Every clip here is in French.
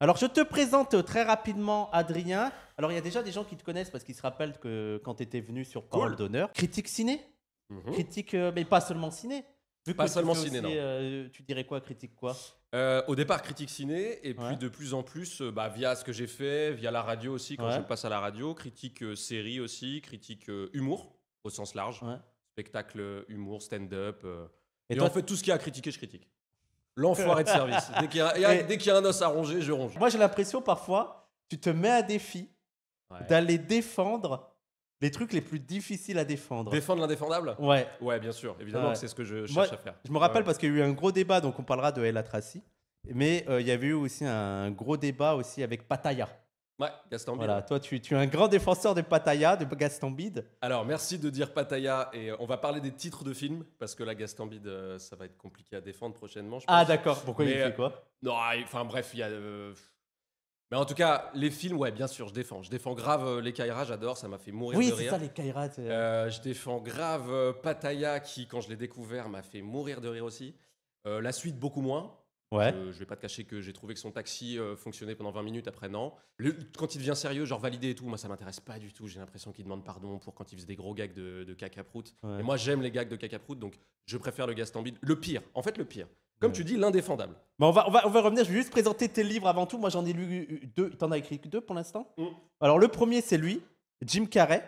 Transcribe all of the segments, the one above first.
Alors, je te présente très rapidement Adrien. Alors, il y a déjà des gens qui te connaissent parce qu'ils se rappellent que quand tu étais venu sur Parole d'honneur, critique ciné. Mhm. Critique, euh, mais pas seulement ciné. pas seulement ciné, non. Euh, tu dirais quoi, critique quoi euh, Au départ, critique ciné, et puis de plus en plus, bah, via ce que j'ai fait, via la radio aussi, quand je passe à la radio, critique série aussi, critique humour, au sens large. Spectacle, humour, stand-up. Et, en fait, tout ce qui a à critiquer, je critique. L'enfoiré de service. Dès qu'il y, a un os à ronger, je ronge. Moi, j'ai l'impression parfois, tu te mets à défi d'aller défendre les trucs les plus difficiles à défendre. Défendre l'indéfendable Ouais. Ouais, bien sûr. Évidemment, c'est ce que je cherche à faire. Je me rappelle parce qu'il y a eu un gros débat, donc on parlera de El Tracy. Mais euh, il y avait eu aussi un gros débat aussi avec Pataya. Ouais, Gaston Bide. toi, tu, es un grand défenseur de Pataya, de Gaston Bide. Alors, merci de dire Pataya. Et euh, on va parler des titres de films, parce que la Gaston Bide, euh, ça va être compliqué à défendre prochainement. Ah, d'accord. Pourquoi il fait quoi euh, Non, enfin, bref, il y a. Mais en tout cas, les films, ouais, bien sûr, je défends. Je défends grave les Kaira, j'adore, ça m'a fait mourir de rire. Oui, c'est ça, les Kaira. je défends grave Pataya, qui, quand je l'ai découvert, m'a fait mourir de rire aussi. la suite, beaucoup moins. Ouais. je vais pas te cacher que j'ai trouvé que son taxi euh, fonctionnait pendant 20 minutes, après non. quand il devient sérieux, genre validé et tout, moi ça m'intéresse pas du tout. J'ai l'impression qu'il demande pardon pour quand il faisait des gros gags de, de cacaproute. Et moi j'aime les gags de cacaproute, donc je préfère le Gaston Gastambide. Le pire, en fait le pire. Comme tu dis, l'indéfendable. Bah, on, va, on, va, revenir, je vais juste présenter tes livres avant tout. Moi j'en ai lu deux, t'en as écrit deux pour l'instant. Mm. Alors le premier c'est lui, Jim Carrey.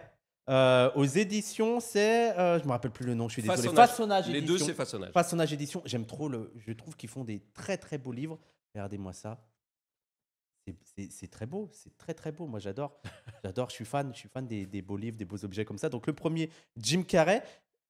Euh, aux éditions, c'est. Je euh, je me rappelle plus le nom, je suis désolé. Les deux, c'est Façonnage. édition. J'aime trop le. Je trouve qu'ils font des très très beaux livres. Regardez-moi ça. C'est très beau, c'est très très beau. Moi j'adore, j'adore. Je suis fan, je suis fan des, des, beaux livres, des beaux objets comme ça. Donc le premier, Jim Carrey.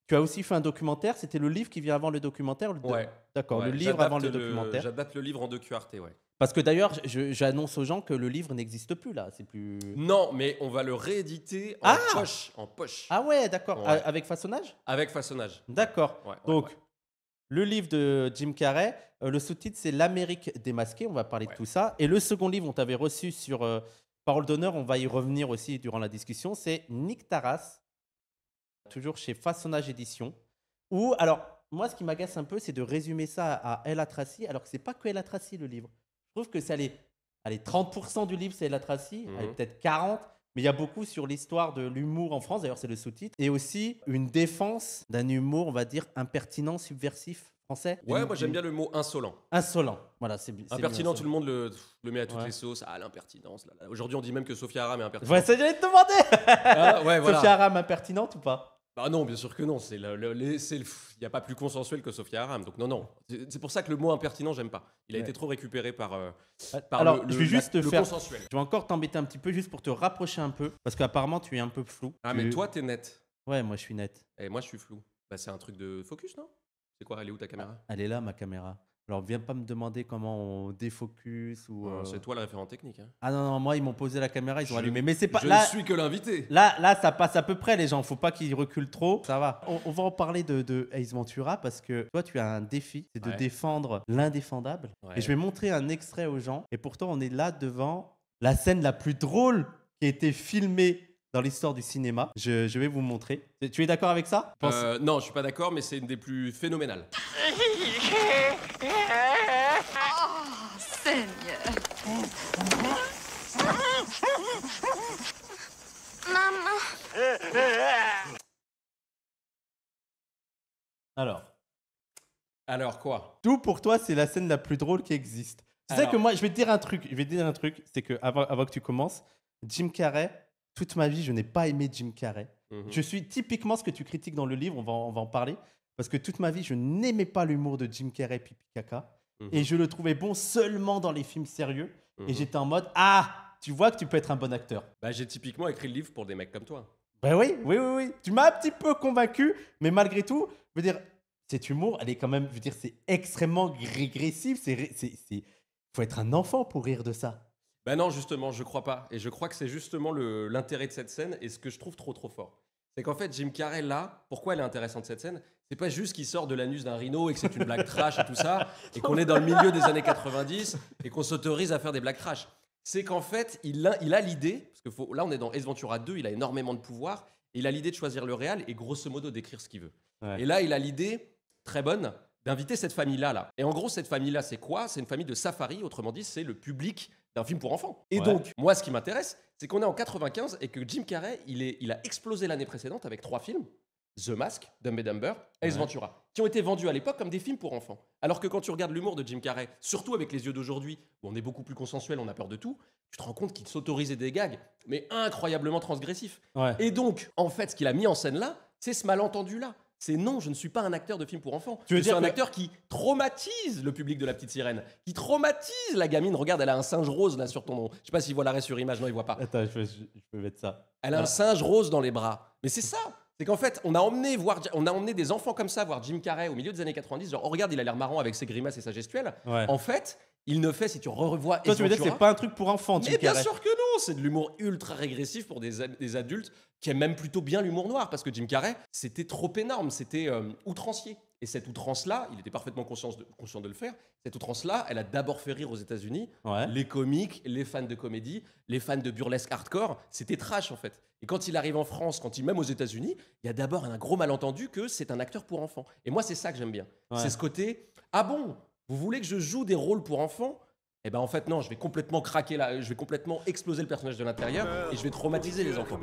Tu as aussi fait un documentaire. C'était le livre qui vient avant le documentaire. Ouais. D'accord, le livre avant le, documentaire. J'adapte le livre en deux Arte, ouais. Parce que d'ailleurs, j'annonce aux gens que le livre n'existe plus là. C'est plus. Non, mais on va le rééditer en ah poche. En poche. Ah ouais, d'accord. Avec façonnage. Avec façonnage. D'accord. Donc, le livre de Jim Carrey, euh, le sous-titre c'est L'Amérique démasquée. On va parler de tout ça. Et le second livre, on t'avait reçu sur euh, Parole d'honneur. On va y revenir aussi durant la discussion. C'est Nick Taras, toujours chez Façonnage Édition. Ou alors, moi, ce qui m'agace un peu, c'est de résumer ça à Ella Tracy, alors que c'est pas que a Tracy le livre. Je trouve que ça les, allez, 30% du livre, c'est la Tracy, mhm. peut-être 40%. Mais il y a beaucoup sur l'histoire de l'humour en France, d'ailleurs c'est le sous-titre, et aussi une défense d'un humour, on va dire, impertinent, subversif français. Ouais, moi j'aime bien le mot insolent. Insolent, voilà, c'est Impertinent, tout le monde le, met à toutes les sauces. Ah, l'impertinence. Aujourd'hui on dit même que Sophia Aram est impertinente. Ouais, ça j'allais te demander ah, Sophia Aram impertinente ou pas ah non, bien sûr que non. C'est le, le, il n'y a pas plus consensuel que Sofia Aram. Donc non, non. C'est pour ça que le mot impertinent, j'aime pas. Il a été trop récupéré par. Euh, ah, alors, le, je vais juste Consensuel. Je vais encore t'embêter un petit peu juste pour te rapprocher un peu, parce qu'apparemment tu es un peu flou. Ah mais toi tu es net. Ouais, moi je suis net. Et moi je suis flou. Bah c'est un truc de focus, non C'est quoi Elle est où ta caméra ah, Elle est là, ma caméra. Alors, viens pas me demander comment on défocus ou. Ah, c'est euh. toi le référent technique. Hein. Ah non, non, moi, ils m'ont posé la caméra, ils je, ont allumé. Mais c'est pas. Je là, suis que l'invité. Là, là, ça passe à peu près, les gens. Faut pas qu'ils reculent trop. Ça va. On, va en parler de, Ace Ventura parce que toi, tu as un défi, c'est de défendre l'indéfendable. Et je vais montrer un extrait aux gens. Et pourtant, on est là devant la scène la plus drôle qui a été filmée dans l'histoire du cinéma. Je, vais vous montrer. Tu es d'accord avec ça euh, Non, je suis pas d'accord, mais c'est une des plus phénoménales. Oh, Alors Alors quoi Tout pour toi, c'est la scène la plus drôle qui existe. Tu sais que moi, je vais te dire un truc. Je vais te dire un truc, c'est que avant que tu commences, Jim Carrey toute ma vie, je n'ai pas aimé Jim Carrey. Mhm. Je suis typiquement ce que tu critiques dans le livre, on va, en parler, parce que toute ma vie, je n'aimais pas l'humour de Jim Carrey pipi caca, mhm. et je le trouvais bon seulement dans les films sérieux, et mhm. j'étais en mode ah, tu vois que tu peux être un bon acteur. Bah j'ai typiquement écrit le livre pour des mecs comme toi. Bah oui, oui, oui, Tu m'as un petit peu convaincu, mais malgré tout, je veux dire, cet humour, elle est quand même, je veux dire, c'est extrêmement régressif, c'est, faut être un enfant pour rire de ça. Ben non, justement, je crois pas. Et je crois que c'est justement l'intérêt de cette scène et ce que je trouve trop trop fort. C'est qu'en fait, Jim Carrey, là, pourquoi elle est intéressante cette scène C'est pas juste qu'il sort de l'anus d'un rhino et que c'est une blague trash et tout ça, et qu'on est dans le milieu des années 90 et qu'on s'autorise à faire des blagues trash. C'est qu'en fait, il a, il a l'idée, parce que là on est dans Ace Ventura 2, il a énormément de pouvoir, et il a l'idée de choisir le réel et grosso modo d'écrire ce qu'il veut. Et là, il a l'idée très bonne d'inviter cette famille-là. Là. Et en gros, cette famille-là, c'est quoi C'est une famille de safari, autrement dit, c'est le public un film pour enfants. Et donc, moi, ce qui m'intéresse, c'est qu'on est en 95 et que Jim Carrey, il, a explosé l'année précédente avec trois films. The Mask, Dumb and Dumber, et Ventura, qui ont été vendus à l'époque comme des films pour enfants. Alors que quand tu regardes l'humour de Jim Carrey, surtout avec les yeux d'aujourd'hui, où on est beaucoup plus consensuel, on a peur de tout, tu te rends compte qu'il s'autorisait des gags, mais incroyablement transgressifs. Et donc, en fait, ce qu'il a mis en scène là, c'est ce malentendu là c'est non, je ne suis pas un acteur de film pour enfants. Tu veux je dire suis un acteur qui traumatise le public de la petite sirène, qui traumatise la gamine. Regarde, elle a un singe rose là sur ton nom. Je sais pas s'il voit l'arrêt sur image, non, il voit pas. Attends, je peux, mettre ça. Elle a un ah. singe rose dans les bras. Mais c'est ça. C'est qu'en fait, on a emmené voir, on a emmené des enfants comme ça voir Jim Carrey au milieu des années 90. Genre, oh, regarde, il a l'air marrant avec ses grimaces et sa gestuelle. En fait, il ne fait, si tu revois. Toi, tu que c'est pas un truc pour enfants, Mais bien sûr que non, c'est de l'humour ultra régressif pour des, adultes qui aiment même plutôt bien l'humour noir parce que Jim Carrey, c'était trop énorme, c'était euh, outrancier. Et cette outrance-là, il était parfaitement conscient de, le faire, cette outrance-là, elle a d'abord fait rire aux États-Unis les comiques, les fans de comédie, les fans de burlesque hardcore. C'était trash, en fait. Et quand il arrive en France, quand il même aux États-Unis, il y a d'abord un gros malentendu que c'est un acteur pour enfants. Et moi, c'est ça que j'aime bien. C'est ce côté ah bon, vous voulez que je joue des rôles pour enfants Eh ben en fait non, je vais complètement craquer là, je vais complètement exploser le personnage de l'intérieur et je vais traumatiser les enfants.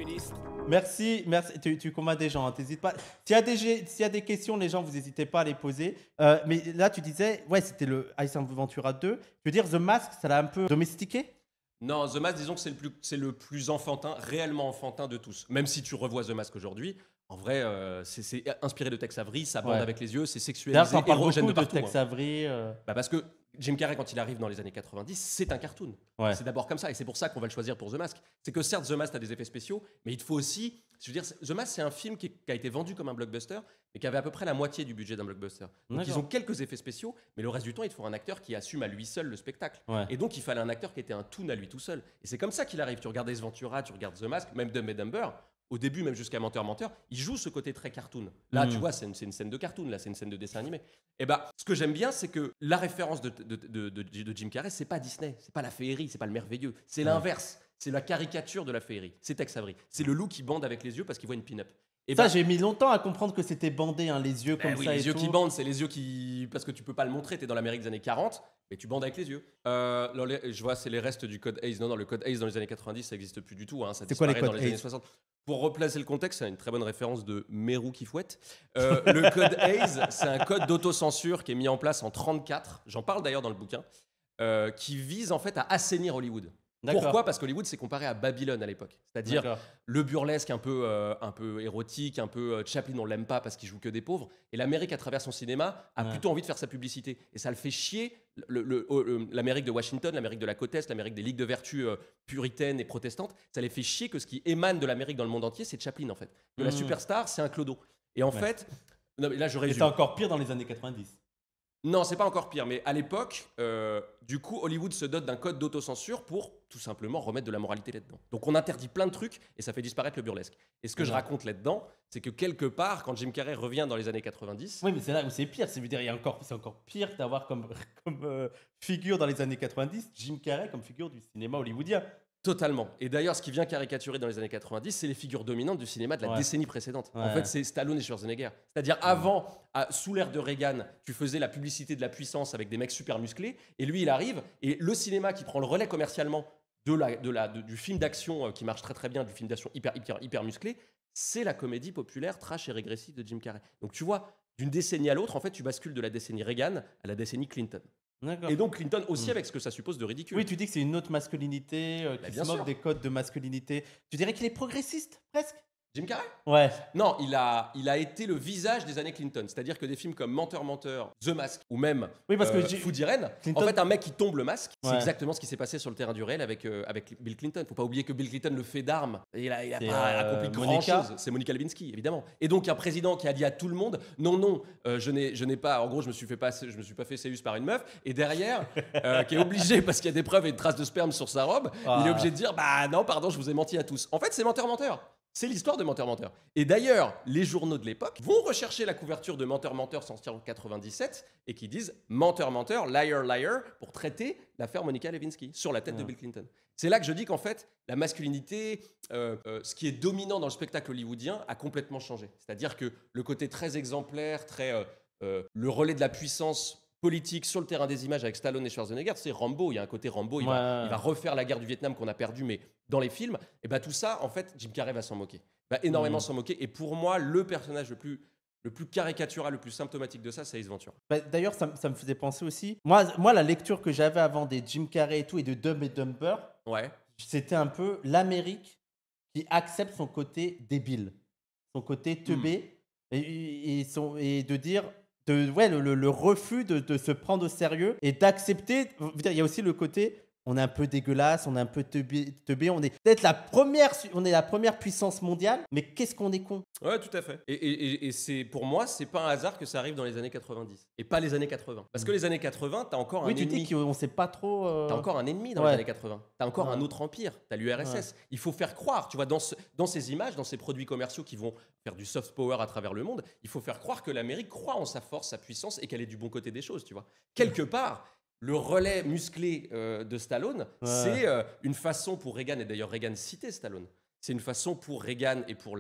Merci, merci. Tu, tu combats des gens, n'hésite hein, t'hésites pas. S'il y, a des, des questions, les gens, vous n'hésitez pas à les poser. Euh, mais là, tu disais, ouais, c'était le Ice Ventura 2. Je veux dire, The Mask, ça l'a un peu domestiqué non, The Mask, disons que c'est le, plus, c'est le plus enfantin, réellement enfantin de tous. Même si tu revois The Mask aujourd'hui, en vrai, euh, c'est inspiré de Tex Avery, ça bande avec les yeux, c'est sexualisé, et parle de, partout, hein. euh. bah, parce que Jim Carrey, quand il arrive dans les années 90, c'est un cartoon. C'est d'abord comme ça, et c'est pour ça qu'on va le choisir pour The Mask. C'est que certes, The Mask a des effets spéciaux, mais il faut aussi... Je veux dire, The Mask, c'est un film qui, a été vendu comme un blockbuster, mais qui avait à peu près la moitié du budget d'un blockbuster. Donc ils ont quelques effets spéciaux, mais le reste du temps, il faut un acteur qui assume à lui seul le spectacle. Et donc, il fallait un acteur qui était un toon à lui tout seul. Et c'est comme ça qu'il arrive. Tu regardes Ace tu regardes The Mask, même de Dumber au début, même jusqu'à Menteur Menteur, il joue ce côté très cartoon. Là, tu hmm. vois, c'est une, scène de cartoon, là, c'est une scène de dessin animé. Et eh bah, ben, ce que j'aime bien, c'est que la référence de, de, Jim Carrey, c'est pas Disney, c'est pas la féerie, c'est pas le merveilleux, c'est l'inverse. C'est la caricature de la féerie. C'est Tex Avery. C'est le loup qui bande avec les yeux parce qu'il voit une pin-up. Et eh ça, ben j'ai mis longtemps à comprendre que c'était bandé, hein, les yeux ben comme ça. Les yeux qui bandent, c'est les yeux qui. Parce que tu peux pas le montrer, tu es dans l'Amérique des années 40, mais tu bandes avec les yeux. Euh, je vois, c'est les restes du code ACE. Non, non, le code ACE dans les années 90, ça n'existe plus du tout. Hein, ça disparaît dans les années 60. Pour replacer le contexte, c'est une très bonne référence de Mérou qui fouette. Euh, le code Hays, e, c'est un code d'autocensure qui est mis en place en 34. J'en parle d'ailleurs dans le bouquin, euh, qui vise en fait à assainir Hollywood. Pourquoi Parce qu'Hollywood s'est comparé à Babylone à l'époque. C'est-à-dire le burlesque un peu, euh, un peu érotique, un peu euh, Chaplin, on l'aime pas parce qu'il joue que des pauvres. Et l'Amérique, à travers son cinéma, a plutôt envie de faire sa publicité. Et ça le fait chier oh, l'Amérique de Washington, l'Amérique de la côte Est, l'Amérique des ligues de vertu euh, puritaines et protestantes. Ça les fait chier que ce qui émane de l'Amérique dans le monde entier, c'est Chaplin en fait. De la hmm. superstar, c'est un clodo. Et en fait, là je résume. encore pire dans les années 90. Non, c'est pas encore pire, mais à l'époque, du coup, Hollywood se dote d'un code d'autocensure pour tout simplement remettre de la moralité là-dedans. Donc on interdit plein de trucs et ça fait disparaître le burlesque. Et ce que je raconte là-dedans, c'est que quelque part, quand Jim Carrey revient dans les années 90. Oui, mais c'est là où c'est pire. C'est dire encore, encore pire d'avoir comme, comme euh, figure dans les années 90 Jim Carrey comme figure du cinéma hollywoodien. Totalement. Et d'ailleurs, ce qui vient caricaturer dans les années 90, c'est les figures dominantes du cinéma de la décennie précédente. En fait, c'est Stallone et Schwarzenegger. C'est-à-dire, avant, sous l'ère de Reagan, tu faisais la publicité de la puissance avec des mecs super musclés, et lui, il arrive, et le cinéma qui prend le relais commercialement de la, du film d'action euh, qui marche très très bien, du film d'action hyper, hyper, hyper musclé, c'est la comédie populaire trash et régressive de Jim Carrey. Donc tu vois, d'une décennie à l'autre, en fait, tu bascules de la décennie Reagan à la décennie Clinton. Et donc Clinton aussi hmm. avec ce que ça suppose de ridicule. Oui, tu dis que c'est une autre masculinité euh, bah, qui moque des codes de masculinité. Tu dirais qu'il est progressiste presque Jim Carrey Ouais. Non, il a, il a été le visage des années Clinton. C'est-à-dire que des films comme Menteur, Menteur, The Mask ou même oui, parce euh, en fait, un mec qui tombe le masque, c'est exactement ce qui s'est passé sur le terrain du réel avec, Bill euh, avec Bill Clinton. Faut pas oublier que Bill Clinton, le fait d'armes, il a, pas euh, accompli grand-chose. C'est Monica Lewinsky, évidemment. Et donc, un président qui a dit à tout le monde Non, non, je n'ai pas, en gros, je me suis fait pas, je me suis pas fait séus par une meuf. Et derrière, qui est obligé, parce qu'il y a des preuves et des traces de sperme sur sa robe, il est ah. obligé de dire Bah non, pardon, je vous ai menti à tous. En fait, c'est Menteur, Menteur. C'est l'histoire de Menteur-Menteur. Et d'ailleurs, les journaux de l'époque vont rechercher la couverture de Menteur-Menteur sorti en 97 et qui disent Menteur-Menteur, Liar Liar pour traiter l'affaire Monica Lewinsky sur la tête de ah. Bill Clinton. C'est là que je dis qu'en fait, la masculinité, euh, euh, ce qui est dominant dans le spectacle hollywoodien, a complètement changé. C'est-à-dire que le côté très exemplaire, très euh, le relais de la puissance politique sur le terrain des images avec Stallone et Schwarzenegger, c'est Rambo. Il y a un côté Rambo, il, va, refaire la guerre du Vietnam qu'on a perdu, mais dans les films. Et bah, tout ça, en fait, Jim Carrey va s'en moquer. va énormément mm. s'en moquer. Et pour moi, le personnage le plus le plus caricatural, le plus symptomatique de ça, c'est Ace Ventura. Bah, d'ailleurs, ça, me faisait penser aussi. Moi, moi la lecture que j'avais avant des Jim Carrey et tout et de Dumb et Dumber, c'était un peu l'Amérique qui accepte son côté débile, son côté teubé, mm. et, et de dire ouais, le, refus de, de, se prendre au sérieux et d'accepter. Il y a aussi le côté on est un peu dégueulasse, on est un peu teubé, on est peut-être la première, on est la première puissance mondiale, mais qu'est-ce qu'on est con. Ouais, tout à fait. Et, c'est pour moi, c'est pas un hasard que ça arrive dans les années 90 et pas les années 80. Parce que mm. les années 80, as encore oui, tu dis qu'on sait pas trop. Euh, t'as encore un ennemi dans les années 80. as encore un autre empire. Tu as l'URSS. Il faut faire croire, tu vois, dans, dans ces images, dans ces produits commerciaux qui vont faire du soft power à travers le monde, il faut faire croire que l'Amérique croit en sa force, sa puissance et qu'elle est du bon côté des choses, tu vois. Quelque part le relais musclé euh, de Stallone, c'est euh, une façon pour Reagan, et d'ailleurs Reagan citait Stallone, c'est une façon pour Reagan et pour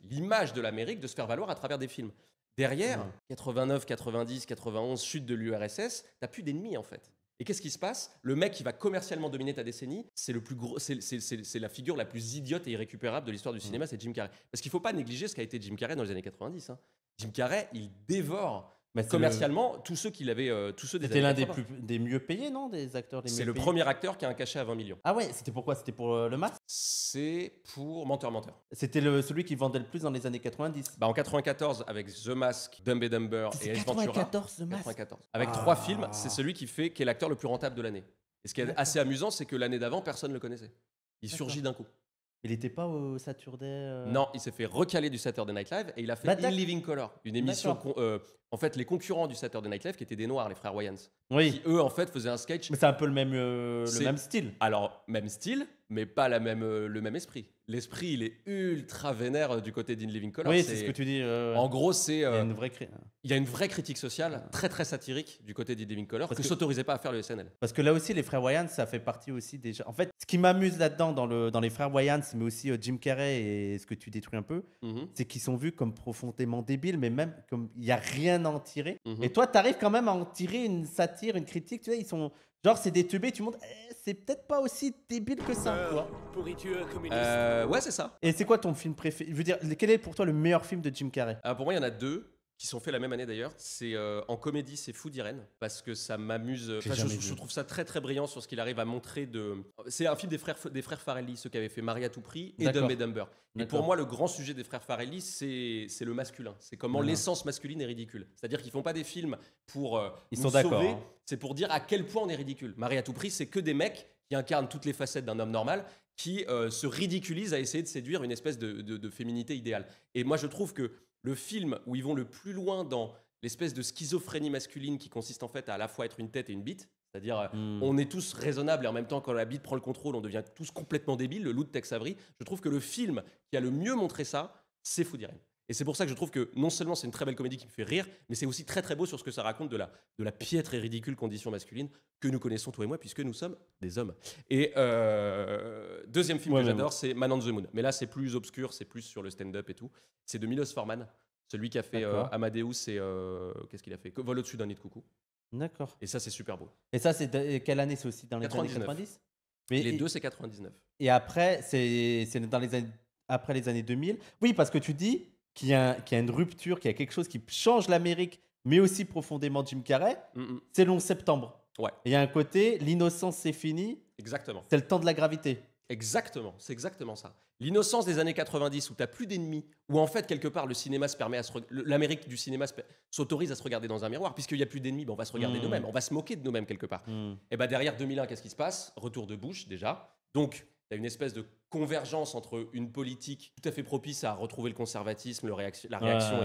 l'image de l'Amérique de se faire valoir à travers des films. Derrière, 89, 90, 91, chute de l'URSS, t'as plus d'ennemis en fait. Et qu'est-ce qui se passe Le mec qui va commercialement dominer ta décennie, c'est le plus gros, c'est la figure la plus idiote et irrécupérable de l'histoire du cinéma, c'est Jim Carrey. Parce qu'il faut pas négliger ce qu'a été Jim Carrey dans les années 90. Hein. Jim Carrey, il dévore mais Commercialement, tous ceux qui l'avaient, euh, tous ceux C'était l'un des, plus, des mieux payés, non Des acteurs des C'est le premier acteur qui a un cachet à 20 millions. Ah ouais, c'était pourquoi C'était pour euh, le Masque C'est pour Menteur Menteur. C'était celui qui vendait le plus dans les années 90 bah, En 94, avec The Mask, Dumb and Dumber et Ace Ventura. 94, The Mask 94. Avec ah. trois films, c'est celui qui, fait, qui est l'acteur le plus rentable de l'année. Et ce qui est assez amusant, c'est que l'année d'avant, personne ne le connaissait. Il surgit d'un coup. Il n'était pas au Saturday. Euh? Non, il s'est fait recaler du Saturday Night Live et il a fait bah, Living Color, une émission en fait, les concurrents du Saturday Night Live qui étaient des noirs, les frères Wayans. Oui. Qui, eux, en fait, faisaient un sketch. Mais c'est un peu le même, euh, le même style. Alors, même style, mais pas la même, euh, le même esprit. L'esprit, il est ultra vénère euh, du côté d'In Living Color. Oui, c'est ce que tu dis. en gros, c'est. il, y a une vraie il y a une vraie critique sociale, très très satirique du côté d'In Living Color, Parce que, ne s'autorisait pas à faire le SNL. Parce que là aussi, les frères Wayans, ça fait partie aussi des. En fait, ce qui m'amuse là-dedans, dans, le, dans les frères Wayans, mais aussi Jim Carrey et ce que tu détruis un peu, mhm. c'est qu'ils sont vus comme profondément débiles, mais même comme il n'y a rien en tirer. Mhm. Et toi, tu arrives quand même à en tirer une satire, une critique. Tu vois, ils sont. Genre, c'est des tubés tu montres. Eh, c'est peut-être pas aussi débile que ça, pourriture euh, quoi. Euh, ouais, c'est ça. Et c'est quoi ton film préféré Je veux dire, quel est pour toi le meilleur film de Jim Carrey ah, Pour moi, il y en a deux qui sont faits la même année d'ailleurs. C'est euh, en comédie, c'est Fou d'Irène parce que ça m'amuse. je, trouve ça très très brillant sur ce qu'il arrive à montrer de. C'est un film des frères des frères Farelli, ceux qui avaient fait Marie à tout prix et Dumb Dumber. Et pour moi, le grand sujet des frères Farelli, c'est c'est le masculin. C'est comment l'essence masculine est ridicule. C'est-à-dire qu'ils font pas des films pour euh, ils nous sont sauver. Hein. C'est pour dire à quel point on est ridicule. Marie à tout prix, c'est que des mecs qui incarnent toutes les facettes d'un homme normal qui euh, se ridiculisent à essayer de séduire une espèce de, de, de féminité idéale. Et moi, je trouve que le film où ils vont le plus loin dans l'espèce de schizophrénie masculine qui consiste en fait à à la fois être une tête et une bite. C'est-à-dire, euh, hmm. on est tous raisonnables et en même temps, quand la bite prend le contrôle, on devient tous complètement débiles. Le loup de Tex Avery. Je trouve que le film qui a le mieux montré ça, c'est Foudirine. Et c'est pour ça que je trouve que non seulement c'est une très belle comédie qui me fait rire, mais c'est aussi très très beau sur ce que ça raconte de la, de la piètre et ridicule condition masculine que nous connaissons toi et moi, puisque nous sommes des hommes. Et euh, deuxième film que j'adore, c'est Man on the Moon. Mais là, c'est plus obscur, c'est plus sur le stand-up et tout. C'est de Milos Forman, celui qui a fait euh, Amadeus et. Euh, qu'est-ce qu'il a fait Vol au-dessus d'un nid de coucou. D'accord. Et ça, c'est super beau. Et ça, c'est quelle année C'est aussi dans les années 90 Les deux, c'est 99. Et après, c'est dans les années, après les années 2000. Oui, parce que tu dis qui a une rupture, qui a quelque chose qui change l'Amérique, mais aussi profondément Jim Carrey, mm, mm. c'est le 11 septembre. Ouais. Il y a un côté, l'innocence c'est fini. Exactement. C'est le temps de la gravité. Exactement, c'est exactement ça. L'innocence des années 90 où tu n'as plus d'ennemis, où en fait quelque part le cinéma se permet à se l'Amérique du cinéma s'autorise à se regarder dans un miroir, puisqu'il n'y a plus d'ennemis, ben on va se regarder mm. nous-mêmes, on va se moquer de nous-mêmes quelque part. Et eh ben derrière 2001, qu'est-ce qui se passe Retour de bouche déjà. Donc y a une espèce de convergence entre une politique tout à fait propice à retrouver le conservatisme, la réaction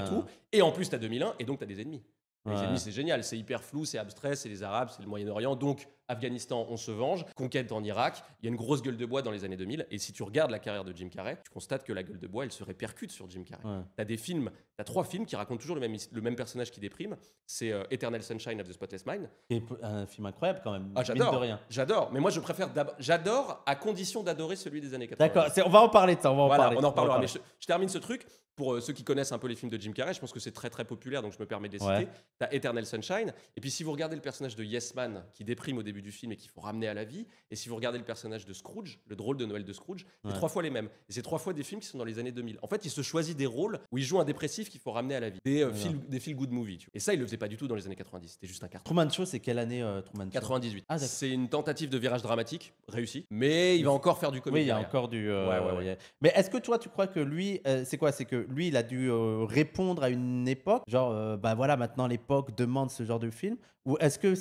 et tout, et en plus tu as 2001, et donc tu as des ennemis. Les ennemis, c'est génial, c'est hyper flou, c'est abstrait, c'est les Arabes, c'est le Moyen-Orient, donc Afghanistan, on se venge, conquête en Irak, il y a une grosse gueule de bois dans les années 2000, et si tu regardes la carrière de Jim Carrey, tu constates que la gueule de bois, elle se répercute sur Jim Carrey. Tu T'as des films, t'as trois films qui racontent toujours le même, le même personnage qui déprime, c'est euh, Eternal Sunshine of the Spotless Mind. Et un film incroyable quand même, ah, j'adore, j'adore, mais moi je préfère, j'adore à condition d'adorer celui des années 80. D'accord, on va en parler de ça, on va en parler. On en parlera, mais je termine ce truc, pour euh, ceux qui connaissent un peu les films de Jim Carrey, je pense que c'est très très populaire, donc je me permets de les citer. T'as Eternal Sunshine. Et puis si vous regardez le personnage de Yes Man, qui déprime au début du film et qu'il faut ramener à la vie, et si vous regardez le personnage de Scrooge, le drôle de Noël de Scrooge, c'est trois fois les mêmes. Et c'est trois fois des films qui sont dans les années 2000. En fait, il se choisit des rôles où il joue un dépressif qu'il faut ramener à la vie. Des, films, euh, feel, des films good movie Et ça, il le faisait pas du tout dans les années 90. C'était juste un carton. Truman Show, c'est quelle année 98. Euh, ah, c'est une tentative de virage dramatique réussie, mais il va encore faire du comédie. il y a encore du. mais est-ce que toi, tu crois que lui, c'est quoi C'est que lui, il a dû euh, répondre à une époque, genre, ben bah voilà, maintenant l'époque demande ce genre de film Ou est-ce que,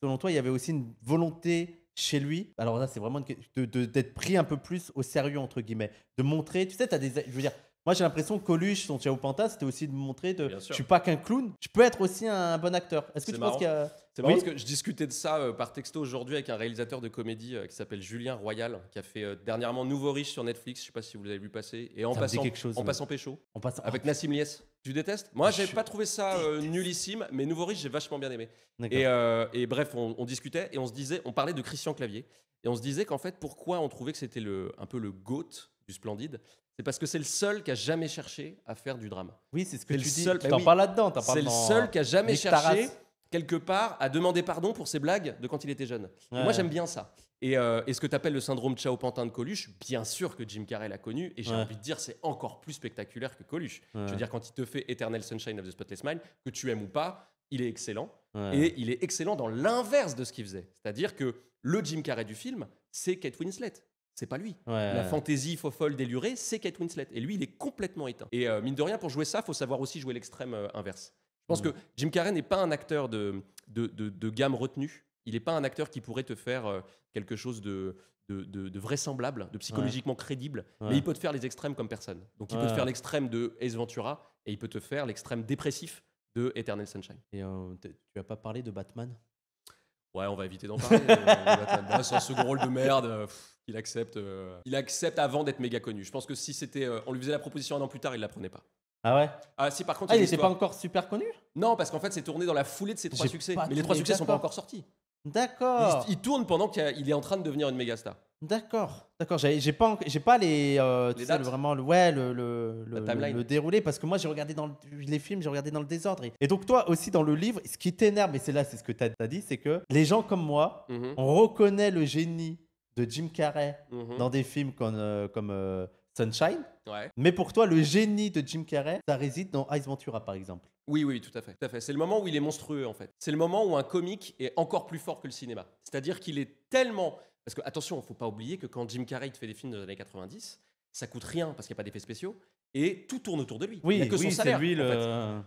selon toi, il y avait aussi une volonté chez lui, alors là, c'est vraiment d'être de, pris un peu plus au sérieux, entre guillemets, de montrer, tu sais, tu as des. Je veux dire. Moi, j'ai l'impression que Coluche, son Ciao Panta, c'était aussi de montrer de, je suis pas qu'un clown, je peux être aussi un bon acteur. Est-ce que tu penses qu'il a parce que je discutais de ça euh, par texto aujourd'hui avec un réalisateur de comédie euh, qui s'appelle Julien Royal, qui a fait euh, dernièrement Nouveau Riche sur Netflix. Je sais pas si vous l'avez vu passer. Et en passant, quelque chose, en passant pécho, avec Nassim Lies. Tu détestes Moi, ah, j'ai pas trouvé ça nullissime, mais Nouveau Riche, j'ai vachement bien aimé. Et, bref, on, discutait et on se disait, on parlait de Christian Clavier et on se disait qu'en fait, pourquoi on trouvait que c'était le, un peu le goat du splendide c'est parce que c'est le seul qui a jamais cherché à faire du drame. Oui, c'est ce que tu le dis. Seul... n'en bah pas là-dedans. C'est le seul qui a jamais cherché quelque part, à demander pardon pour ses blagues de quand il était jeune. Moi, j'aime bien ça. Et, euh, ce que tu appelles le syndrome Chao Pantin de Coluche, bien sûr que Jim Carrey l'a connu, et j'ai envie de dire, c'est encore plus spectaculaire que Coluche. Je veux dire, quand il te fait Eternal Sunshine of the Spotless Mind, que tu aimes ou pas, il est excellent. Et il est excellent dans l'inverse de ce qu'il faisait. C'est-à-dire que le Jim Carrey du film, c'est Kate Winslet c'est pas lui. la fantaisie faux folle délurée, c'est Kate Winslet. Et lui, il est complètement éteint. Et euh, mine de rien, pour jouer ça, faut savoir aussi jouer l'extrême euh, inverse. Je pense mm. que Jim Carrey n'est pas un acteur de, de, gamme retenue. Il n'est pas un acteur qui pourrait te faire euh, quelque chose de, de, de, vraisemblable, de psychologiquement crédible, mais il peut te faire les extrêmes comme personne. Donc il peut te faire l'extrême de Ace Ventura et il peut te faire l'extrême dépressif de Eternal Sunshine. Et euh, tu n'as pas parlé de Batman Ouais, on va éviter d'en parler. Euh, bah, c'est un second rôle de merde. il accepte. il accepte avant d'être méga connu. Je pense que si c'était, on lui faisait la proposition un an plus tard, il la prenait pas. Ah ouais Ah si, par contre. Ah, il n'est pas encore super connu Non, parce qu'en fait, c'est tourné dans la foulée de ses trois succès. Mais les trois succès sont pas encore sortis. D'accord. Il, tourne pendant qu'il est en train de devenir une méga star. D'accord, d'accord. J'ai pas, pas euh, les, Tu sais, vraiment le, ouais, le, le, déroulé parce que moi j'ai regardé dans les films, j'ai regardé dans le désordre. Et, donc toi aussi dans le livre, ce qui t'énerve, et c'est là, c'est ce que tu as, dit, c'est que les gens comme moi, mhm. on reconnaît le génie de Jim Carrey mhm. dans des films comme, euh, comme euh, Sunshine. Mais pour toi, le génie de Jim Carrey, ça réside dans Ice Ventura, par exemple. Oui, oui, tout à fait. fait. C'est le moment où il est monstrueux, en fait. C'est le moment où un comique est encore plus fort que le cinéma. C'est-à-dire qu'il est tellement. Parce que, attention, faut pas oublier que quand Jim Carrey te fait des films dans les années 90, ça coûte rien parce qu'il n'y a pas d'effets spéciaux, et tout tourne autour de lui. Oui, il a que son salaire.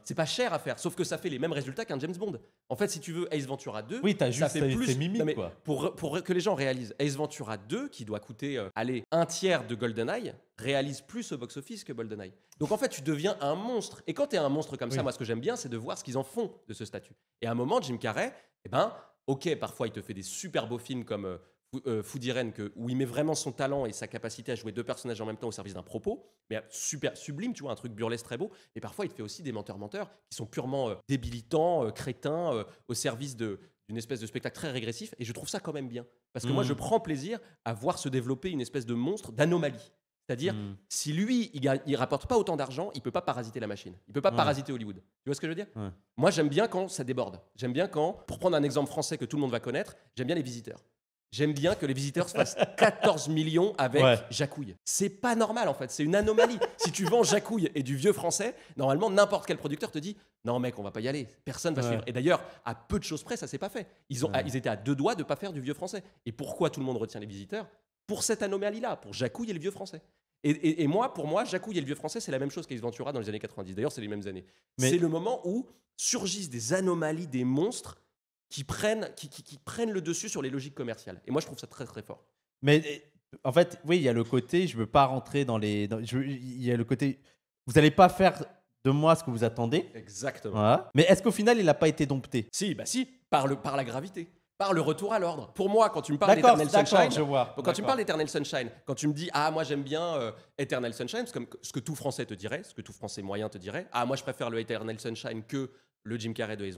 C'est pas cher à faire, sauf que ça fait les mêmes résultats qu'un James Bond. En fait, si tu veux Ace Ventura 2, ça fait plus. mais Pour, que les gens réalisent, Ace Ventura 2, qui doit coûter euh, allez, un tiers de GoldenEye, réalise plus au box-office que GoldenEye. Donc en fait, tu deviens un monstre. Et quand tu es un monstre comme ça, moi, ce que j'aime bien, c'est de voir ce qu'ils en font de ce statut. Et à un moment, Jim Carrey, eh ben, ok, parfois il te fait des super beaux films comme. Euh, Foudiren euh, que, où il met vraiment son talent et sa capacité à jouer deux personnages en même temps au service d'un propos, mais super sublime, tu vois, un truc burlesque très beau. Et parfois, il fait aussi des menteurs-menteurs qui sont purement euh, débilitants, euh, crétins, au service de, d'une espèce de spectacle très régressif. Et je trouve ça quand même bien. Parce que moi, mm. je prends plaisir à voir se développer une espèce de monstre, d'anomalie. C'est-à-dire, mm. si lui, il, rapporte pas autant d'argent, il peut pas parasiter la machine. Il peut pas parasiter Hollywood. Tu vois ce que je veux dire Moi, j'aime bien quand ça déborde. J'aime bien quand, pour prendre un exemple français que tout le monde va connaître, j'aime bien les visiteurs. J'aime bien que les visiteurs se fassent 14 millions avec Jacouille. C'est pas normal en fait, c'est une anomalie. si tu vends Jacouille et du vieux français, normalement n'importe quel producteur te dit non mec, on va pas y aller, personne va suivre. Et d'ailleurs, à peu de choses près, ça s'est pas fait. Ils, étaient à deux doigts de pas faire du vieux français. Et pourquoi tout le monde retient les visiteurs Pour cette anomalie-là, pour Jacouille et le vieux français. Et, moi, pour moi, Jacouille et le vieux français, c'est la même chose qu'Ace Ventura dans les années 90. D'ailleurs, c'est les mêmes années. C'est le moment où surgissent des anomalies, des monstres qui prennent, qui, qui, prennent le dessus sur les logiques commerciales. Et moi, je trouve ça très, très fort. Mais en fait, oui, il y a le côté, je ne veux pas rentrer dans les. il y a le côté, vous n'allez pas faire de moi ce que vous attendez. Exactement. Mais est-ce qu'au final, il n'a pas été dompté Si, bah si, par, le, par la gravité par le retour à l'ordre. Pour moi, quand tu me parles d'Eternal Sunshine, je vois. quand tu me parles d'Eternal Sunshine, quand tu me dis ah moi j'aime bien euh, Eternal Sunshine, c'est comme ce que tout français te dirait, ce que tout français moyen te dirait. Ah moi je préfère le Eternal Sunshine que le Jim Carrey de Ace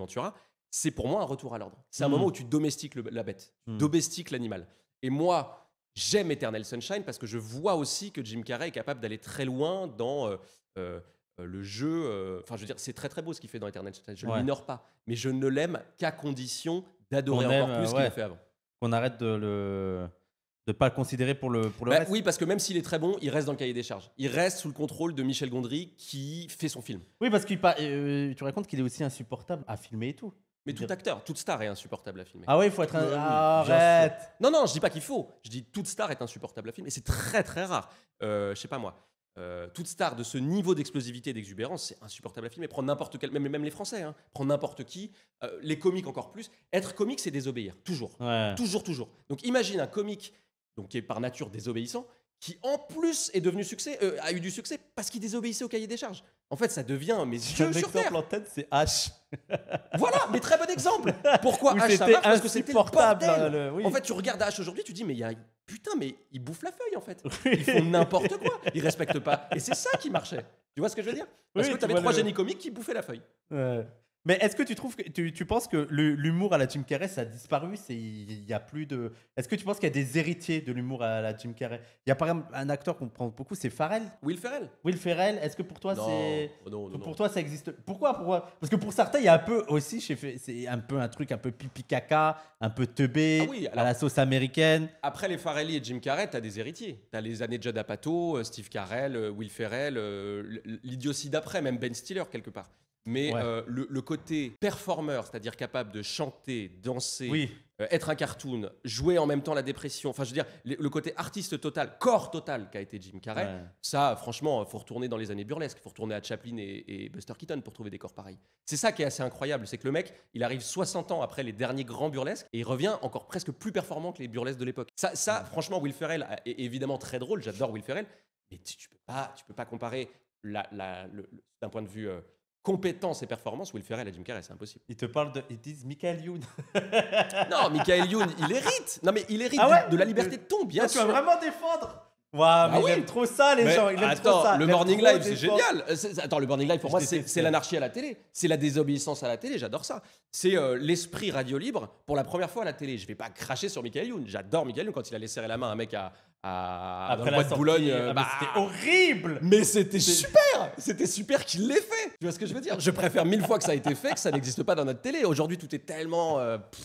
c'est pour moi un retour à l'ordre. C'est un hmm. moment où tu domestiques la bête, tu hmm. domestiques l'animal. Et moi, j'aime Eternal Sunshine parce que je vois aussi que Jim Carrey est capable d'aller très loin dans euh, euh, euh, le jeu. Enfin, je veux dire, c'est très très beau ce qu'il fait dans Eternal Sunshine. Je ne l'ignore pas, mais je ne l'aime qu'à condition d'adorer encore plus qu'il a fait avant. Qu'on arrête de le de pas le considérer pour le, pour bah Oui, parce que même s'il est très bon, il reste dans le cahier des charges. Il reste sous le contrôle de Michel Gondry qui fait son film. Oui, parce que tu racontes qu'il est aussi insupportable à filmer et tout. Mais tout acteur, toute star est insupportable à filmer. Ah oui, il faut être un. Ah, arrête Non, non, je dis pas qu'il faut. Je dis toute star est insupportable à filmer. Et c'est très, très rare. Euh, je sais pas moi. Euh, toute star de ce niveau d'explosivité et d'exubérance, c'est insupportable à filmer. Prendre n'importe quel, même, les Français, hein, prendre n'importe qui, euh, les comiques encore plus. Être comique, c'est désobéir, toujours. Toujours, toujours. Donc imagine un comique donc, qui est par nature désobéissant, qui en plus est devenu succès, euh, a eu du succès parce qu'il désobéissait au cahier des charges. En fait, ça devient mes yeux sur terre. exemple en tête, c'est H. voilà, mais très bon exemple. Pourquoi H ça Parce que c'était le En fait, tu regardes H aujourd'hui, tu dis mais il y putain, mais il bouffe la feuille en fait. Ils font n'importe quoi. Ils respectent pas. Et c'est ça qui marchait. Tu vois ce que je veux dire Parce que tu avais trois génies comiques qui bouffaient la feuille. Ouais. Mais est-ce que tu trouves tu, penses que l'humour à la Jim Carrey ça a disparu C'est il y a plus de. Est-ce que tu penses qu'il y a des héritiers de l'humour à la Jim Carrey Il y a par exemple un acteur qu'on prend beaucoup, c'est Farrell. Will Ferrell. Will Ferrell. Est-ce que pour toi oh pour toi ça existe Pourquoi Parce que pour certains il y a un peu aussi c'est un peu un truc un peu pipi caca, un peu teubé ah à la sauce américaine. Après les Farrelly et Jim Carrey, as des héritiers. Tu as les années de Judd euh, Steve Carell, euh, Will Ferrell, euh, l'idiotie d'après, même Ben Stiller quelque part. Mais euh, le, côté performeur, c'est-à-dire capable de chanter, danser, euh, être un cartoon, jouer en même temps la dépression, enfin je veux dire, le, côté artiste total, corps total qu'a été Jim Carrey, ça franchement, faut retourner dans les années burlesques, faut retourner à Chaplin et, Buster Keaton pour trouver des corps pareils. C'est ça qui est assez incroyable, c'est que le mec, il arrive 60 ans après les derniers grands burlesques et il revient encore presque plus performant que les burlesques de l'époque. Ça, franchement, Will Ferrell est évidemment très drôle, j'adore Will Ferrell, mais tu, ne peux pas, tu peux pas comparer d'un point de vue... Euh, compétence et performance, Will Ferrell la Jim Carrey, c'est impossible. Il te parle de, ils disent Michael Youn. non, Michael Youn, il hérite. Non mais il hérite ah de, la liberté de ton, bien sûr. Tu vas vraiment défendre Waouh, mais ah il aime trop ça, les gens. trop ça. le morning live, c'est génial. Euh, attends, le morning live, pour moi, c'est l'anarchie à la télé. C'est la désobéissance à la télé, j'adore ça. C'est euh, l'esprit radio libre pour la première fois à la télé. Je vais pas cracher sur Michael Youn. J'adore Michael Youn quand il allait serrer la main à un mec à, de Boulogne. Euh, ah, c'était bah. horrible. mais c'était super C'était super qu'il l'ait fait Tu vois ce que je veux dire Je préfère mille fois que ça a été fait que ça n'existe pas dans notre télé. Aujourd'hui, tout est tellement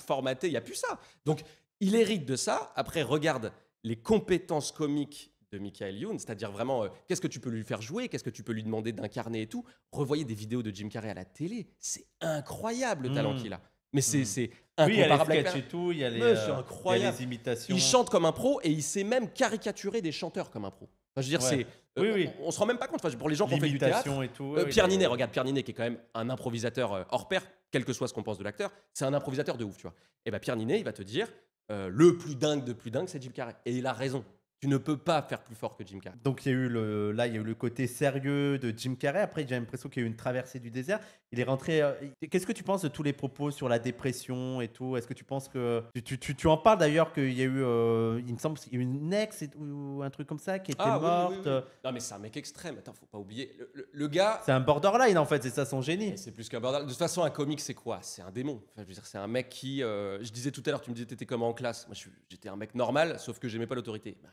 formaté, il n'y a plus ça. Donc, il hérite de ça. Après, regarde les compétences comiques de Michael Youn, c'est-à-dire vraiment euh, qu'est-ce que tu peux lui faire jouer, qu'est-ce que tu peux lui demander d'incarner et tout. Revoyez des vidéos de Jim Carrey à la télé, c'est incroyable le hmm. talent qu'il a. Mais c'est hmm. incomparable. il y a les et tout, il y a les, euh, imitations. Il chante comme un pro et il sait même caricaturer des chanteurs comme un pro. je veux dire, c'est, euh, on, se rend même pas compte. Enfin, pour les gens qui ont fait du théâtre, et tout, Pierre Ninet, regarde Pierre Ninet qui est quand même un improvisateur hors pair, quel que soit ce qu'on pense de l'acteur, c'est un improvisateur de ouf, tu vois. Et eh ben Pierre Ninet, il va te dire le plus dingue de plus dingue, c'est Jim Carrey, et il a raison. Tu ne peux pas faire plus fort que Jim Carrey. Donc il y a eu le, là, il y a eu le côté sérieux de Jim Carrey. Après, j'ai l'impression qu'il y a eu une traversée du désert. Il est rentré. Euh, qu'est-ce que tu penses de tous les propos sur la dépression et tout Est-ce que tu penses que tu, tu, tu, en parles d'ailleurs qu'il y a eu, euh, il me semble, qu'il y a eu une ex ou un truc comme ça qui était ah, morte. Non mais c'est un mec extrême. Attends, faut pas oublier le, gars. C'est un borderline en fait. C'est ça son génie. C'est plus qu'un borderline. De toute façon, un comique c'est quoi C'est un démon. Enfin, je veux dire, c'est un mec qui. Euh, je disais tout à l'heure, tu me disais t'étais comme en classe Moi, j'étais un mec normal, sauf que j'aimais pas l'autorité. Bah,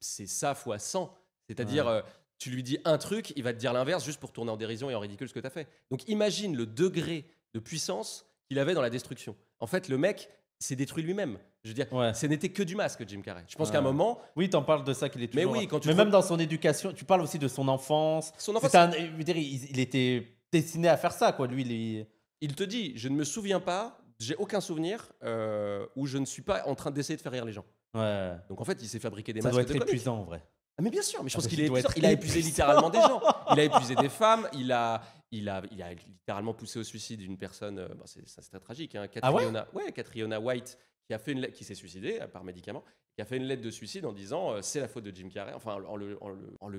c'est ça fois 100. C'est-à-dire, euh, tu lui dis un truc, il va te dire l'inverse juste pour tourner en dérision et en ridicule ce que tu as fait. Donc imagine le degré de puissance qu'il avait dans la destruction. En fait, le mec s'est détruit lui-même. Je veux dire, ce n'était que du masque, Jim Carrey. Je pense qu'à un moment. Oui, tu en parles de ça qu'il est Mais oui, quand tu. Mais même dans son éducation, tu parles aussi de son enfance. Son enfance. il, était destiné à faire ça, quoi. Lui, il. te dit, je ne me souviens pas, j'ai aucun souvenir euh, où je ne suis pas en train d'essayer de faire rire les gens. Donc en fait, il s'est fabriqué des ça masques. Ça doit être épuisant en vrai. Ah, mais bien sûr, mais je ah, pense qu'il il a épuisé littéralement des gens. Il a épuisé des femmes, il a, il a, il a littéralement poussé au suicide une personne. Euh, c'est très tragique. Hein. Ah Catriona, ouais, Catriona White, qui, qui s'est suicidée euh, par médicaments qui a fait une lettre de suicide en disant euh, c'est la faute de Jim Carrey, enfin en le, en le, en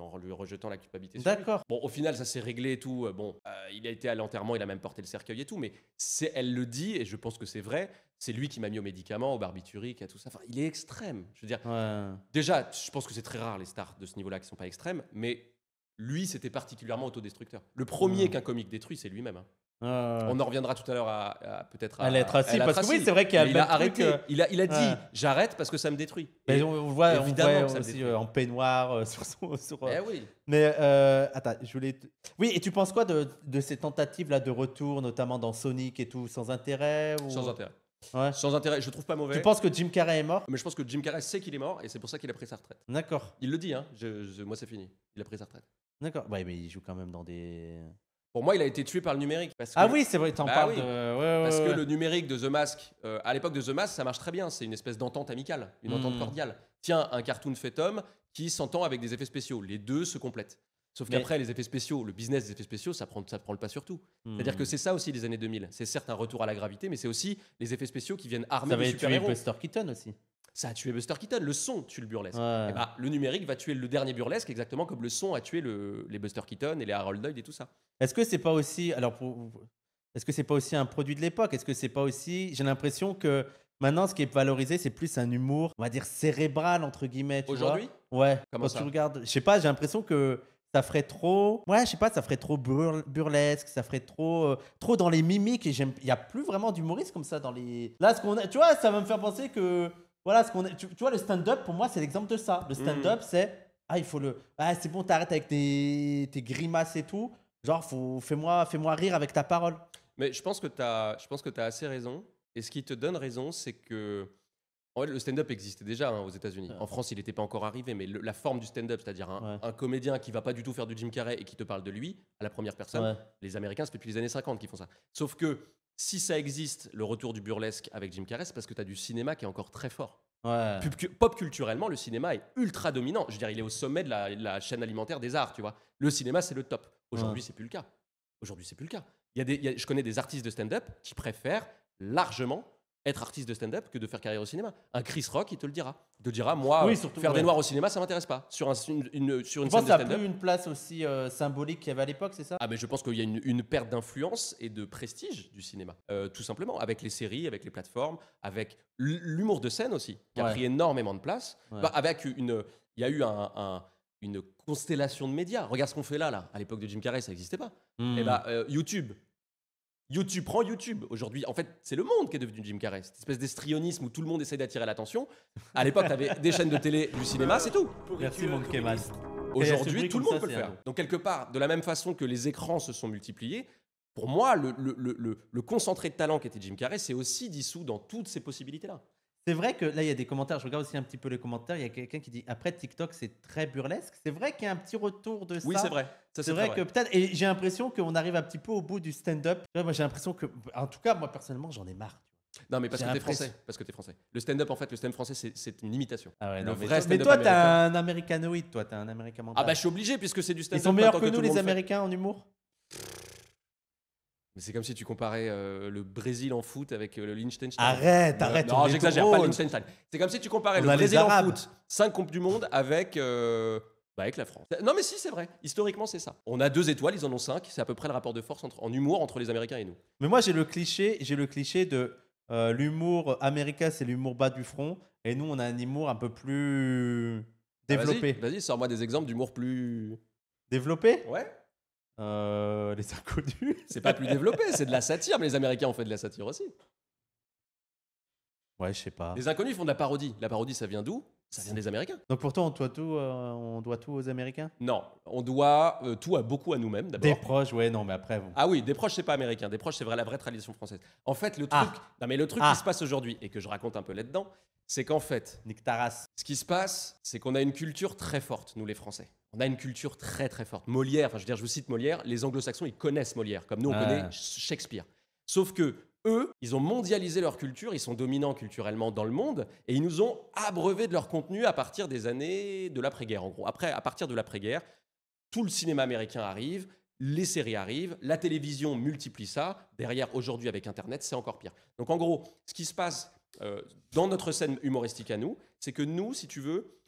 en lui rejetant la culpabilité. D'accord. Bon, au final, ça s'est réglé et tout. Euh, bon, euh, il a été à l'enterrement, il a même porté le cercueil et tout, mais c'est, elle le dit, et je pense que c'est vrai, c'est lui qui m'a mis aux médicaments, aux barbituriques, à tout ça. Enfin, il est extrême. Je veux dire, déjà, je pense que c'est très rare les stars de ce niveau-là qui sont pas extrêmes, mais lui, c'était particulièrement autodestructeur. Le premier mmh. qu'un comique détruit, c'est lui-même. Hein. Euh, on en reviendra tout à l'heure à, peut-être à, l'être Parce que oui, c'est vrai qu'il a, a arrêté. Euh, il, a, il a dit j'arrête parce que ça me détruit. Mais on, voit, évidemment on aussi euh, en peignoir sur son. Sur, eh Mais attends, je voulais. Oui, et tu penses quoi de, de ces tentatives-là de retour, notamment dans Sonic et tout, sans intérêt ou... Sans intérêt. Ouais. Sans intérêt, je trouve pas mauvais. Tu penses que Jim Carrey est mort Mais je pense que Jim Carrey sait qu'il est mort et c'est pour ça qu'il a pris sa retraite. D'accord. Il le dit, hein. Je, moi c'est fini. Il a pris sa retraite. D'accord. Ouais, mais il joue quand même dans des. Pour moi, il a été tué par le numérique. ah oui, c'est vrai, t'en bah parce que le numérique de The Mask, euh, à l'époque de The Mask, ça marche très bien. C'est une espèce d'entente amicale, une entente hmm. cordiale. Tiens, un cartoon fait homme qui s'entend avec des effets spéciaux. Les deux se complètent. Sauf qu'après, les effets spéciaux, le business des effets spéciaux, ça prend, ça prend le pas sur tout. C'est-à-dire que hmm. c'est ça aussi les années 2000. C'est certes un retour à la gravité, mais c'est aussi les effets spéciaux qui viennent armer les super-héros. Buster Keaton aussi ça a tué Buster Keaton, le son tue le burlesque. Eh ben, le numérique va tuer le dernier burlesque exactement comme le son a tué les Buster Keaton et les Harold Lloyd et tout ça. Est-ce que c'est pas aussi alors pour, est-ce que c'est pas aussi un produit de l'époque Est-ce que c'est pas aussi j'ai l'impression que maintenant ce qui est valorisé c'est plus un humour, on va dire cérébral entre guillemets, Aujourd'hui Ouais. Comment quand tu regardes, je sais pas, j'ai l'impression que ça ferait trop ouais je sais pas ça ferait trop burlesque ça ferait trop euh, trop dans les mimiques et j'aime il y a plus vraiment d'humoristes comme ça dans les là ce qu'on a tu vois ça va me faire penser que voilà ce qu'on Tu, vois, le stand-up, pour moi, c'est l'exemple de ça. Le stand-up, mm. c'est. Ah, il faut le. Ah, c'est bon, t'arrêtes avec tes, grimaces et tout. Genre, faut... fais-moi fais -moi rire avec ta parole. Mais je pense que tu as, je pense as assez raison. Et ce qui te donne raison, c'est que en fait, le stand-up existait déjà hein, aux États-Unis. En France, il n'était pas encore arrivé, mais la forme du stand-up, c'est-à-dire un, comédien qui va pas du tout faire du Jim Carrey et qui te parle de lui à la première personne, les Américains, c'est depuis les années 50 qu'ils font ça. Sauf que si ça existe, le retour du burlesque avec Jim Carrey, c'est parce que tu as du cinéma qui est encore très fort. Pop culturellement, le cinéma est ultra dominant. Je veux dire, il est au sommet de la, chaîne alimentaire des arts, tu vois. Le cinéma, c'est le top. Aujourd'hui, c'est plus le cas. Aujourd'hui, c'est plus le cas. Il y des, je connais des artistes de stand-up qui préfèrent largement être artiste de stand-up que de faire carrière au cinéma. Un Chris Rock, il te le dira. Il te dira, moi, faire des noirs au cinéma, ça m'intéresse pas. Sur, un, une, sur une je scène pense de plus une place aussi euh, symbolique qu'il y avait à l'époque, c'est ça Ah, mais je pense qu'il y a une, une perte d'influence et de prestige du cinéma, euh, tout simplement, avec les séries, avec les plateformes, avec l'humour de scène aussi, qui a pris énormément de place. Bah, avec une, il y a eu un, une constellation de médias. Regarde ce qu'on fait là, là. À l'époque de Jim Carrey, ça n'existait pas. Hmm. Et eh bah, euh, YouTube, YouTube prend YouTube. Aujourd'hui, en fait, c'est le monde qui est devenu Jim Carrey. Cette espèce d'estrionisme où tout le monde essaie d'attirer l'attention. À l'époque, avais des chaînes de télé, du cinéma, c'est tout. Merci, Aujourd'hui, tout le monde peut le faire. Donc, quelque part, de la même façon que les écrans se sont multipliés, pour moi, le, concentré de talent qui était Jim Carrey, c'est aussi dissous dans toutes ces possibilités-là. C'est vrai que là, il y a des commentaires. Je regarde aussi un petit peu les commentaires. Il y a quelqu'un qui dit après TikTok, c'est très burlesque. C'est vrai qu'il y a un petit retour de ça. Oui, c'est vrai. C'est vrai, que peut-être. Et j'ai l'impression qu'on arrive un petit peu au bout du stand-up. Moi, j'ai l'impression que, en tout cas, moi personnellement, j'en ai marre. Non, mais parce que t'es français. Parce que t'es français. Le stand-up, en fait, le stand français, c'est une imitation. Ah ouais, mais, toi, t'es un américanoïde, toi, t'es un américain. Ah bah, je suis obligé puisque c'est du stand-up. Ils sont meilleurs que nous, les Américains, en humour c'est comme si tu comparais euh, le Brésil en foot avec euh, le Liechtenstein. Arrête, arrête. non, j'exagère, pas Liechtenstein. C'est comme si tu comparais le Brésil en foot, 5 Coupes du Monde, avec, euh, bah, avec la France. Non, mais si, c'est vrai. Historiquement, c'est ça. On a deux étoiles, ils en ont cinq. C'est à peu près le rapport de force entre, en humour entre les Américains et nous. Mais moi, j'ai le cliché, j'ai le cliché de l'humour américain, c'est l'humour bas du front. Et nous, on a un humour un peu plus ah, développé. vas y sors moi des exemples d'humour plus. Développé Ouais. Euh, les inconnus. C'est pas plus développé, c'est de la satire, mais les Américains ont fait de la satire aussi. Ouais, je sais pas. Les inconnus font de la parodie. La parodie, ça vient d'où Ça vient des Américains. Donc pourtant, on doit tout, euh, on doit tout aux Américains Non, on doit euh, tout à beaucoup à nous-mêmes d'abord. Des proches, ouais, non, mais après. Ah oui, des proches, c'est pas américain. Des proches, c'est vrai la vraie tradition française. En fait, le ah. truc, mais le truc ah. qui se passe aujourd'hui et que je raconte un peu là-dedans, c'est qu'en fait, Nick ce qui se passe, c'est qu'on a une culture très forte, nous les Français on a une culture très très forte. Molière, enfin je veux dire, je vous cite Molière, les anglo-saxons, ils connaissent Molière, comme nous on ah. connaît Shakespeare. Sauf que eux, ils ont mondialisé leur culture, ils sont dominants culturellement dans le monde, et ils nous ont abreuvé de leur contenu à partir des années de l'après-guerre, en gros. Après, à partir de l'après-guerre, tout le cinéma américain arrive, les séries arrivent, la télévision multiplie ça, derrière aujourd'hui avec Internet, c'est encore pire. Donc en gros, ce qui se passe euh, dans notre scène humoristique à nous, c'est que nous, si tu veux,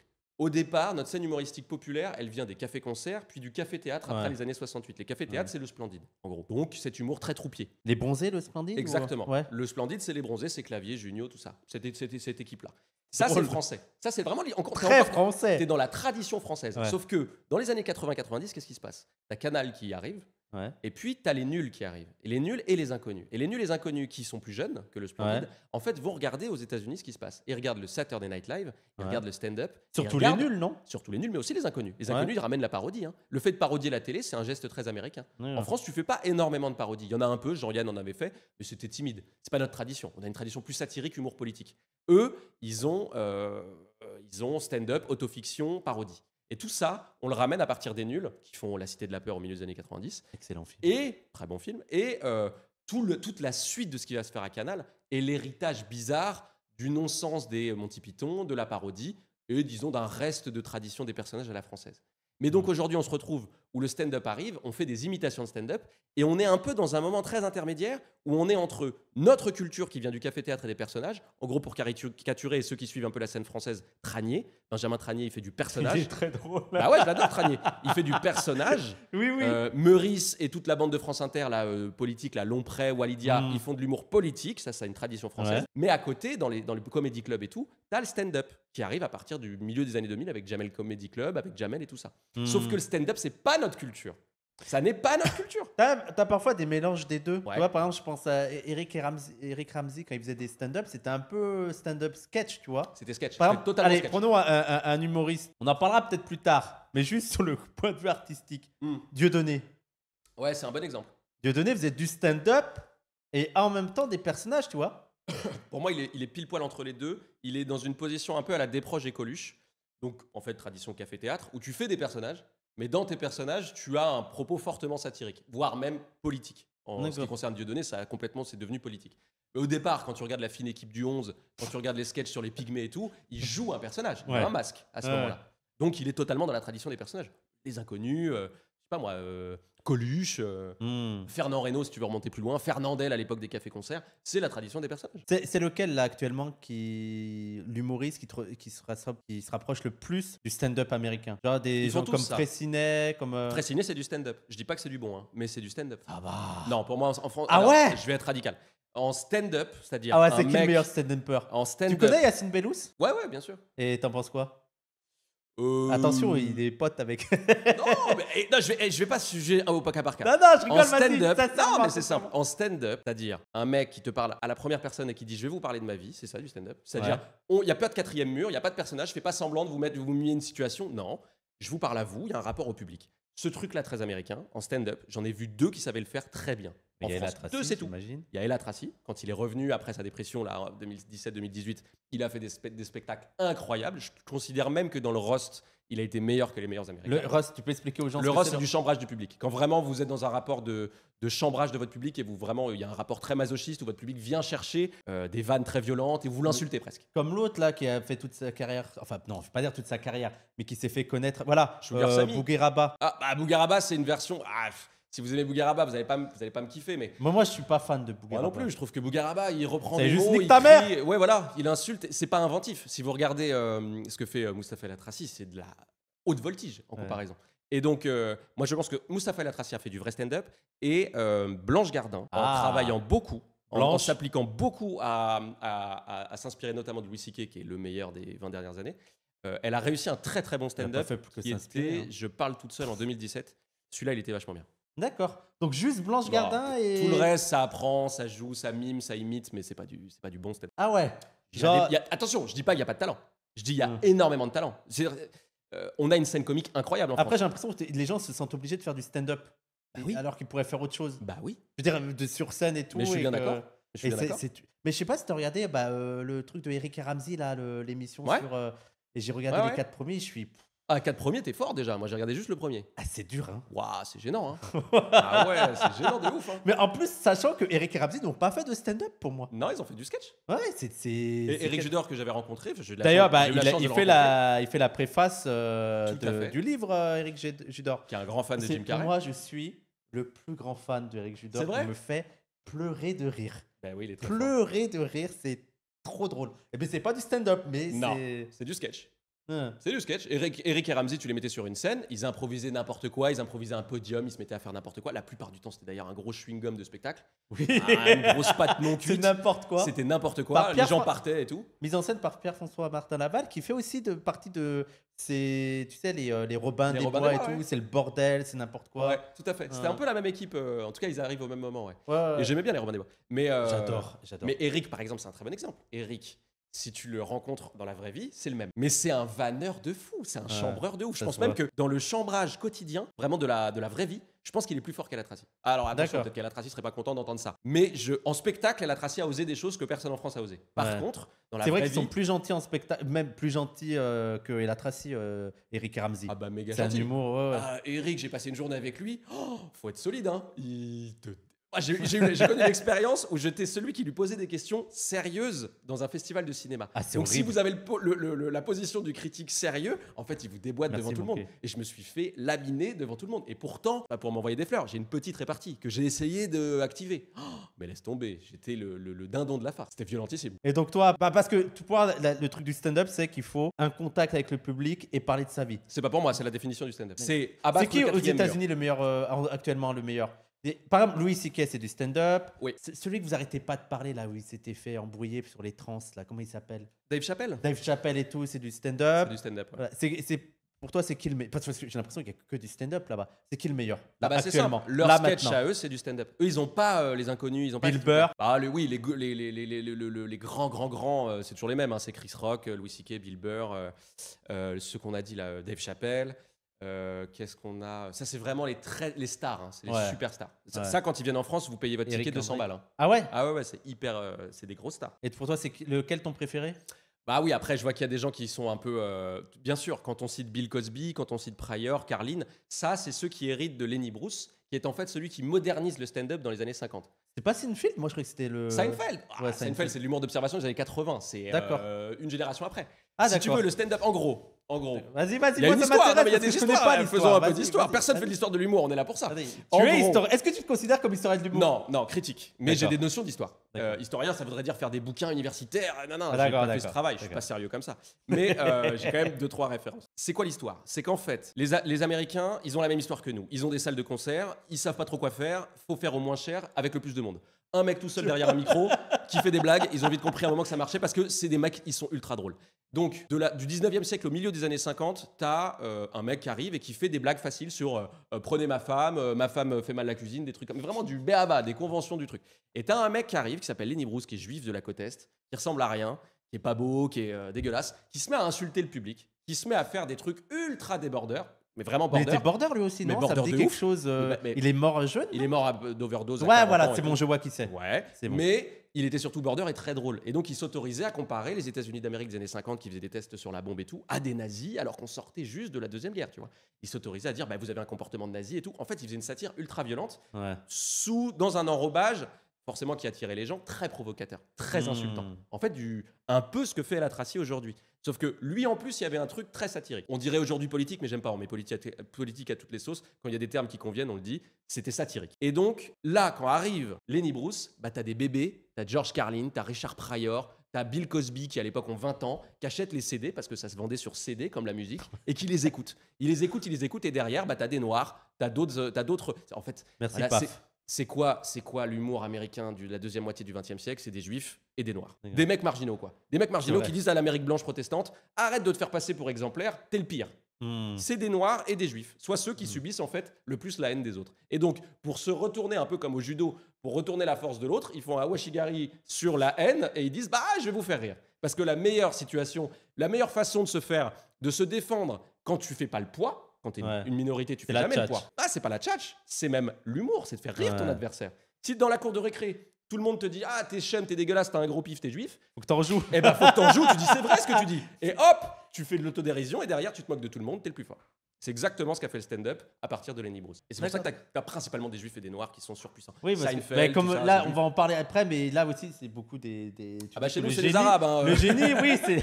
au départ, notre scène humoristique populaire, elle vient des cafés-concerts, puis du café-théâtre après les années 68. Les cafés-théâtres, c'est le Splendide, en gros. Donc, cet humour très troupier. Les bronzés, le Splendide Exactement. Le Splendide, c'est les bronzés, c'est Clavier, Junio, tout ça. C'était cette équipe-là. Ça, c'est le français. Ça, c'est vraiment. Très français. T'es dans la tradition française. Sauf que dans les années 80-90, qu'est-ce qui se passe La Canal qui arrive, et puis, tu as les nuls qui arrivent. Et les nuls et les inconnus. Et les nuls et les inconnus qui sont plus jeunes que le splendide en fait, vont regarder aux États-Unis ce qui se passe. Ils regardent le Saturday Night Live, ils regardent le stand-up. Surtout les nuls, non Surtout les nuls, mais aussi les inconnus. Les inconnus, ils ramènent la parodie. Hein. Le fait de parodier la télé, c'est un geste très américain. En France, tu fais pas énormément de parodies. Il y en a un peu, Jean-Yann en avait fait, mais c'était timide. C'est pas notre tradition. On a une tradition plus satirique, humour politique. Eux, ils ont, euh, euh, ils ont stand-up, autofiction, parodie. Et tout ça, on le ramène à partir des nuls, qui font La Cité de la Peur au milieu des années 90. Excellent film. Et, très bon film, et euh, toute la suite de ce qui va se faire à Canal est l'héritage bizarre du non-sens des Monty Python, de la parodie, et disons d'un reste de tradition des personnages à la française. Mais donc mmh. aujourd'hui, on se retrouve où le stand-up arrive, on fait des imitations de stand-up, et on est un peu dans un moment très intermédiaire où on est entre notre culture qui vient du café-théâtre et des personnages, en gros pour caricaturer ceux qui suivent un peu la scène française, Tranier. Benjamin Tranier, il fait du personnage. Il très drôle. Bah ouais, j'adore Tranier. Il fait du personnage. Oui, oui. Euh, Meurice et toute la bande de France Inter, la euh, politique, la Lomprey, Walidia, mmh. ils font de l'humour politique, ça, c'est une tradition française. Mais à côté, dans les, dans les clubs et tout, t'as le stand-up qui arrive à partir du milieu des années 2000 avec Jamel Comedy Club, avec Jamel et tout ça. Hmm. Sauf que le stand-up, c'est pas notre culture. Ça n'est pas notre culture. T'as as parfois des mélanges des deux. Tu vois, par exemple, je pense à e-, Eric, et Ramsey, Eric Ramsey quand il faisait des stand-up, c'était un peu stand-up sketch, tu vois. C'était sketch. Par totalement allez, prenons un, humoriste. On en parlera peut-être plus tard, mais juste sur le point de vue artistique. Hmm. Dieudonné. Ouais, c'est un bon exemple. Dieudonné faisait du stand-up et en même temps des personnages, tu vois. pour moi, il est, pile poil entre les deux. Il est dans une position un peu à la déproche et Coluche. Donc, en fait, tradition café-théâtre, où tu fais des personnages, mais dans tes personnages, tu as un propos fortement satirique, voire même politique. En ce qui concerne Dieudonné, ça a complètement, c'est devenu politique. Mais au départ, quand tu regardes la fine équipe du 11, quand tu regardes les sketchs sur les pygmées et tout, il joue un personnage, un masque à ce moment-là. Donc, il est totalement dans la tradition des personnages. Les inconnus, je euh, je sais pas moi, euh, Coluche, euh, hmm. Fernand Reynaud, si tu veux remonter plus loin, Fernandel à l'époque des cafés-concerts, c'est la tradition des personnages. C'est lequel, là, actuellement, qui l'humoriste qui, se rapproche le plus du stand-up américain Genre des gens comme Tressinet, comme. Euh, c'est du stand-up. Je dis pas que c'est du bon, hein, mais c'est du stand-up. Ah bah. Non, pour moi, en, France. Ah ouais Je vais être radical. En stand-up, c'est-à-dire. Ah ouais, c'est qui le meilleur stand-upper En stand-up. Tu connais Yacine Bellous Ouais, ouais, bien sûr. Et t'en penses quoi Attention, euh. il est pote avec. non, mais, eh, je, vais, eh, vais pas sujet au cas par cas. Non, non, je rigole, en stand-up, Non, mais c'est simple. En stand-up, c'est-à-dire un mec qui te parle à la première personne et qui dit Je vais vous parler de ma vie, c'est ça du stand-up. C'est-à-dire, il n'y a pas de quatrième mur, il n'y a pas de personnage, je fais pas semblant de vous mettre, de vous une situation. Non, je vous parle à vous, il y a un rapport au public. Ce truc-là très américain, en stand-up, j'en ai vu deux qui savaient le faire très bien il y a France c'est Il y a Ella Tracy. Quand il est revenu après sa dépression, là, 2017-2018, il a fait des, spectacles incroyables. Je considère même que dans le Rost, il a été meilleur que les meilleurs Américains. Le Rost, tu peux expliquer aux gens Le Rost, c'est du chambrage du public. Quand vraiment vous êtes dans un rapport de, chambrage de votre public et vous vraiment, il y a un rapport très masochiste où votre public vient chercher euh, des vannes très violentes et vous l'insultez presque. Comme l'autre, là, qui a fait toute sa carrière, enfin, non, je ne pas dire toute sa carrière, mais qui s'est fait connaître. Voilà, je euh, Bougueraba. Ah, bah, c'est une version. Ah, si vous aimez Bougaraba, vous n'allez pas, vous pas me kiffer, mais. moi, je suis pas fan de Bougaraba. Moi non plus, je trouve que Bougaraba, il reprend. des juste mots, nique ta mère. Ouais, voilà, il insulte. C'est pas inventif. Si vous regardez euh, ce que fait euh, Moustapha El Atrassi, c'est de la haute voltige en comparaison. Et donc, euh, moi, je pense que Moustapha El Atrassi a fait du vrai stand-up et euh, Blanche Gardin, en ah. travaillant beaucoup, en- s'appliquant beaucoup à, à- s'inspirer notamment de Louis C.K., qui est le meilleur des 20 dernières années, elle a réussi un très très bon stand-up. fait plus que était hein. Je parle toute seule en 2017. Celui-là, il était vachement bien. D'accord. Donc juste Blanche Gardin et. Tout le reste, ça apprend, ça joue, ça mime, ça imite, mais c'est pas du, c'est pas du bon step. Ah ouais. Attention, je dis pas qu'il y a pas de talent. Je dis il y a hmm. énormément de talent. Euh, on a une scène comique incroyable. En Après, j'ai l'impression que les gens se sentent obligés de faire du stand-up, bah alors qu'ils pourraient faire autre chose. Bah oui. Je veux dire de sur scène et tout. Mais je suis bien d'accord. Mais je sais pas si t'as regardé bah, euh, le truc de Eric et Ramsey là, l'émission sur. Euh, et j'ai regardé les quatre premiers, je suis. Ah, quatre premiers, t'es fort déjà. Moi, j'ai regardé juste le premier. Ah, c'est dur, hein. c'est gênant, hein. ah ouais, c'est gênant de ouf. Hein. Mais en plus, sachant que Eric et Ramsey n'ont pas fait de stand-up pour moi. Non, ils ont fait du sketch. Ouais, c'est. Eric Judor que j'avais rencontré. D'ailleurs, bah, il, il fait la, il fait la préface euh, du livre, euh, Eric Judor. Qui est un grand fan de Jim Carrey. Moi, je suis le plus grand fan d'Eric Judor. Il me fait pleurer de rire. Ben oui, il est Pleurer de rire, c'est trop drôle. Et eh ben bien, c'est pas du stand-up, mais c'est. c'est du sketch. Ah. C'est du sketch. Eric, et Ramsey, tu les mettais sur une scène, ils improvisaient n'importe quoi, ils improvisaient un podium, ils se mettaient à faire n'importe quoi. La plupart du temps, c'était d'ailleurs un gros chewing-gum de spectacle. Oui. Ah, une grosse patte non cuite. C'était n'importe quoi. C'était n'importe quoi. Les gens partaient et tout. Mise en scène par Pierre-François Martin Laval, qui fait aussi partie de ces, tu sais les, euh, les Robins des Bois et tout c'est le bordel c'est n'importe quoi ouais tout à fait c'était un peu la même équipe euh, en tout cas ils arrivent au même moment et j'aimais bien les Robins des Bois mais euh, j'adore j'adore mais Eric par exemple c'est un très bon exemple Eric si tu le rencontres dans la vraie vie, c'est le même. Mais c'est un vanneur de fou, c'est un chambreur de ouf. Je pense même que dans le chambrage quotidien, vraiment de la, de la vraie vie, je pense qu'il est plus fort qu'Alatraci. Alors attention, peut-être ne serait pas content d'entendre ça. Mais je, en spectacle, Alatraci a osé des choses que personne en France a osé. Par contre, dans la C'est vrai qu'ils sont plus gentils en spectacle, même plus gentils euh, que Alatraci, euh, Eric Ramsey. Ah bah, C'est un humour, ouais, Ah, Eric, j'ai passé une journée avec lui. il oh, faut être solide, hein. Il te ah, j'ai connu l'expérience où j'étais celui qui lui posait des questions sérieuses dans un festival de cinéma. Ah, donc si vous avez la position du critique sérieux, en fait, il vous déboîte devant tout le monde. Et je me suis fait laminer devant tout le monde. Et pourtant, pour m'envoyer des fleurs, j'ai une petite répartie que j'ai essayé d'activer. Oh, mais laisse tomber, j'étais le, dindon de la farce. C'était violentissime. Et donc toi, bah, parce que tu le truc du stand-up, c'est qu'il faut un contact avec le public et parler de sa vie. C'est pas pour moi, c'est la définition du stand-up. C'est qui aux États-Unis le meilleur euh, actuellement le meilleur par exemple, Louis C.K., c'est du stand-up. Oui. celui que vous arrêtez pas de parler, là, où il s'était fait embrouiller sur les trans, là, comment il s'appelle Dave Chappelle Dave Chappelle et tout, c'est du stand-up. C'est du stand-up, c'est, Pour toi, c'est qui le meilleur Parce que j'ai l'impression qu'il n'y a que du stand-up là-bas. C'est qui le meilleur là, le ah bah, actuellement Leur sketch à eux, c'est du stand-up. Eux, ils n'ont pas euh, les inconnus, ils ont pas. Bill Burr. Ah, oui, les, les, grands, grands, grands, euh, c'est toujours les mêmes. Hein. c'est Chris Rock, euh, Louis C.K., Bill Burr, ce qu'on a dit là, Dave Chappelle. Euh, qu'est-ce qu'on a Ça, c'est vraiment les, les stars, hein. c'est les superstars. Ça, ça, quand ils viennent en France, vous payez votre ticket de 100 balles. Hein. Ah ouais Ah ouais, c'est hyper. Euh, c'est des gros stars. Et pour toi, c'est lequel ton préféré Bah oui, après, je vois qu'il y a des gens qui sont un peu. Euh, bien sûr, quand on cite Bill Cosby, quand on cite Pryor, Carlin, ça, c'est ceux qui héritent de Lenny Bruce, qui est en fait celui qui modernise le stand-up dans les années 50. C'est pas Seinfeld Moi, je croyais que c'était le. Seinfeld ah, Seinfeld, c'est l'humour d'observation des années 80. C'est une génération après. Ah, si tu veux, le stand-up, en gros. En gros. Vas-y, vas-y, il y a une histoire. mais il y a des histoires. Hein, faisons un peu d'histoire. Personne fait de l'histoire de l'humour. On est là pour ça. Tu es Est-ce que tu te considères comme historien de l'humour Non, non, critique. Mais j'ai des notions d'histoire. Euh, historien, ça voudrait dire faire des bouquins universitaires. Non, non, ah, j'ai pas fait ce travail. Je suis pas sérieux comme ça. Mais euh, j'ai quand même deux, trois références. C'est quoi l'histoire C'est qu'en fait, les, les Américains, ils ont la même histoire que nous. Ils ont des salles de concert. Ils savent pas trop quoi faire. Faut faire au moins cher avec le plus de monde un mec tout seul derrière un micro qui fait des blagues. Ils ont vite compris à un moment que ça marchait parce que c'est des mecs, ils sont ultra drôles. Donc, du 19e siècle au milieu des années 50, t'as euh, un mec qui arrive et qui fait des blagues faciles sur euh, euh, prenez ma femme, ma femme fait mal la cuisine, des trucs comme vraiment du baba, des conventions du truc. Et t'as un mec qui arrive qui s'appelle Lenny Bruce, qui est juif de la côte Est, qui ressemble à rien, qui est pas beau, qui est dégueulasse, qui se met à insulter le public, qui se met à faire des trucs ultra débordeurs mais vraiment border. il était border lui aussi, non Ça quelque chose. Euh, il est mort jeune Il est mort d'overdose. Ouais, voilà, c'est bon, je vois qui c'est. Ouais, bon. Mais il était surtout border et très drôle. Et donc, il s'autorisait à comparer les États-Unis d'Amérique des années 50 qui faisaient des tests sur la bombe et tout à des nazis alors qu'on sortait juste de la Deuxième Guerre, tu vois. Il s'autorisait à dire bah, vous avez un comportement de nazi et tout. En fait, il faisait une satire ultra violente sous, dans un enrobage forcément qui attirait les gens, très provocateur, très mmh. insultant. En fait, du, un peu ce que fait la Tracy aujourd'hui. Sauf que lui, en plus, il y avait un truc très satirique. On dirait aujourd'hui politique, mais j'aime pas, on met politique à toutes les sauces. Quand il y a des termes qui conviennent, on le dit. C'était satirique. Et donc, là, quand arrive Lenny Bruce, bah, t'as des bébés, t'as George Carlin, t'as Richard Pryor, T'as Bill Cosby qui à l'époque ont 20 ans, qui achètent les CD parce que ça se vendait sur CD comme la musique et qui les écoute. Il les écoute, il les écoute et derrière, bah, t'as des noirs, t'as d'autres, euh, t'as d'autres. En fait, Merci voilà, c'est quoi, c'est quoi l'humour américain de la deuxième moitié du XXe siècle C'est des juifs et des noirs. Des mecs marginaux, quoi. Des mecs marginaux qui disent à l'Amérique blanche protestante arrête de te faire passer pour exemplaire, t'es le pire. Hmm. C'est des noirs et des juifs, soit ceux qui hmm. subissent en fait le plus la haine des autres. Et donc, pour se retourner un peu comme au judo, pour retourner la force de l'autre, ils font un washigari sur la haine et ils disent bah je vais vous faire rire. Parce que la meilleure situation, la meilleure façon de se faire, de se défendre quand tu fais pas le poids, quand t'es une minorité, tu fais jamais le poids. Ah, c'est pas la tchatch, c'est même l'humour, c'est de faire rire ton adversaire. Si dans la cour de récré, tout le monde te dit Ah, t'es chum, t'es dégueulasse, t'as un gros pif, t'es juif. Faut que t'en joues. Eh ben, faut que t'en joues, tu dis C'est vrai ce que tu dis. Et hop, tu fais de l'autodérision et derrière, tu te moques de tout le monde, t'es le plus fort. C'est exactement ce qu'a fait le stand-up à partir de Lenny Bruce. Et c'est pour ça que tu as, principalement des juifs et des noirs qui sont surpuissants. Oui, mais comme là, on va en parler après, mais là aussi, c'est beaucoup des. des ah bah chez nous, c'est les Arabes. Hein. Le génie, oui, c'est.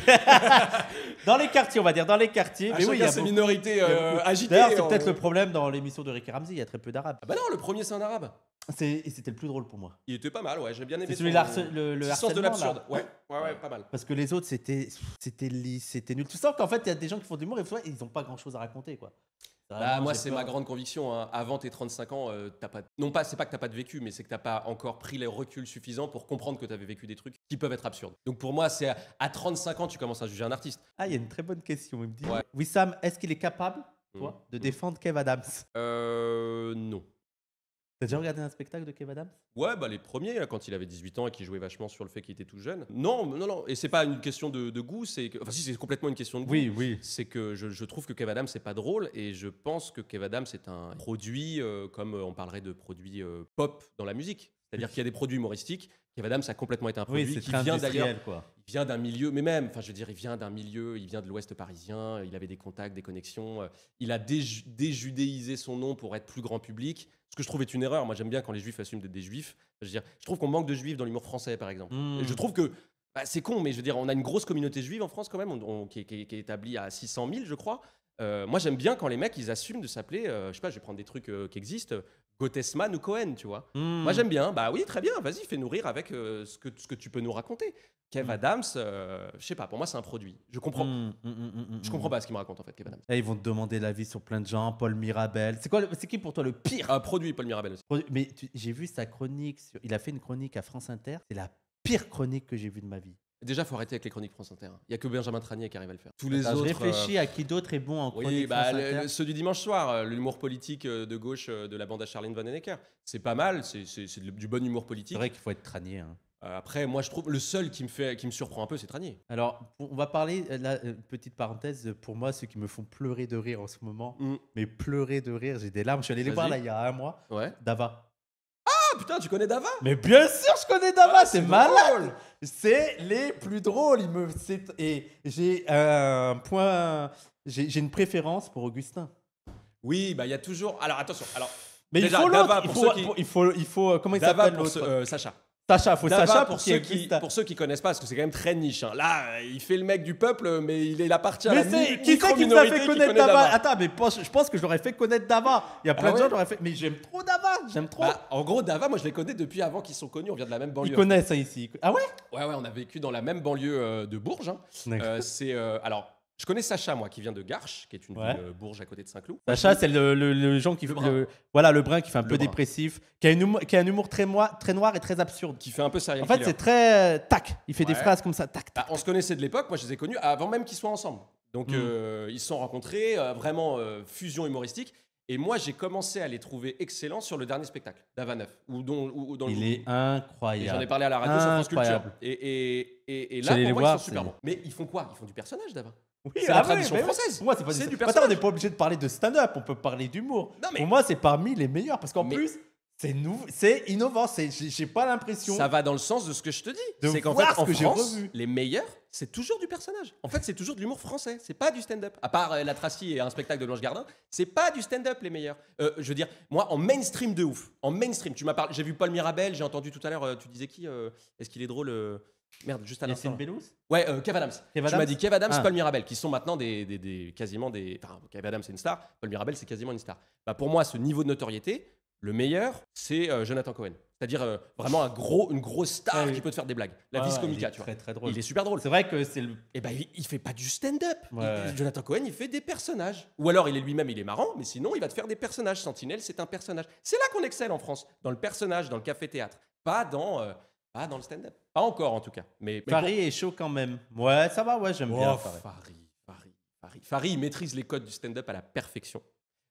dans les quartiers, on va dire, dans les quartiers. mais il y a ces minorités euh, agitées. D'ailleurs, c'est peut-être le problème dans l'émission de Ricky Ramsey, il y a très peu d'Arabes. Ah bah non, le premier, c'est un Arabe. Ah, c'était le plus drôle pour moi. Il était pas mal, ouais, j'ai bien aimé. C'est celui là le, le sens de l'absurde, ouais. Ouais, ouais. pas mal. Parce que les autres, c'était c'était c'était nul. tout sens qu'en fait, il y a des gens qui font de l'humour et ils n'ont pas grand-chose à raconter, quoi. Bah, moi, c'est ma grande conviction. Hein. Avant tes 35 ans, euh, t'as pas... non pas, c'est pas que t'as pas de vécu, mais c'est que t'as pas encore pris les reculs suffisants pour comprendre que tu t'avais vécu des trucs qui peuvent être absurdes. Donc pour moi, c'est à... 35 ans, tu commences à juger un artiste. Ah, il y a une très bonne question. Il me dit est-ce qu'il est capable, mmh. toi, de mmh. défendre Kev Adams euh, Non. T'as déjà regardé un spectacle de Kev Adams Ouais, bah les premiers, quand il avait 18 ans et qu'il jouait vachement sur le fait qu'il était tout jeune. Non, non, non. Et c'est pas une question de, goût, c'est Enfin, si, c'est complètement une question de goût. Oui, oui. C'est que je, trouve que Kev Adams, c'est pas drôle et je pense que Kev Adams, c'est un produit, euh, comme euh, on parlerait de produits euh, pop dans la musique. C'est-à-dire qu'il y a des produits humoristiques. Kev Adams a complètement été un produit oui, qui vient d'ailleurs vient d'un milieu, mais même, enfin, je veux dire, il vient d'un milieu, il vient de l'Ouest parisien, il avait des contacts, des connexions, il a déjudéisé son nom pour être plus grand public. Ce que je trouve est une erreur. Moi, j'aime bien quand les juifs assument d'être des juifs. Je, dire, je trouve qu'on manque de juifs dans l'humour français, par exemple. Et hmm. je trouve que bah, c'est con, mais je veux dire, on a une grosse communauté juive en France quand même, qui, qui, est établie à 600 000, je crois. Euh, moi, j'aime bien quand les mecs, ils assument de s'appeler, euh, je sais pas, je vais prendre des trucs euh, qui existent, Gottesman ou Cohen, tu vois. Hmm. Moi, j'aime bien. Bah oui, très bien, vas-y, fais nourrir avec ce, que, tu peux nous raconter. Kev hmm. Adams, je sais pas, pour moi, c'est un produit. Je comprends. Hmm, je comprends pas ce qu'il me raconte, en fait, Kev Adams. Eh, ils vont te demander l'avis sur plein de gens. Paul Mirabel. C'est quoi, c'est qui pour toi le pire Un produit, Paul Mirabel aussi. Mais j'ai vu sa chronique, il a fait une chronique à France Inter. C'est la pire chronique que j'ai vue de ma vie. Déjà, faut arrêter avec les chroniques France Inter. Il y a que Benjamin Tranier qui arrive à le faire. Tous les autres. réfléchis euh, à qui d'autre est bon en chronique bah, France Inter. ceux du dimanche soir, euh, l'humour politique euh, de gauche de la bande à Charlene Van Enecker. C'est pas mal, c'est du bon humour politique. C'est vrai qu'il faut être Tranier. Hein. après, moi, je trouve le seul qui me fait, qui me surprend un peu, c'est Tranier. Alors, on va parler la petite parenthèse. Pour moi, ceux qui me font pleurer de rire en ce moment, mm. mais pleurer de rire, j'ai des larmes. Je suis allé les voir là il y a un mois. Ouais. Dava. Ah, putain, tu connais Dava Mais bien sûr, je connais Dava, ah, c'est malade C'est les plus drôles, il me... Et j'ai un point... J'ai une préférence pour Augustin. Oui, bah il y a toujours... Alors attention, alors... Mais il faut Dava, il, faut, il, Comment il s'appelle l'autre euh, Sacha. Sacha, faut Sacha pour, ceux qui, pour, ceux qui, connaissent pas, parce que c'est quand même très niche. Hein. Là, il fait le mec du peuple, mais il est la partie à mais c'est qui c'est qui nous a fait connaître Dava, Attends, mais je pense que j'aurais fait connaître Dava. Il y a ah plein de gens j'aurais fait. Mais j'aime trop Dava, j'aime trop. Bah, en gros, Dava, moi je les connais depuis avant qu'ils sont connus. On vient de la même banlieue. Ils connaissent ça hein, ici. Ah ouais Ouais, ouais, on a vécu dans la même banlieue euh, de Bourges. Hein. Euh, c'est euh, alors je connais Sacha, moi, qui vient de Garches, qui est une ville, euh, bourge à côté de Saint-Cloud. Sacha, c'est le, le, le, qui. voilà, le brun qui fait un peu dépressif, qui a, qui a un humour très, moi, très noir et très absurde. Qui fait un peu sérieux. En fait, c'est très. Euh, tac Il fait des phrases comme ça, tac. Bah, tac. on se connaissait de l'époque, moi, je les ai connus avant même qu'ils soient ensemble. Donc, mm. euh, ils se sont rencontrés, vraiment fusion humoristique. Et moi, j'ai commencé à les trouver excellents sur le dernier spectacle d'Avaneuf. Ou dans, ou Il est incroyable. J'en ai parlé à la radio sur France Culture. Et, et, et, là, pour moi, voir, ils sont super bons. Mais ils font quoi Ils font du personnage d'Ava. Oui, c'est ah la tradition française. moi, c'est pas du, personnage. on n'est pas obligé de parler de stand-up, on peut parler d'humour. Pour moi, c'est parmi les meilleurs parce qu'en plus, c'est c'est innovant, j'ai pas l'impression. Ça va dans le sens de ce que je te dis, c'est qu'en fait en France, les meilleurs, c'est toujours du personnage. En fait, c'est toujours de l'humour français, c'est pas du stand-up. À part euh, La Tracy et un spectacle de Blanche Gardin, c'est pas du stand-up les meilleurs. Euh, je veux dire, moi en mainstream de ouf, en mainstream, tu m'as parlé, j'ai vu Paul Mirabel, j'ai entendu tout à l'heure, euh, tu disais qui Est-ce qu'il est drôle Merde, juste à l'instant. Ouais, euh, Kev Adams. Kev Adams. dit Kev Adams, ah. Paul Mirabel, qui sont maintenant des, des, quasiment des. Enfin, Kev Adams, c'est une star. Paul Mirabel, c'est quasiment une star. Bah, pour moi, ce niveau de notoriété, le meilleur, c'est euh, Jonathan Cohen. C'est-à-dire euh, vraiment un gros, une grosse star qui peut te faire des blagues. La vice vis tu vois. Très, Il est super drôle. C'est vrai que c'est le. Et eh ben, il, fait pas du stand-up. Jonathan Cohen, il fait des personnages. Ou alors, il est lui-même, il est marrant, mais sinon, il va te faire des personnages. Sentinelle, c'est un personnage. C'est là qu'on excelle en France, dans le personnage, dans le café-théâtre. Pas dans. Pas dans le stand-up. Pas encore, en tout cas. Mais, Paris est chaud quand même. Ouais, ça va, ouais, j'aime oh, bien. Farid, Farid, Farid. Farid, il maîtrise les codes du stand-up à la perfection.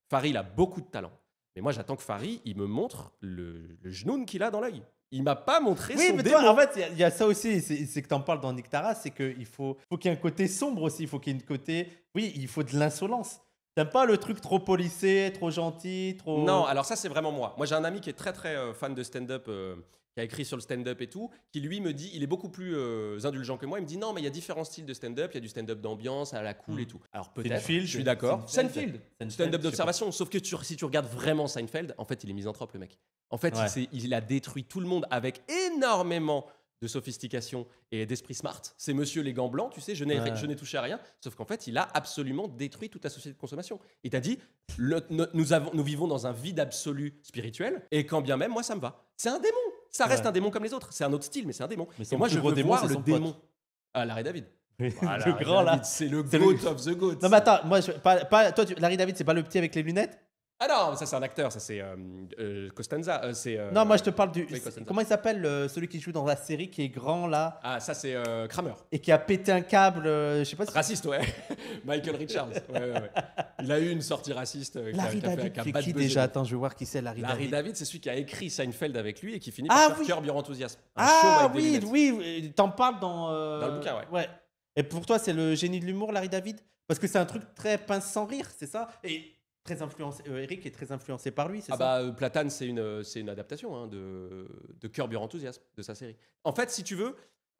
Farid, il a beaucoup de talent. Mais moi, j'attends que Farid, il me montre le, le genou qu'il a dans l'œil. Il m'a pas montré oui, mais toi, en fait, il y, a ça aussi, c'est que tu en parles dans Nick Taras, c'est qu'il faut, faut qu'il y ait un côté sombre aussi, il faut qu'il y ait une côté... Oui, il faut de l'insolence. T'aimes pas le truc trop polissé, trop gentil, trop... Non, alors ça, c'est vraiment moi. Moi, j'ai un ami qui est très, très euh, fan de stand-up, euh, qui a écrit sur le stand-up et tout, qui lui me dit, il est beaucoup plus euh, indulgent que moi, il me dit non, mais il y a différents styles de stand-up, il y a du stand-up d'ambiance, à la cool hmm. et tout. Alors peut-être, je suis d'accord. Seinfeld, stand-up d'observation, sauf que si tu regardes vraiment Seinfeld, en fait, il est misanthrope le mec. En fait, il, a détruit tout le monde avec énormément de sophistication et d'esprit smart. C'est monsieur les gants blancs, tu sais, je n'ai touché à rien. Sauf qu'en fait, il a absolument détruit toute la société de consommation. Il t'a dit, nous, avons, nous vivons dans un vide absolu spirituel, et quand bien même, moi, ça me va. C'est un démon ça reste un démon comme les autres. C'est un autre style, mais c'est un démon. Mais Et moi, je veux voir le démon. Ah, Larry David. Ah, le grand là. C'est le goat of the goat. Non, mais attends, moi, je... pas, toi, Larry David, c'est pas le petit avec les lunettes ah non, ça c'est un acteur, ça c'est euh, euh, Costanza. Euh, non, moi je te parle du. Comment il s'appelle celui qui joue dans la série qui est grand là Ah, ça c'est Kramer. et qui a pété un câble Je sais pas si. Raciste, ouais. Michael Richards. Ouais, Il a eu une sortie raciste. Larry David, qui qui déjà Attends, je vais voir qui c'est Larry, Larry David. c'est celui qui a écrit Seinfeld avec lui et qui finit ah par Ah faire oui. Ah oui, oui, oui, t'en parles dans. Dans le bouquin, ouais. Et pour toi, c'est le génie de l'humour, Larry David Parce que c'est un truc très pince sans rire, c'est ça Et influencé, euh, Eric est très influencé par lui, c'est ah ça bah, euh, Platane, c'est une, euh, une adaptation hein, de, de Curb Your Enthusiasm, de sa série. En fait, si tu veux,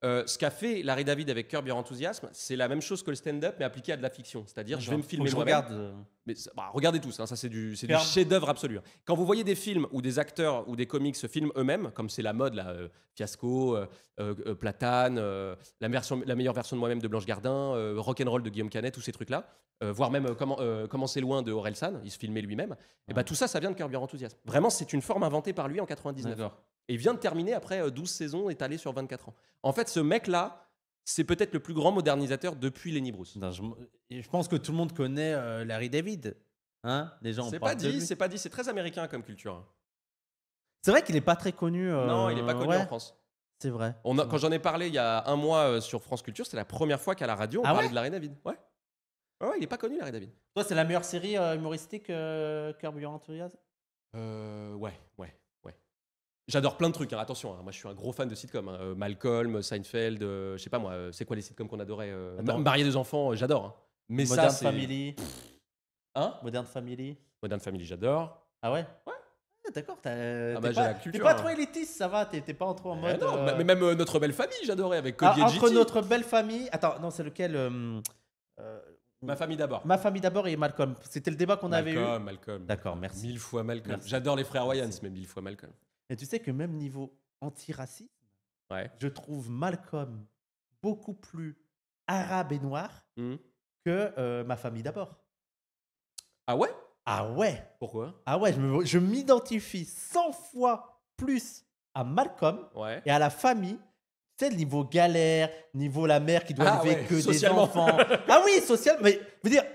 euh, ce qu'a fait Larry David avec Curb Your Enthusiasm, c'est la même chose que le stand-up, mais appliqué à de la fiction. C'est-à-dire, je vais me filmer moi regarde. Euh. Mais bah, regardez tous, hein, ça c'est du, chef-d'œuvre absolu. Quand vous voyez des films où des acteurs ou des comics se filment eux-mêmes, comme c'est la mode, là, euh, Fiasco, Platane, la, meilleure version de moi-même de Blanche Gardin, Rock'n'Roll de Guillaume Canet, tous ces trucs-là, voire même comment, comment c'est loin de Orelsan, il se filmait lui-même, et eh ben tout ça, ça vient de Curb Your Vraiment, c'est une forme inventée par lui en 99 il vient de terminer après 12 euh, saisons étalées sur 24 ans. En fait, ce mec-là, c'est peut-être le plus grand modernisateur depuis Lenny Bruce. je, pense que tout le monde connaît euh, Larry David. Hein Les gens C'est pas, dit, c'est pas dit, c'est très américain comme culture. Hein. C'est vrai qu'il n'est pas très connu. Euh, non, il n'est pas connu en France. C'est vrai. On quand j'en ai parlé il y a un mois sur France Culture, c'était la première fois qu'à la radio, on ah parlait de Larry David. Ouais. ouais il n'est pas connu, Larry David. Toi, c'est la meilleure série humoristique que Curb Your Enthusiasm Ouais, ouais. J'adore plein de trucs, hein, attention, hein. moi je suis un gros fan de sitcoms. Hein. Euh, Malcolm, euh, Seinfeld, euh, je sais pas moi, c'est quoi les sitcoms qu'on adorait Marier deux enfants, j'adore. Mais Modern Family. Hein Modern Family. Modern Family, j'adore. Ah ouais Ouais. Ah, d'accord, ah, bah, t'es pas, trop élitiste, ça va, t'es pas en trop en eh mode. non, Mais même Notre Belle Famille, j'adorais avec Cody et ah, et Entre Notre Belle Famille. Attends, non, c'est lequel Ma famille d'abord. Ma famille d'abord et Malcolm. C'était le débat qu'on avait eu. Malcolm, Malcolm. D'accord, merci. Mille fois Malcolm. J'adore les frères Wayans, mais mille fois Malcolm. Et tu sais que même niveau antiracisme, ouais. je trouve Malcolm beaucoup plus arabe et noir mmh. que euh, ma famille d'abord. Ah ouais Ah ouais Pourquoi Ah ouais, je m'identifie 100 fois plus à Malcolm et à la famille c'est niveau galère, niveau la mère qui doit ah que des enfants. ah oui, social, mais je veux dire,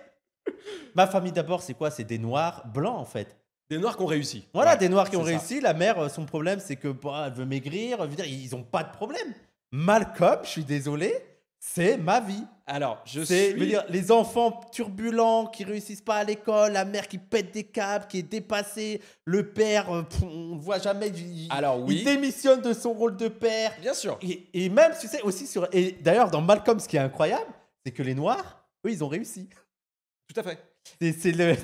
ma famille d'abord, c'est quoi C'est des noirs blancs en fait. Des noirs qui ont réussi. Voilà, des noirs qui ont réussi. La mère, euh, son problème, c'est que bah, elle veut maigrir. dire, ils n'ont pas de problème. Malcolm, je suis désolé, c'est ma vie. Alors, je sais. les enfants turbulents qui réussissent pas à l'école, la mère qui pète des câbles, qui est dépassée, le père, euh, on ne voit jamais. Il, Alors oui. Il démissionne de son rôle de père. Bien sûr. Et, même, tu sais, aussi sur. Et d'ailleurs, dans Malcolm, ce qui est incroyable, c'est que les noirs, eux, ils ont réussi. Tout à fait. C'est les,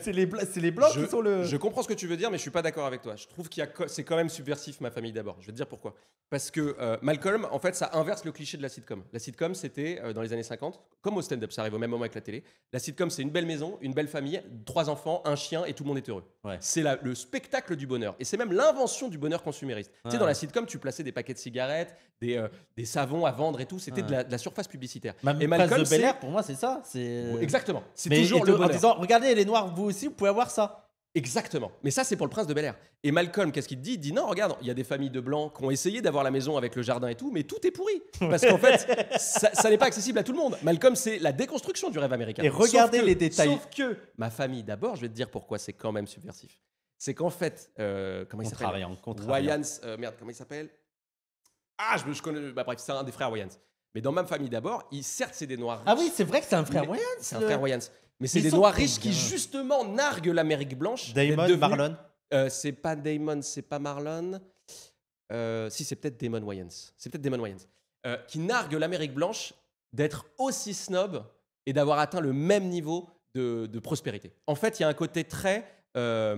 les blancs qui sont le. Je comprends ce que tu veux dire, mais je suis pas d'accord avec toi. Je trouve que c'est quand même subversif, ma famille d'abord. Je vais te dire pourquoi. Parce que euh, Malcolm, en fait, ça inverse le cliché de la sitcom. La sitcom, c'était euh, dans les années 50, comme au stand-up, ça arrive au même moment avec la télé. La sitcom, c'est une belle maison, une belle famille, trois enfants, un chien et tout le monde est heureux. Ouais. C'est le spectacle du bonheur. Et c'est même l'invention du bonheur consumériste. Tu sais, dans la sitcom, tu plaçais des paquets de cigarettes, des, euh, des savons à vendre et tout. C'était de, la surface publicitaire. et Malcolm, pour moi, c'est ça. Exactement. C'est toujours le bonheur regardez, les noirs, vous aussi, vous pouvez avoir ça. Exactement. Mais ça, c'est pour le prince de Bel Air. Et Malcolm, qu'est-ce qu'il dit Il dit non, regarde, il y a des familles de blancs qui ont essayé d'avoir la maison avec le jardin et tout, mais tout est pourri. Parce qu'en fait, ça, n'est pas accessible à tout le monde. Malcolm, c'est la déconstruction du rêve américain. Et regardez les détails. Sauf que ma famille, d'abord, je vais te dire pourquoi c'est quand même subversif. C'est qu'en fait, euh, comment il s'appelle Wayans, euh, merde, comment il s'appelle Ah, je, je, connais. Bah, bref, c'est un des frères Wayans. Mais dans ma Famille d'abord, certes, c'est des Noirs Ah oui, c'est vrai que c'est un frère C'est un frère Wayans. Mais c'est des Noirs riches qui, justement, narguent l'Amérique blanche. Damon, Marlon euh, C'est pas Damon, c'est pas Marlon. Euh, si, c'est peut-être Damon Wayans. C'est peut-être Damon Wayans. Euh, qui narguent l'Amérique blanche d'être aussi snob et d'avoir atteint le même niveau de, prospérité. En fait, il y a un côté très. ça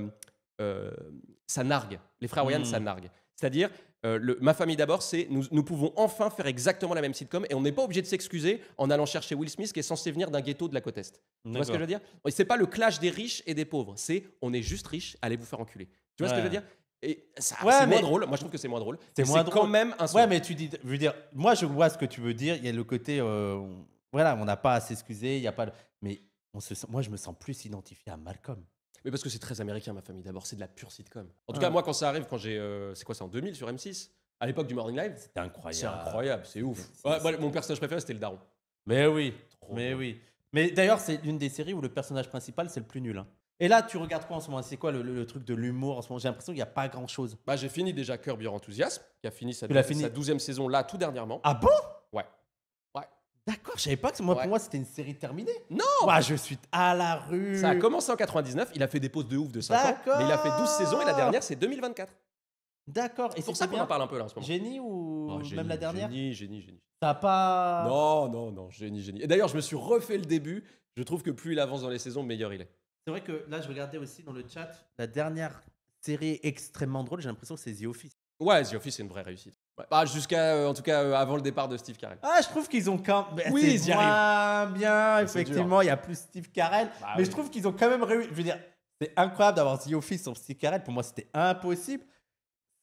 nargue. Les frères Wayans, ça hmm. nargue. C'est-à-dire, euh, ma famille d'abord, c'est nous, nous, pouvons enfin faire exactement la même sitcom et on n'est pas obligé de s'excuser en allant chercher Will Smith qui est censé venir d'un ghetto de la côte est. Tu vois ce que je veux dire C'est pas le clash des riches et des pauvres, c'est on est juste riche, allez vous faire enculer. Tu vois ce que je veux dire et c'est moins drôle. Moi, je trouve que c'est moins drôle. C'est quand même un. Ouais, mais tu dis, dire, moi, je vois ce que tu veux dire. Il y a le côté, euh, voilà, on n'a pas à s'excuser. Il a pas, mais moi, je me sens plus identifié à Malcolm. Mais parce que c'est très américain, ma famille. D'abord, c'est de la pure sitcom. En tout ah cas, moi, quand ça arrive, quand j'ai. Euh, c'est quoi, c'est en 2000 sur M6 À l'époque du Morning Live C'était incroyable. C'est incroyable, c'est ouf. mon personnage préféré, c'était le daron. Mais oui, mais oui. Mais d'ailleurs, c'est l'une des séries où le personnage principal, c'est le plus nul. Hein. Et là, tu regardes quoi en ce moment C'est quoi le, truc de l'humour en ce moment J'ai l'impression qu'il n'y a pas grand-chose. Bah, j'ai fini déjà Curb Your Enthusiasm, qui a fini sa, douzième saison là, tout dernièrement. Ah bon D'accord, je savais pas que moi, pour moi c'était une série terminée. Non Moi, bah, je suis à la rue. Ça a commencé en 99, il a fait des pauses de ouf de 5 ans, mais il a fait 12 saisons et la dernière c'est 2024. D'accord. Et C'est pour ça qu'on en parle un peu là en ce moment. Génie ou oh, même la dernière Génie, génie, génie. T'as pas. Non, non, non, génie, génie. Et d'ailleurs, je me suis refait le début. Je trouve que plus il avance dans les saisons, meilleur il est. C'est vrai que là, je regardais aussi dans le chat la dernière série extrêmement drôle. J'ai l'impression que c'est The Office. Ouais, The Office, c'est une vraie réussite. Bah, jusqu'à euh, en tout cas euh, avant le départ de Steve Carell. Ah, je trouve qu'ils ont quand même. Oui, ils y arrivent. Bien, effectivement, il y a plus Steve Carell, bah mais je trouve qu'ils ont quand même réussi. Je veux dire, c'est incroyable d'avoir The Office sans Steve Carell. Pour moi, c'était impossible.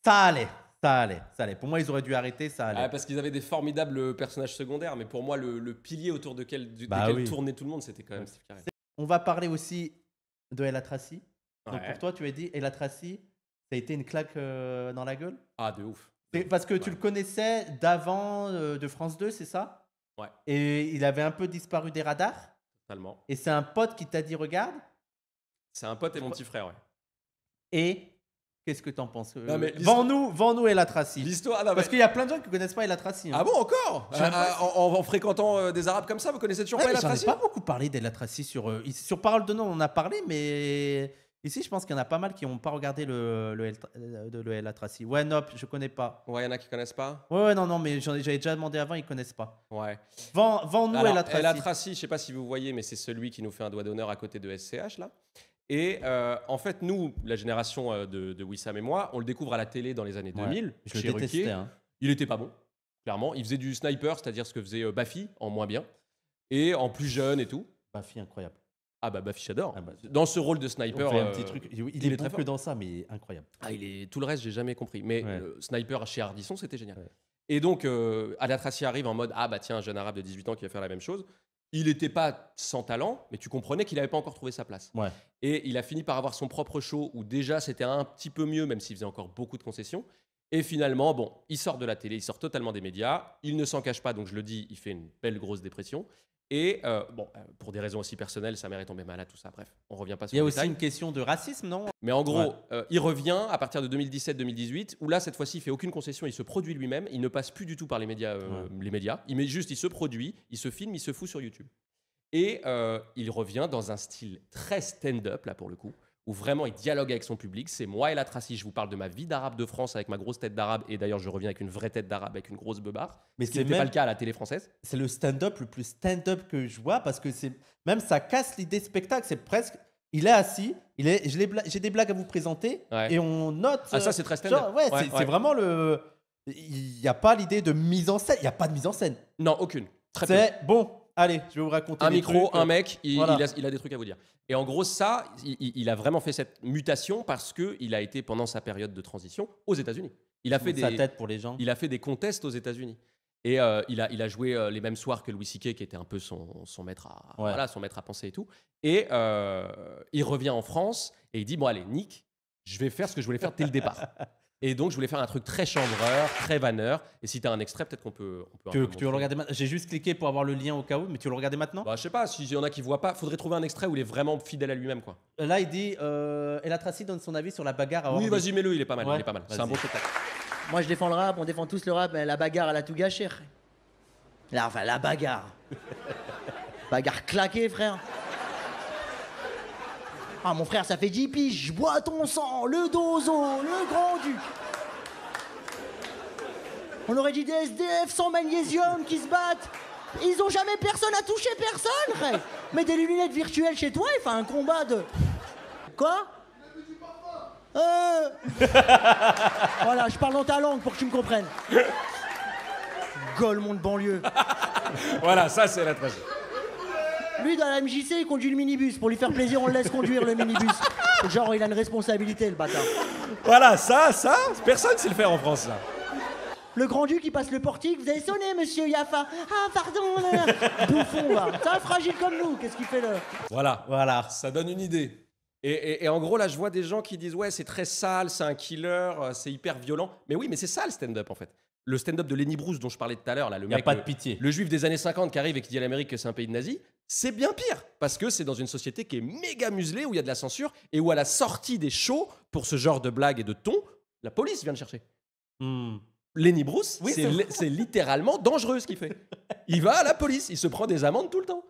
Ça allait, ça allait, ça allait. Pour moi, ils auraient dû arrêter, ça allait. Ah, parce qu'ils avaient des formidables euh, personnages secondaires, mais pour moi, le, pilier autour de quel, bah tournait tout le monde, c'était quand même Steve Carell. On va parler aussi de Ella Tracy. Donc pour toi, tu as dit Ella Tracy, ça a été une claque dans la gueule. Ah, de ouf. Parce que tu le connaissais d'avant euh, de France 2, c'est ça Ouais. Et il avait un peu disparu des radars Totalement. Et c'est un pote qui t'a dit regarde C'est un pote et mon petit frère, ouais. Et qu'est-ce que t'en penses euh, Vends-nous vends -nous El L'histoire, ah Parce qu'il y a plein de gens qui connaissent pas El Atraci. Hein. Ah bon, encore euh, en, fréquentant des Arabes comme ça, vous connaissez toujours pas El ai pas beaucoup parlé d'El Atraci sur, sur Parole de Nom, on en a parlé, mais. Ici, je pense qu'il y en a pas mal qui n'ont pas regardé le, le, euh, le, le, Ouais, non, je connais pas. Ouais, il y en a qui connaissent pas. Ouais, non, non, mais j'avais déjà demandé avant, ils connaissent pas. Ouais. Vends, nous Ella LATRACY, je sais pas si vous voyez, mais c'est celui qui nous fait un doigt d'honneur à côté de SCH, là. Et euh, en fait, nous, la génération euh, de, de, Wissam et moi, on le découvre à la télé dans les années 2000. je le détestais, hein. Il était pas bon, clairement. Il faisait du sniper, c'est-à-dire ce que faisait Baffy, en moins bien. Et en plus jeune et tout. Bafi, incroyable. Ah bah Fichador, ah bah, dans ce rôle de sniper, un euh, petit truc. Il, est, très dans ça, mais incroyable. Ah, il est tout le reste, j'ai jamais compris. Mais le sniper chez Ardisson c'était génial. Et donc, euh, arrive en mode ah bah tiens, un jeune arabe de 18 ans qui va faire la même chose. Il n'était pas sans talent, mais tu comprenais qu'il n'avait pas encore trouvé sa place. Et il a fini par avoir son propre show où déjà c'était un petit peu mieux, même s'il faisait encore beaucoup de concessions. Et finalement, bon, il sort de la télé, il sort totalement des médias, il ne s'en cache pas, donc je le dis, il fait une belle grosse dépression. Et euh, bon, euh, pour des raisons aussi personnelles, sa mère est tombée malade, tout ça. Bref, on revient pas sur. Il y a aussi une question de racisme, non Mais en gros, euh, il revient à partir de 2017-2018, où là cette fois-ci, il fait aucune concession, il se produit lui-même, il ne passe plus du tout par les médias, les médias. Il met juste, il se produit, il se filme, il se fout sur YouTube. Et il revient dans un style très stand-up là pour le coup, où vraiment il dialogue avec son public. C'est moi et la Tracy, je vous parle de ma vie d'arabe de France avec ma grosse tête d'arabe, et d'ailleurs je reviens avec une vraie tête d'arabe, avec une grosse beubare. Mais ce n'était pas le cas à la télé française. C'est le stand-up le plus stand-up que je vois, parce que c'est même ça casse l'idée spectacle, c'est presque... Il est assis, il est, j'ai des blagues à vous présenter et on note. Ah ça c'est très stand-up. Ouais, c'est vraiment le. Il n'y a pas l'idée de mise en scène. Il n'y a pas de mise en scène. Non, aucune. Très bon. Allez, je vais vous raconter. Un micro, un euh, mec, il, a, des trucs à vous dire. Et en gros, ça, il, a vraiment fait cette mutation parce qu'il a été pendant sa période de transition aux États-Unis. Il a fait des, sa pour les gens. Il a fait des contests aux États-Unis. Et euh, il, a, joué euh, les mêmes soirs que Louis C.K., qui était un peu son, maître à, son maître à penser et tout. Et il revient en France et il dit Bon, allez, Nick, je vais faire ce que je voulais faire dès le départ. Et donc, je voulais faire un truc très chambreur, très vanneur. Et si tu as un extrait, peut-être qu'on peut. On peut tu le regarder maintenant. J'ai juste cliqué pour avoir le lien au cas où, mais tu veux le regarder maintenant bah, Je sais pas, s'il y en a qui voient pas, faudrait trouver un extrait où il est vraiment fidèle à lui-même. quoi. Euh, là, il dit euh, la Tracy donne son avis sur la bagarre à Oui, vas-y, mets-le, il est pas mal. C'est un bon spectacle. Moi, je défends le rap, on défend tous le rap, mais la bagarre, elle a tout gâché. Là, enfin, la bagarre. bagarre claquée, frère. Ah, mon frère, ça fait 10 piges, je bois ton sang, le dozo, le grand-duc. On aurait dit des SDF sans magnésium qui se battent. Ils ont jamais personne à toucher, personne, frère. Mais des lunettes virtuelles chez toi, il fait un combat de. Quoi euh... voilà, je parle dans ta langue pour que tu me comprennes. mon de banlieue. voilà, ça c'est la tragédie. Lui, dans la MJC, il conduit le minibus. Pour lui faire plaisir, on le laisse conduire le minibus. Genre, il a une responsabilité, le bâtard. Voilà, ça, ça, personne sait le faire en France, là. Le grand-duc, il passe le portique. Vous avez sonné, monsieur Yafa. Ah, pardon, là, là. Bouffon, là. C'est un fragile comme nous. Qu'est-ce qu'il fait, là Voilà, voilà. Ça donne une idée. Et, en gros, là, je vois des gens qui disent Ouais, c'est très sale, c'est un killer, euh, c'est hyper violent. Mais oui, mais c'est ça le stand-up en fait. Le stand-up de Lenny Bruce dont je parlais tout à l'heure, là, le pas euh, de Le juif des années 50 qui arrive et qui dit à l'Amérique que c'est un pays de nazis, c'est bien pire parce que c'est dans une société qui est méga muselée où il y a de la censure et où à la sortie des shows pour ce genre de blagues et de tons, la police vient le chercher. Hmm. Lenny Bruce, c'est littéralement dangereux ce qu'il fait. Il va à la police, il se prend des amendes tout le temps.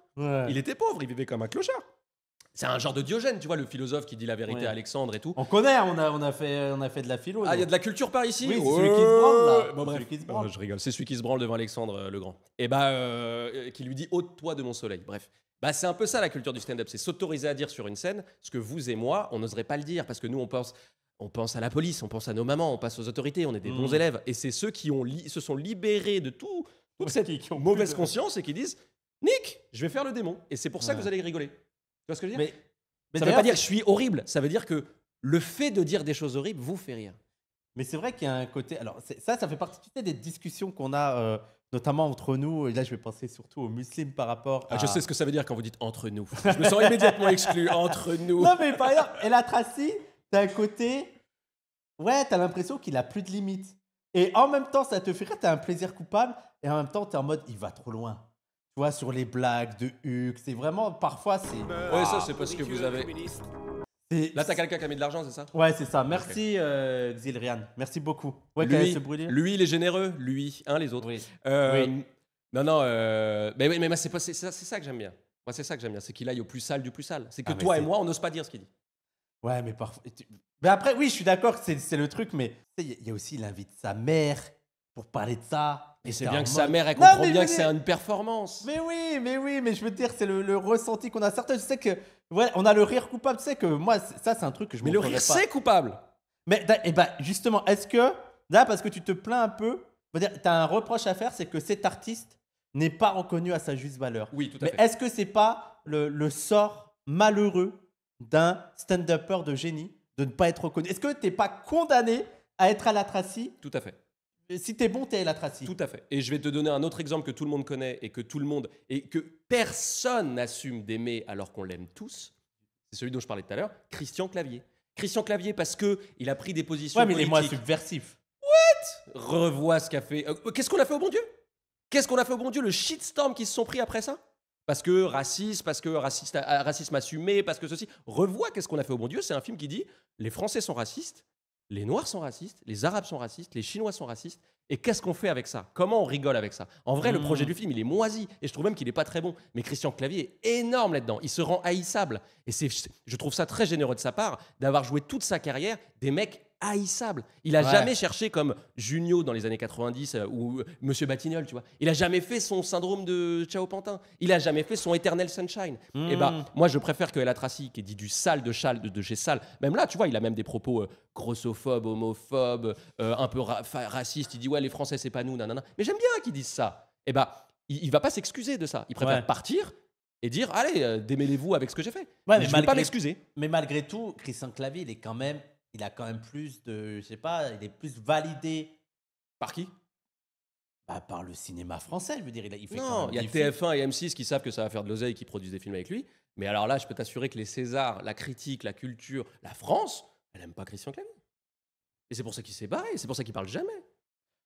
Il était pauvre, il vivait comme un clochard. C'est un genre de Diogène, tu vois, le philosophe qui dit la vérité à Alexandre et tout. On connaît, on a, on a, fait, on a fait de la philo. Ah, il y a de la culture par ici Oui, c'est celui qui se branle, là. Bon, bref. Oh, je rigole, c'est celui qui se branle devant Alexandre euh, le Grand. Et eh bah, euh, euh, qui lui dit ôte-toi de mon soleil. Bref. Bah, c'est un peu ça la culture du stand-up, c'est s'autoriser à dire sur une scène ce que vous et moi, on n'oserait pas le dire parce que nous, on pense. On pense à la police, on pense à nos mamans, on passe aux autorités, on est des bons hmm. élèves. Et c'est ceux qui ont se sont libérés de tout, toute cette qui ont mauvaise conscience et qui disent Nick, je vais faire le démon. Et c'est pour ça que vous allez rigoler vois ce que je veux dire mais, ça ne veut pas dire je suis horrible, ça veut dire que le fait de dire des choses horribles vous fait rire. Mais c'est vrai qu'il y a un côté. Alors, ça, ça fait partie des discussions qu'on a, euh, notamment entre nous. Et là, je vais penser surtout aux musulmans par rapport. Ah, à... je sais ce que ça veut dire quand vous dites entre nous. je me sens immédiatement exclu. Entre nous. Non, mais par exemple, la tu t'as un côté. Ouais, t'as l'impression qu'il a plus de limites. Et en même temps, ça te fait rire, t'as un plaisir coupable. Et en même temps, t'es en mode, il va trop loin sur les blagues de Huck, C'est vraiment, parfois, c'est. Ouais, ça, c'est parce que vous avez. Là, t'as quelqu'un qui a mis de l'argent, c'est ça Ouais, c'est ça. Merci, Zilrian, euh, Merci beaucoup. lui, il est généreux. Lui, hein, les autres. Oui. Euh, non, non. Euh, mais, mais, mais c'est ça, ça, que j'aime bien. Moi, c'est ça que j'aime bien. C'est qu'il aille au plus sale du plus sale. C'est que ah, toi et moi, on n'ose pas dire ce qu'il dit. Ouais, mais parfois. Mais après, oui, je suis d'accord que c'est le truc, mais il y a aussi, il invite sa mère pour parler de ça. Et c'est bien que sa mère, elle comprend bien que c'est une performance. Mais oui, mais oui, mais je veux dire, c'est le, ressenti qu'on a. Certains, je sais que. Ouais, on a le rire coupable. Tu que moi, ça, c'est un truc que je Mais le rire, c'est coupable. Mais et eh ben, justement, est-ce que. Là, parce que tu te plains un peu, tu as un reproche à faire, c'est que cet artiste n'est pas reconnu à sa juste valeur. Oui, tout à fait. est-ce que c'est pas le, sort malheureux d'un stand-upper de génie de ne pas être reconnu Est-ce que t'es pas condamné à être à la Tracy Tout à fait si t'es bon, t'es la Tracy. Tout à fait. Et je vais te donner un autre exemple que tout le monde connaît et que tout le monde et que personne n'assume d'aimer alors qu'on l'aime tous. C'est celui dont je parlais tout à l'heure, Christian Clavier. Christian Clavier parce que il a pris des positions. Ouais, mais les moins subversif. What Revois ce qu'a fait. Euh, qu'est-ce qu'on a fait au bon Dieu Qu'est-ce qu'on a fait au bon Dieu Le shitstorm qu'ils se sont pris après ça parce que raciste, parce que raciste, euh, racisme assumé, parce que ceci. Revois qu'est-ce qu'on a fait au bon Dieu. C'est un film qui dit les Français sont racistes, les Noirs sont racistes, les Arabes sont racistes, les Chinois sont racistes. Et qu'est-ce qu'on fait avec ça Comment on rigole avec ça En vrai, le hmm. projet du film, il est moisi. Et je trouve même qu'il n'est pas très bon. Mais Christian Clavier est énorme là-dedans. Il se rend haïssable. Et c'est, je trouve ça très généreux de sa part d'avoir joué toute sa carrière des mecs haïssable. Il a jamais cherché comme Junio dans les années 90 euh, ou euh, Monsieur Batignol, tu vois. Il a jamais fait son syndrome de Ciao Pantin. Il a jamais fait son éternel sunshine. Et eh bah, ben, hmm. moi, je préfère que El Atrassi, qui dit du sale de chal de, chez sale, même là, tu vois, il a même des propos euh, grossophobes, homophobes, un peu racistes. Il dit, ouais, les Français, c'est pas nous, nanana. Mais j'aime bien qu'ils disent ça. Et eh bah, ben, il, va pas s'excuser de ça. Il préfère partir et dire allez, démêlez-vous avec ce que j'ai fait. mais, je pas m'excuser. Mais malgré tout, Christian Clavier, il est quand même il a quand même plus de. Je sais pas, il est plus validé. Par qui bah, Par le cinéma français, je veux dire. Il, non, il y a TF1 et M6 qui savent que ça va faire de l'oseille qui produisent des films avec lui. Mais alors là, je peux t'assurer que les Césars, la critique, la culture, la France, elle n'aime pas Christian Clavier. Et c'est pour ça qu'il s'est barré, c'est pour ça qu'il parle jamais.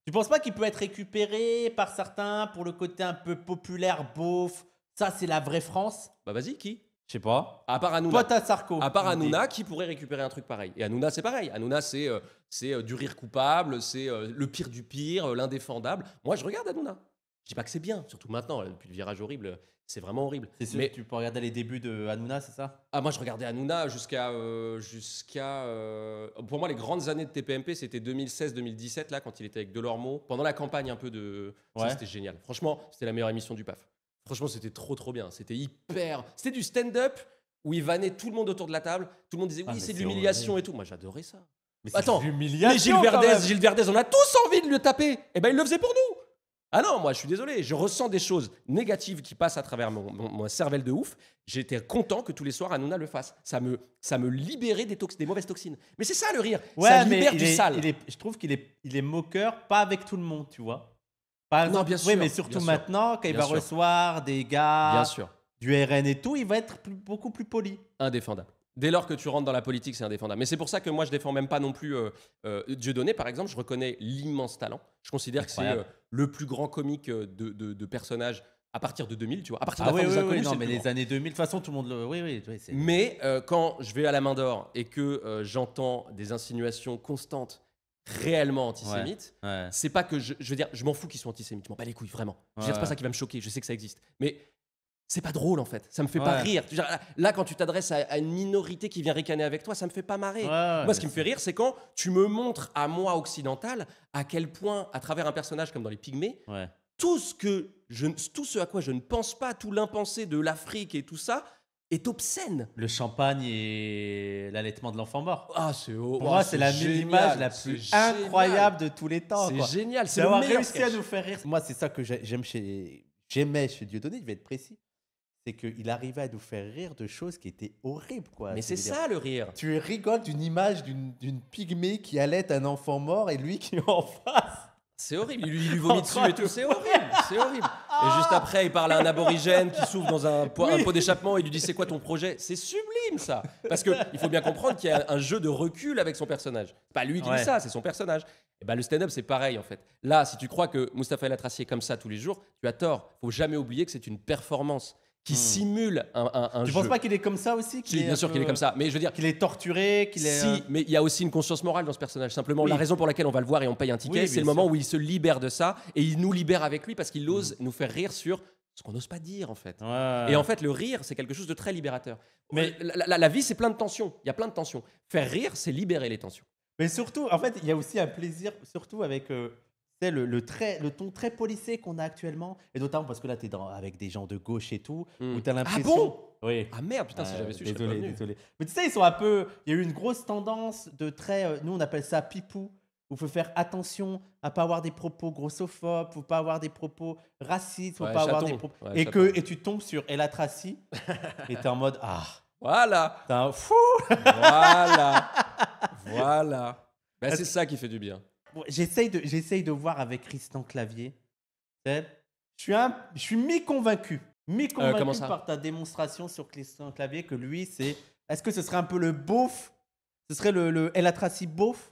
Tu penses pas qu'il peut être récupéré par certains pour le côté un peu populaire, beauf Ça, c'est la vraie France Bah vas-y, qui je sais pas. À part Anouna. à Sarko. À part Anouna qui pourrait récupérer un truc pareil Et Anouna, c'est pareil. Anouna, c'est euh, c'est euh, du rire coupable, c'est euh, le pire du pire, l'indéfendable. Moi, je regarde Anouna. Je dis pas que c'est bien, surtout maintenant, depuis le virage horrible, c'est vraiment horrible. Mais tu peux regarder les débuts de Anuna c'est ça ah, moi, je regardais Anouna jusqu'à. jusqu'à Pour moi, les grandes années de TPMP, c'était 2016-2017, là, quand il était avec Delormeau, pendant la campagne un peu de. C'était génial. Franchement, c'était la meilleure émission du PAF. Franchement, c'était trop, trop bien. C'était hyper. C'était du stand-up où il vannait tout le monde autour de la table. Tout le monde disait, ah, oui, c'est de l'humiliation et tout. Moi, j'adorais ça. Mais Attends, mais Gilles Verdez, Gilles Verdez, on a tous envie de le taper. Eh ben, il le faisait pour nous. Ah non, moi, je suis désolé. Je ressens des choses négatives qui passent à travers mon, cervelle de ouf. J'étais content que tous les soirs, Anouna le fasse. Ça me, ça me libérait des, mauvaises toxines. Mais c'est ça, le rire. ça libère du sale. je trouve qu'il est, il est moqueur, pas avec tout le monde, tu vois bien sûr, oui, mais surtout maintenant, quand il va recevoir des gars bien sûr. du RN et tout, il va être beaucoup plus poli. Indéfendable. Dès lors que tu rentres dans la politique, c'est indéfendable. Mais c'est pour ça que moi, je défends même pas non plus euh, euh Dieudonné, par exemple. Je reconnais l'immense talent. Je considère que c'est euh, le plus grand comique euh, de, de, personnage à partir de 2000, tu vois. À partir de ah oui, non, mais les années 2000, de toute façon, tout le monde le. Oui, oui. mais quand je vais à la main d'or et que j'entends des insinuations constantes réellement antisémites, c'est pas que je, veux dire, je m'en fous qu'ils soient antisémites, je m'en bats les couilles, vraiment. Ouais, c'est pas ça qui va me choquer, je sais que ça existe. Mais c'est pas drôle en fait, ça me fait pas rire. Là, quand tu t'adresses à, une minorité qui vient ricaner avec toi, ça me fait pas marrer. moi, ce qui me fait rire, c'est quand tu me montres à moi occidental à quel point, à travers un personnage comme dans Les Pygmées, tout, ce que je, tout ce à quoi je ne pense pas, tout l'impensé de l'Afrique et tout ça, est obscène. Le champagne et l'allaitement de l'enfant mort. Ah, c'est oh, Pour moi, c'est la image la plus incroyable de tous les temps. C'est génial. C'est a réussi à nous faire rire. Moi, c'est ça que j'aime chez j'aimais chez Dieudonné. Je vais être précis. C'est qu'il arrivait à nous faire rire de choses qui étaient horribles, quoi. Mais c'est ça le rire. Tu rigoles d'une image d'une pygmée qui allait un enfant mort et lui qui est en face. C'est horrible, il lui, vomit dessus et tout, c'est horrible, c'est horrible. Et ah. juste après, il parle à un aborigène qui s'ouvre dans un, pot d'échappement et lui dit c'est quoi ton projet C'est sublime ça Parce que il faut bien comprendre qu'il y a un jeu de recul avec son personnage. pas lui qui dit ça, c'est son personnage. Et bah, le stand-up, c'est pareil en fait. Là, si tu crois que Mustapha El est comme ça tous les jours, tu as tort. faut jamais oublier que c'est une performance qui hmm. simule un, un, un tu jeu. penses pas qu'il est comme ça aussi est Bien sûr qu'il est comme ça, mais je veux dire qu'il est torturé, qu'il est. Si, euh, mais il y a aussi une conscience morale dans ce personnage. Simplement, la raison pour laquelle on va le voir et on paye un ticket, c'est le moment où il se libère de ça et il nous libère avec lui parce qu'il ose hmm. nous faire rire sur ce qu'on n'ose pas dire en fait. Et en fait, le rire, c'est quelque chose de très libérateur. Mais euh, la, vie, c'est plein de tensions. Il y a plein de tensions. Faire rire, c'est libérer les tensions. Mais surtout, en fait, il y a aussi un plaisir, surtout avec euh, le, le, le ton très policé qu'on a actuellement, et notamment parce que là, tu es avec des gens de gauche et tout, hmm. où tu as ah l'impression. Ah bon Ah merde, putain, si euh, j'avais su, désolé. Mais tu sais, ils sont un peu. Il y a eu une grosse tendance de très. Euh, nous, on appelle ça pipou où il faut faire attention à pas avoir des propos grossophobes, faut pas avoir des propos racistes, faut pas avoir des propos et que et tu tombes sur et la et t'es en mode ah voilà t'es un fou voilà voilà ben, c'est ça qui fait du bien j'essaye de, j'essaye de voir avec Christian Clavier. Je suis, un, je suis mi-convaincu, euh, mi-convaincu par ta démonstration sur Christian Clavier que lui, c'est. Est-ce que ce serait un peu le beauf Ce serait le, le El Atraci beauf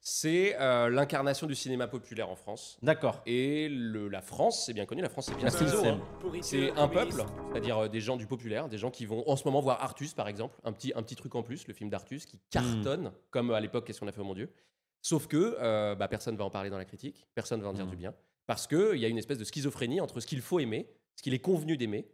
c'est euh, l'incarnation du cinéma populaire en France. D'accord. Et le, la France, c'est bien connu, la France c'est bien bah, C'est un peuple, c'est-à-dire euh, des gens du populaire, des gens qui vont en ce moment voir Artus par exemple, un petit, un petit truc en plus, le film d'Artus qui hmm. cartonne, comme à l'époque Qu'est-ce qu'on a fait au oh mon Dieu Sauf que euh, bah, personne ne va en parler dans la critique, personne ne va en dire mmh. du bien, parce qu'il y a une espèce de schizophrénie entre ce qu'il faut aimer, ce qu'il est convenu d'aimer,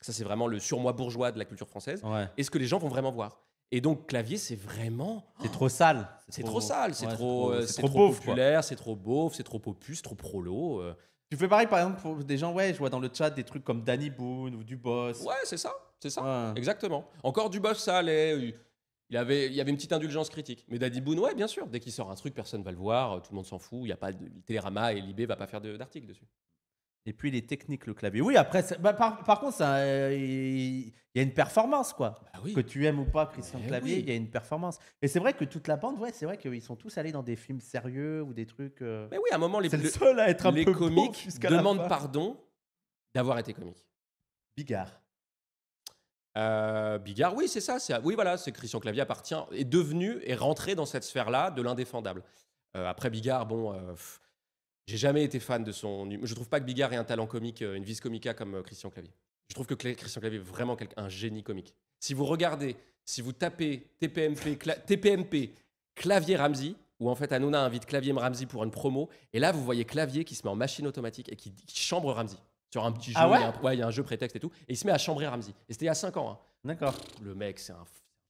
ça c'est vraiment le surmoi bourgeois de la culture française, et ce que les gens vont vraiment voir. Et donc clavier, c'est vraiment. C'est trop sale. C'est trop, sale, c'est trop, euh, populaire, c'est trop beau, c'est trop opus, trop prolo. Euh. Tu fais pareil par exemple pour des gens, ouais, je vois dans le chat des trucs comme Danny Boone ou Boss, Ouais, c'est ça, c'est ça, exactement. Encore boss ça allait. Il, y avait une petite indulgence critique. Mais Daddy Boone, ouais, bien sûr. Dès qu'il sort un truc, personne va le voir, euh, tout le monde s'en fout. Il y a pas de, Télérama et Libé va pas faire d'article dessus. Et puis les techniques, le clavier. Oui, après, bah, par, contre, euh, il y a une performance, quoi. Bah que tu aimes ou pas Christian eh Clavier, il y a une performance. Et c'est vrai que toute la bande, ouais, c'est vrai qu'ils sont tous allés dans des films sérieux ou des trucs. Euh, Mais oui, à un moment, les, le à être un les peu comiques demandent pardon d'avoir été comiques. Bigard. Euh, Bigard, oui, c'est ça. Oui, voilà, c'est Christian Clavier appartient, est devenu, est rentré dans cette sphère-là de l'indéfendable. Euh, après Bigard, bon, euh, j'ai jamais été fan de son. Hum, je trouve pas que Bigard ait un talent comique, une vis comica comme Christian Clavier. Je trouve que Christian Clavier est vraiment un génie comique. Si vous regardez, si vous tapez TPMP, Clavier Ramsey, où en fait Anouna invite Clavier Ramsey pour une promo, et là vous voyez Clavier qui se met en machine automatique et qui, qui chambre Ramsey sur un petit ah jeu. il, y a un, jeu prétexte et tout. Et il se met à chambrer Ramsey. Et c'était il y a 5 ans. Hein. D'accord. Le mec, c'est un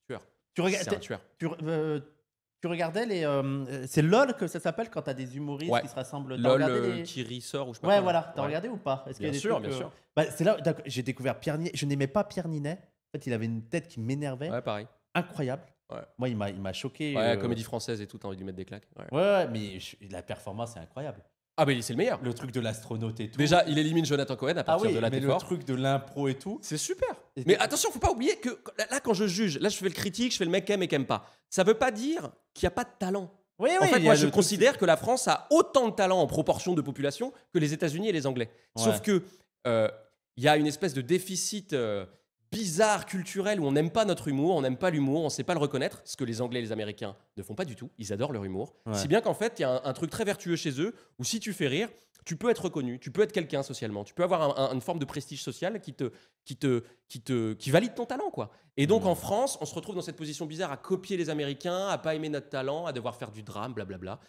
tueur. Tu c'est un tueur. Tu, euh, regardais les. Euh, c'est LOL que ça s'appelle quand t'as des humoristes qui se rassemblent. LOL euh, les... qui ou je sais pas. Ouais, voilà. T'as regardé ou pas Bien, sûr, bien sûr. Bah, c'est là j'ai découvert Pierre Ninet. Je n'aimais pas Pierre Ninet. En fait, il avait une tête qui m'énervait. Ouais, pareil. Incroyable. Moi, il m'a choqué. Ouais, la euh. comédie française et tout, t'as envie de lui mettre des claques. Ouais, ouais mais la performance est incroyable. Ah, mais c'est le meilleur. Le truc de l'astronaute et tout. Déjà, il élimine Jonathan Cohen à ah partir ah oui, de Mais le truc de l'impro et tout. C'est super. mais attention, faut pas oublier que là, quand je juge, là, je fais le critique, je fais le mec qui aime et qui pas. Ça veut pas dire qu'il n'y a pas de talent. Oui, en oui, moi, je considère que la France a autant de talent en proportion de population que les États-Unis et les Anglais. Sauf que euh, il y a une espèce de déficit euh, bizarre culturel où on n'aime pas notre humour, on n'aime pas l'humour, on ne sait pas le reconnaître, ce que les Anglais et les Américains ne font pas du tout. Ils adorent leur humour. Si bien qu'en fait, il y a un, truc très vertueux chez eux où si tu fais rire, tu peux être reconnu, tu peux être quelqu'un socialement, tu peux avoir une forme de prestige social qui te, qui te, qui te, qui valide ton talent, quoi. Et donc en France, on se retrouve dans cette position bizarre à copier les Américains, à pas aimer notre talent, à devoir faire du drame, blablabla.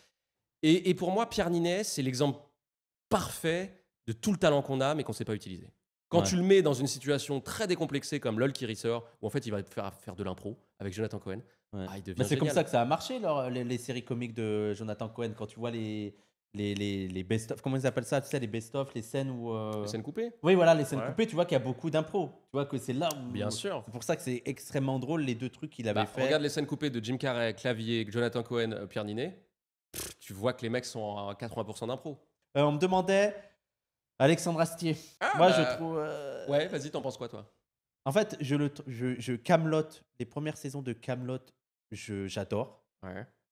Et, et pour moi, Pierre Ninet, c'est l'exemple parfait de tout le talent qu'on a mais qu'on ne sait pas utiliser. Quand tu le mets dans une situation très décomplexée comme LOL qui ressort, où en fait il va faire, faire de l'impro avec Jonathan Cohen, ah, C'est comme ça que ça a marché, les, séries comiques de Jonathan Cohen, quand tu vois les. Les, best-of, comment ils appellent ça Tu sais, les best-of, les scènes où. Euh, les scènes coupées Oui, voilà, les scènes coupées, tu vois qu'il y a beaucoup d'impro. Tu vois que c'est là où. Bien sûr. C'est pour ça que c'est extrêmement drôle les deux trucs qu'il bah, avait fait. Regarde les scènes coupées de Jim Carrey, Clavier, Jonathan Cohen, euh, Pierre Ninet. tu vois que les mecs sont à 80% d'impro. Euh, on me demandait Alexandre Astier. Ah, Moi, je bah, trouve. Euh, ouais, vas-y, t'en penses quoi, toi En fait, je le, je, je les premières saisons de Camelot, j'adore.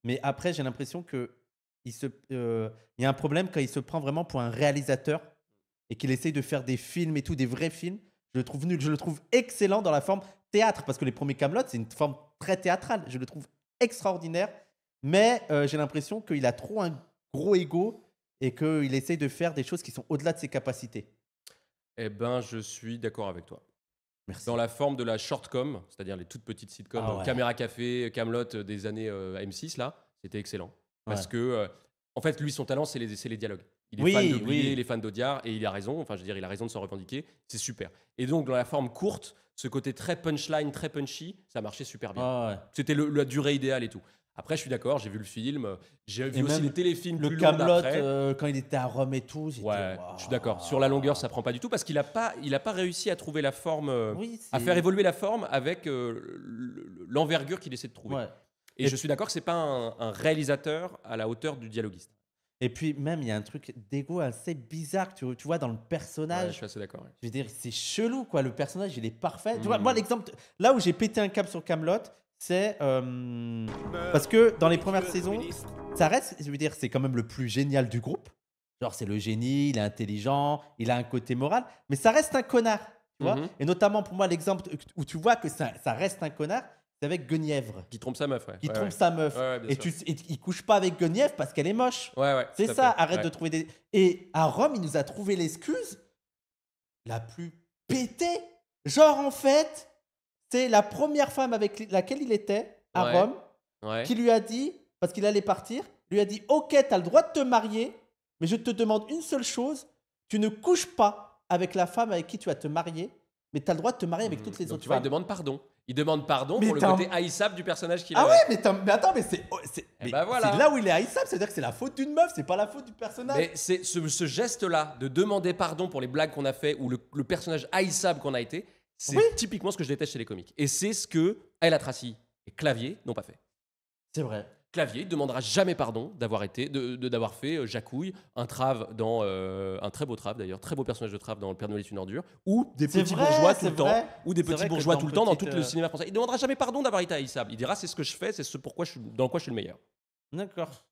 Mais après, j'ai l'impression que il se, euh, y a un problème quand il se prend vraiment pour un réalisateur et qu'il essaye de faire des films et tout, des vrais films. Je le trouve nul. Je le trouve excellent dans la forme théâtre parce que les premiers Camelot, c'est une forme très théâtrale. Je le trouve extraordinaire, mais euh, j'ai l'impression qu'il a trop un gros ego et qu'il essaye de faire des choses qui sont au-delà de ses capacités Eh ben, je suis d'accord avec toi. Merci. Dans la forme de la shortcom, c'est-à-dire les toutes petites sitcoms, ah Caméra Café, Camelot euh, des années euh, M6, là, c'était excellent. Parce que, euh, en fait, lui, son talent, c'est les, les dialogues. Il est fan de il est fan d'Audiard, et il a raison. Enfin, je veux dire, il a raison de se revendiquer. C'est super. Et donc, dans la forme courte, ce côté très punchline, très punchy, ça marchait super bien. Ah c'était la durée idéale et tout. Après, je suis d'accord, j'ai vu le film, j'ai vu aussi le téléfilm le Camelot, euh, quand il était à Rome et tout. Ouais, je suis d'accord. Sur la longueur, ça prend pas du tout parce qu'il a pas, il a pas réussi à trouver la forme, euh, à faire évoluer la forme avec euh, l'envergure qu'il essaie de trouver. Et, je suis d'accord que c'est pas un, réalisateur à la hauteur du dialoguiste. Et puis même, il y a un truc d'ego assez bizarre tu, vois dans le personnage. je suis assez d'accord. Je veux dire, c'est chelou quoi. Le personnage, il est parfait. Tu vois, mmh. moi l'exemple, là où j'ai pété un câble sur Camelot, c'est euh, parce que dans les premières saisons, ça reste, je veux dire, c'est quand même le plus génial du groupe. Genre, c'est le génie, il est intelligent, il a un côté moral, mais ça reste un connard. Tu vois mhm. Et notamment pour moi, l'exemple où tu vois que ça, reste un connard, c'est avec Guenièvre. Qui trompe sa meuf, ouais. Qui trompe sa meuf. et, tu, il couche pas avec Guenièvre parce qu'elle est moche. Ouais, c'est ça, arrête de trouver des. Et à Rome, il nous a trouvé l'excuse la plus pétée. Genre, en fait, c'est la première femme avec laquelle il était à Rome qui lui a dit, parce qu'il allait partir, lui a dit Ok, tu as le droit de te marier, mais je te demande une seule chose tu ne couches pas avec la femme avec qui tu vas te marier, mais tu as le droit de te marier avec mmh. toutes les donc autres tu vois, Il demande pardon. Il demande pardon pour le côté haïssable du personnage qu'il ah a. Ah ouais, mais, attends, mais oh, eh ben c'est là où il est haïssable, c'est-à-dire que c'est la faute d'une meuf, c'est pas la faute du personnage. Mais c'est ce, geste-là de demander pardon pour les blagues qu'on a fait ou le, le personnage haïssable qu'on a été, c'est typiquement ce que je déteste chez les comiques. Et c'est ce que El Tracy et Clavier n'ont pas fait. C'est vrai. Clavier ne demandera jamais pardon d'avoir été, de, d'avoir fait euh, Jacouille, un trave dans euh, un très beau trave d'ailleurs, très beau personnage de trave dans Le Père Noël est une ordure, ou des petits bourgeois tout le temps, ou des petits bourgeois tout le temps dans tout le euh, cinéma français. Il ne demandera jamais pardon d'avoir été haïssable. Il dira c'est ce que je fais, c'est ce pourquoi je dans quoi je suis le meilleur. D'accord.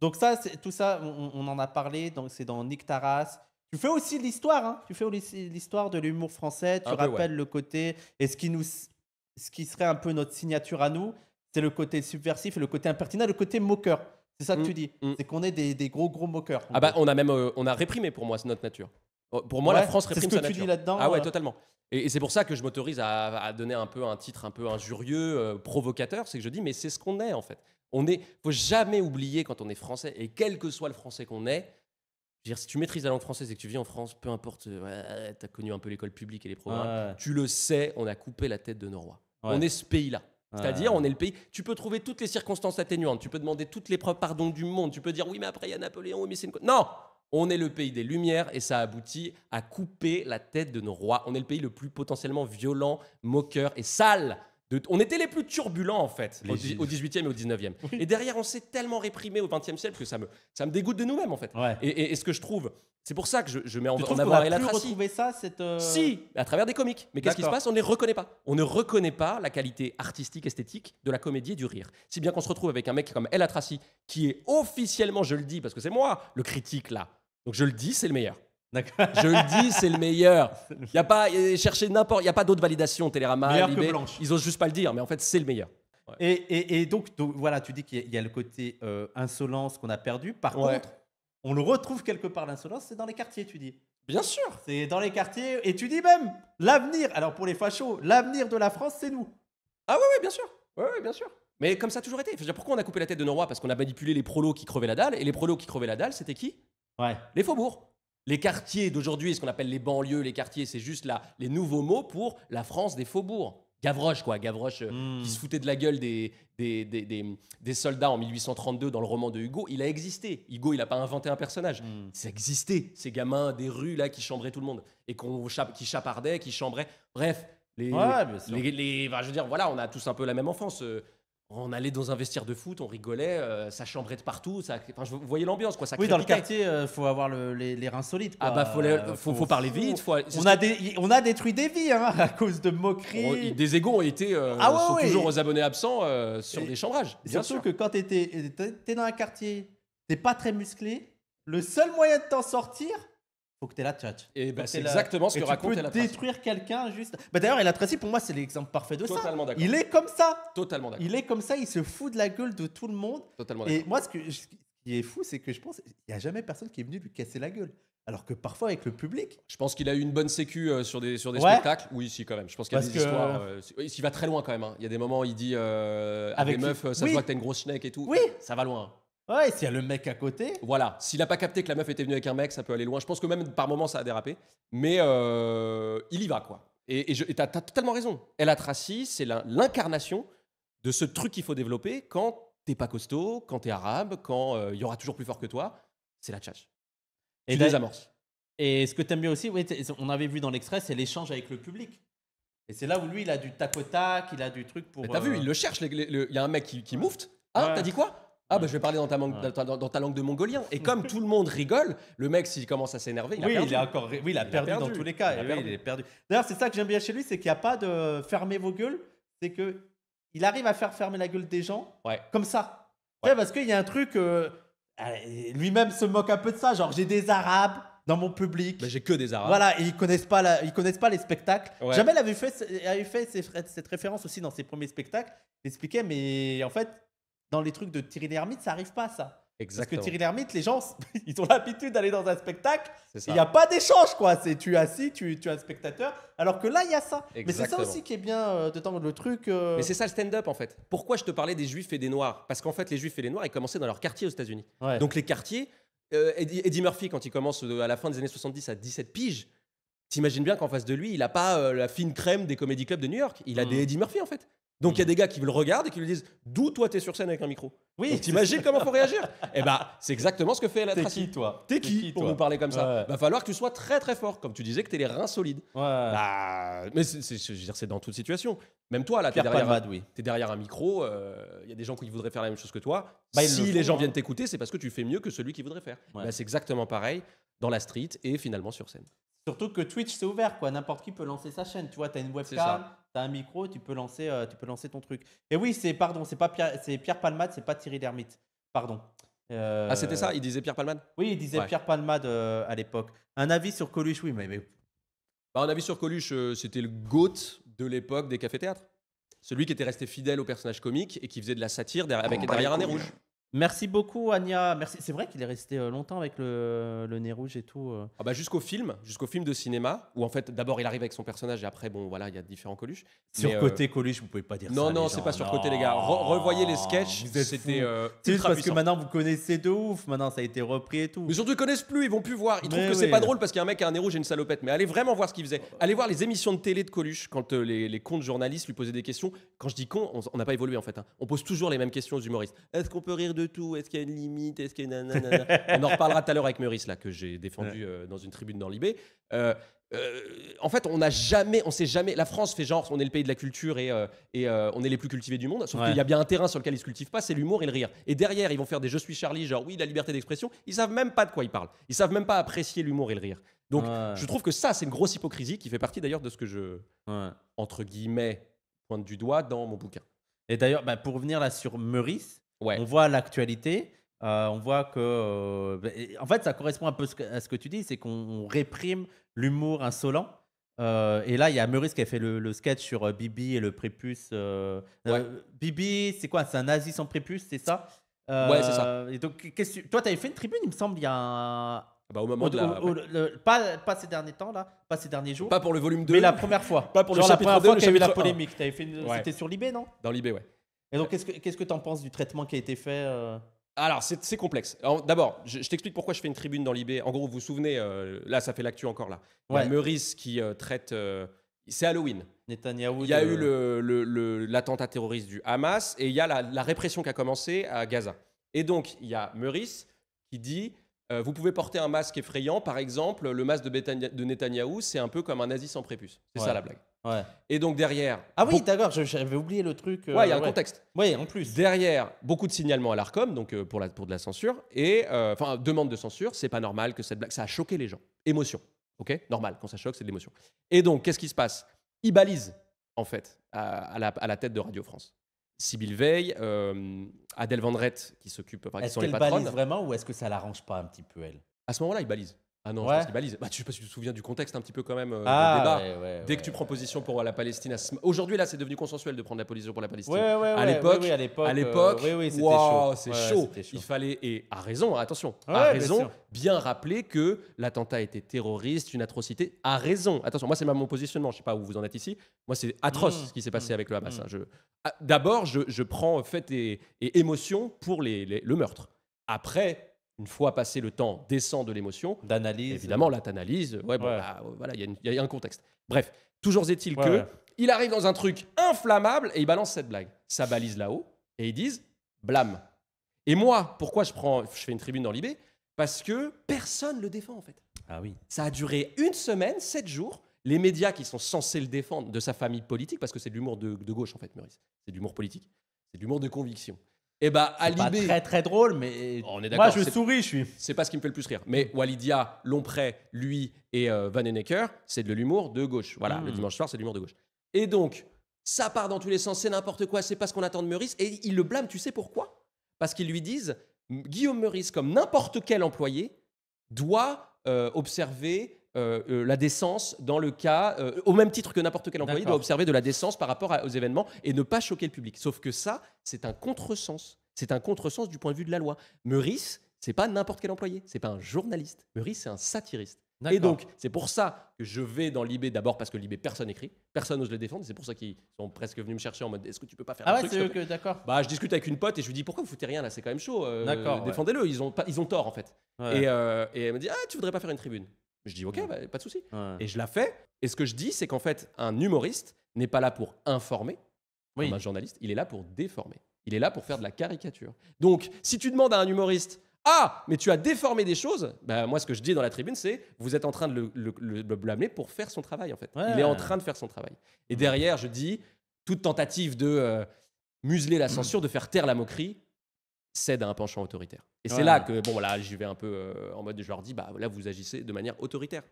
Donc ça, tout ça, on, en a parlé. c'est dans Nick Taras, tu fais aussi l'histoire, hein. tu fais l'histoire de l'humour français, tu rappelles le côté, et ce qui, nous, ce qui serait un peu notre signature à nous, c'est le côté subversif, le côté impertinent, le côté moqueur. C'est ça que mm, tu dis, mm. c'est qu'on est des, gros gros moqueurs. Ah bah on a même euh, on a réprimé pour moi, c'est notre nature. Oh, pour moi, la France réprime ce que tu Dis là-dedans. Ah ouais, totalement. Et, c'est pour ça que je m'autorise à, donner un peu un titre un peu injurieux, euh, provocateur, c'est que je dis mais c'est ce qu'on est en fait. On est, faut jamais oublier quand on est français et quel que soit le français qu'on est, si tu maîtrises la langue française et que tu vis en France, peu importe, euh, tu as connu un peu l'école publique et les programmes, tu le sais, on a coupé la tête de nos rois. On est ce pays-là. C'est-à-dire, on est le pays. Tu peux trouver toutes les circonstances atténuantes, tu peux demander toutes les preuves pardon du monde, tu peux dire oui, mais après il y a Napoléon, mais Non On est le pays des Lumières et ça aboutit à couper la tête de nos rois. On est le pays le plus potentiellement violent, moqueur et sale on était les plus turbulents, en fait, au, 18e et au 19e. Et derrière, on s'est tellement réprimé au 20e siècle que ça me, ça me dégoûte de nous-mêmes, en fait. Et, ce que je trouve, c'est pour ça que je, mets en, avant avoir et la trace. retrouver ça, cette. Euh, si, à travers des comiques. Mais qu'est-ce qui se passe On ne les reconnaît pas. On ne reconnaît pas la qualité artistique, esthétique de la comédie et du rire. Si bien qu'on se retrouve avec un mec comme El tracy qui est officiellement, je le dis parce que c'est moi, le critique là. Donc je le dis, c'est le meilleur. Je le dis, c'est le meilleur. Il y a pas chercher n'importe, il y a pas d'autre validation Télérama, Libé, ils osent juste pas le dire, mais en fait c'est le meilleur. Et, donc, voilà, tu dis qu'il y, a le côté euh, insolence qu'on a perdu. Par contre, on le retrouve quelque part l'insolence, c'est dans les quartiers, tu dis. Bien sûr. C'est dans les quartiers et tu dis même l'avenir. Alors pour les fachos, l'avenir de la France, c'est nous. Ah ouais, bien sûr. Ouais, bien sûr. Mais comme ça a toujours été. pourquoi on a coupé la tête de rois Parce qu'on a manipulé les prolos qui crevaient la dalle. Et les prolos qui crevaient la dalle, c'était qui Les faubourgs. Les quartiers d'aujourd'hui, ce qu'on appelle les banlieues, les quartiers, c'est juste là les nouveaux mots pour la France des faubourgs. Gavroche, quoi. Gavroche euh, hmm. qui se foutait de la gueule des des, soldats en 1832 dans le roman de Hugo. Il a existé. Hugo, il n'a pas inventé un personnage. C'est hmm. Ça existait. Ces gamins des rues, là, qui chambraient tout le monde. Et qui chapardaient, qui chambraient. Bref, les, les, je veux dire, voilà, on a tous un peu la même enfance. Euh, on allait dans un vestiaire de foot, on rigolait, euh, ça chambrait de partout. Ça, vous voyez l'ambiance, quoi. Ça oui, dans le quartier, il euh, faut avoir les, reins solides. Ah quoi. Ah bah, faut, les, parler vite. on, a détruit des vies hein, à cause de moqueries. Oh, des égaux ont été euh, ah toujours aux abonnés absents sur des chambrages. Bien surtout sûr. que quand es dans un quartier, t'es pas très musclé. Le seul moyen de t'en sortir, faut que tu la tchatch. Et eh ben, c'est exactement ce que raconte tu peux détruire quelqu'un juste. Bah, D'ailleurs, la Tracy pour moi, c'est l'exemple parfait de Totalement ça. Il est comme ça. Totalement d'accord. Il est comme ça, il se fout de la gueule de tout le monde. Totalement Et moi, ce, qui est fou, c'est que je pense qu'il n'y a jamais personne qui est venu lui casser la gueule. Alors que parfois avec le public. Je pense qu'il a eu une bonne sécu euh, sur des, sur des spectacles. Oui, si, quand même. Je pense qu'il y a des histoires. Euh, il va très loin quand même. Hein. Il y a des moments où il dit euh, avec, meufs, euh, ça oui. se voit que t'as une grosse schneck et tout. Oui. Ça va loin. Ouais, s'il y a le mec à côté. Voilà, s'il a pas capté que la meuf était venue avec un mec, ça peut aller loin. Je pense que même par moment ça a dérapé, mais euh, il y va quoi. Et, tu t'as as totalement raison. Elle a tracé, c'est l'incarnation de ce truc qu'il faut développer quand t'es pas costaud, quand t'es arabe, quand euh, il y aura toujours plus fort que toi. C'est la tchatch. Et les amorces. Et ce que t'aimes bien aussi, on avait vu dans l'extrait, c'est l'échange avec le public. Et c'est là où lui, il a du tac au tac, il a du truc pour. T'as vu, euh, il le cherche. Il y a un mec qui, qui moufte. Ah, t'as dit quoi ah bah je vais parler dans ta, langue, dans, ta langue de mongolien. Et comme tout le monde rigole, le mec s'il commence à s'énerver, il, oui, il, a encore, oui, il a perdu, dans tous les cas. Il perdu. D'ailleurs c'est ça que j'aime bien chez lui, c'est qu'il n'y a pas de fermer vos gueules, c'est que il arrive à faire fermer la gueule des gens ouais. comme ça. Ouais. parce qu'il y a un truc, euh, ah, lui-même se moque un peu de ça, genre j'ai des Arabes dans mon public. Mais bah, j'ai que des Arabes. Voilà, et ils connaissent pas, la, ils connaissent pas les spectacles. Jamel avait fait, avait fait cette référence aussi dans ses premiers spectacles. Il expliquait, mais en fait, dans les trucs de Thierry Lhermitte, ça arrive pas, ça. Exactement. Parce que Thierry Lhermitte, les gens, ils ont l'habitude d'aller dans un spectacle. Il n'y a pas d'échange, quoi. C'est tu es assis, tu, tu es un spectateur. Alors que là, il y a ça. Mais c'est ça aussi qui est bien euh, de tendre le truc. Euh. Mais c'est ça le stand-up, en fait. Pourquoi je te parlais des juifs et des noirs Parce qu'en fait, les juifs et les noirs, ils commençaient dans leur quartier aux États-Unis. Donc les quartiers, euh, Eddie, Murphy, quand il commence à la fin des années 70 à 17 piges, t'imagines bien qu'en face de lui, il n'a pas la fine crème des comédie clubs de New York. Il a mm. des Eddie Murphy, en fait. Donc il y a hmm. des gars qui le regardent et qui lui disent D'où toi t'es sur scène avec un micro Oui. T'imagines comment faut réagir Eh bah, c'est exactement ce que fait la T'es qui toi T'es qui, qui, pour nous parler comme ça ça Va falloir que tu sois très très fort, comme tu disais que t'es les reins solides. Bah, mais c'est dans toute situation. Même toi là, t'es derrière, un, es derrière un micro. Il euh, y a des gens qui voudraient faire la même chose que toi. Bah, si les gens hein. viennent t'écouter, c'est parce que tu fais mieux que celui qui voudrait faire. Bah, c'est exactement pareil dans la street et finalement sur scène. Surtout que Twitch, c'est ouvert, quoi. N'importe qui peut lancer sa chaîne. Tu vois, tu as une webcam, tu as un micro, tu peux lancer, euh, tu peux lancer ton truc. Et oui, c'est, pardon, c'est pas Pierre, c'est Pierre Palmade, c'est pas Thierry Dermite. Pardon. Euh, ah, c'était ça Il disait Pierre Palmade Oui, il disait Pierre Palmade euh, à l'époque. Un avis sur Coluche, oui, mais. mais... Bah, un avis sur Coluche, c'était le GOAT de l'époque des cafés-théâtres. Celui qui était resté fidèle au personnage comique et qui faisait de la satire avec, derrière un nez rouge. Merci beaucoup, Anya. Merci. C'est vrai qu'il est resté euh, longtemps avec le, euh, le nez rouge et tout. Euh. Ah bah jusqu'au film, jusqu'au film de cinéma, où en fait, d'abord il arrive avec son personnage et après, bon, voilà, il y a différents Coluche. Sur côté Coluche, vous pouvez pas dire non, ça. Non, non, c'est pas sur côté, les gars. revoyez les sketchs. C'était. Euh, parce que maintenant vous connaissez de ouf. Maintenant, ça a été repris et tout. Mais surtout, ils connaissent plus. Ils vont plus voir. Ils trouvent que c'est pas drôle parce qu'il y a un mec qui a un nez rouge et une salopette. Mais allez vraiment voir ce qu'il faisait. Allez voir les émissions de télé de Coluche quand les, les journalistes lui posaient des questions. Quand je dis con, on n'a pas évolué en fait. Hein. On pose toujours les mêmes questions aux humoristes. Est-ce qu'on peut rire de tout Est-ce qu'il y a une limite Est-ce qu'il a On en reparlera tout à l'heure avec Meurice, là, que j'ai défendu euh, dans une tribune dans l'IB. Euh, euh, en fait, on n'a jamais, on sait jamais. La France fait genre, on est le pays de la culture et, on est les plus cultivés du monde. Sauf qu'il y a bien un terrain sur lequel ils se cultivent pas, c'est l'humour et le rire. Et derrière, ils vont faire des Je suis Charlie, genre oui, la liberté d'expression. Ils savent même pas de quoi ils parlent. Ils savent même pas apprécier l'humour et le rire. Donc, je trouve que ça, c'est une grosse hypocrisie qui fait partie d'ailleurs de ce que je entre guillemets pointe du doigt dans mon bouquin. Et d'ailleurs, bah, pour revenir là sur Meurice, on voit l'actualité. Euh, on voit que. Euh, en fait, ça correspond un peu à ce que tu dis, c'est qu'on réprime l'humour insolent. Euh, et là, il y a Meurice qui a fait le, sketch sur Bibi et le prépuce. Bibi, c'est quoi C'est un nazi sans prépuce, c'est ça Ouais, c'est ça. Et donc, toi, tu avais fait une tribune, il me semble, il y a bah, au moment pas, ces derniers temps, là, pas ces derniers jours. Pas pour le volume 2. Mais la première fois. pas pour le chapitre la première fois que la polémique. C'était sur Libé, non Dans Libé, ouais. Et donc, qu'est-ce que tu que en penses du traitement qui a été fait euh Alors, c'est complexe. D'abord, je, t'explique pourquoi je fais une tribune dans l'IB. En gros, vous vous souvenez, euh, là, ça fait l'actu encore là. Ouais. Meurice qui euh, traite. c'est Halloween. Il y a eu l'attentat le, terroriste du Hamas et il y a la, répression qui a commencé à Gaza. Et donc, il y a Meurice qui dit vous pouvez porter un masque effrayant, par exemple, le masque de, Netanyahu, Netanyahou, c'est un peu comme un nazi sans prépuce. C'est ça la blague. Et donc derrière. Ah oui, d'accord, j'avais oublié le truc. Euh, ouais, il y a un contexte. Oui, en plus. Derrière, beaucoup de signalements à l'ARCOM, donc euh, pour, la, pour de la censure, et euh, enfin, demande de censure, c'est pas normal que cette blague. Ça a choqué les gens. Émotion. OK Normal, quand ça choque, c'est de l'émotion. Et donc, qu'est-ce qui se passe Ils balisent, en fait, à, la, à, la, tête de Radio France. Sibyl Veil, Adèle Vendrette, qui s'occupe, par exemple, Est-ce qu'elle balise vraiment ou est-ce que ça l'arrange pas un petit peu, elle À ce moment-là, ils balisent. Ah non, je ne balise. Bah, sais pas si tu te souviens du contexte un petit peu quand même euh, ah, Dès que tu prends position pour la Palestine, aujourd'hui là, c'est devenu consensuel de prendre la position pour la Palestine. à l'époque, à euh, l'époque, euh, oui, oui, c'est chaud. Il fallait et à raison, hein, attention, à raison, bien, rappeler que l'attentat était terroriste, une atrocité. À raison, attention. Moi, c'est mon positionnement. Je sais pas où vous en êtes ici. Moi, c'est atroce mmh. ce qui s'est passé mmh. avec le Hamas. Mmh. Hein. Ah, d'abord, je, je, prends fait et, émotion pour le meurtre. Après, une fois passé le temps descend de l'émotion, d'analyse, évidemment, euh, là, t'analyses. Ouais, bon, voilà, il y, a un contexte. Bref, toujours est-il que il arrive dans un truc inflammable et il balance cette blague. Ça balise là-haut et ils disent blâme. Et moi, pourquoi je prends, je fais une tribune dans l'IB Parce que personne le défend en fait. Ah oui. Ça a duré une semaine, sept jours. Les médias qui sont censés le défendre de sa famille politique, parce que c'est de l'humour de, gauche en fait, Maurice. C'est de l'humour politique, c'est de l'humour de conviction. Et eh ben, bah, Alibé. Pas très très drôle, mais moi je souris, je suis. C'est pas ce qui me fait le plus rire. Mais Walidia, Lomprey, lui et euh, Van c'est de l'humour de gauche. Voilà, le hmm. dimanche soir, c'est de l'humour de gauche. Et donc, ça part dans tous les sens, c'est n'importe quoi, c'est pas ce qu'on attend de Meurice. Et ils le blâment, tu sais pourquoi Parce qu'ils lui disent Guillaume Meurice, comme n'importe quel employé, doit euh, observer euh, euh, la décence dans le cas, euh, au même titre que n'importe quel employé doit observer de la décence par rapport aux événements et ne pas choquer le public. Sauf que ça, c'est un contresens. C'est un contresens du point de vue de la loi. Meurice, c'est pas n'importe quel employé, c'est pas un journaliste. Meurice, c'est un satiriste. Et donc, c'est pour ça que je vais dans l'IB d'abord parce que l'IB personne écrit, personne n'ose le défendre. C'est pour ça qu'ils sont presque venus me chercher en mode est-ce que tu peux pas faire ah un ouais, truc que... d'accord. Bah, je discute avec une pote et je lui dis pourquoi vous foutez rien là, c'est quand même chaud. Défendez-le, ils ont ils ont tort en fait. Et, et elle me dit ah tu voudrais pas faire une tribune. Je dis, ok, mm. bah, pas de souci. Et je la fais. Et ce que je dis, c'est qu'en fait, un humoriste n'est pas là pour informer, un journaliste, il est là pour déformer. Il est là pour faire de la caricature. Donc, si tu demandes à un humoriste, ah, mais tu as déformé des choses, ben moi, ce que je dis dans la tribune, c'est, vous êtes en train de le, blâmer pour faire son travail, en fait. Il est en train de faire son travail. Et mm. derrière, je dis, toute tentative de euh, museler la censure, de faire taire la moquerie, Cède à un penchant autoritaire. Et c'est là que, bon, là j'y vais un peu euh, en mode, je leur dis, bah là, vous agissez de manière autoritaire.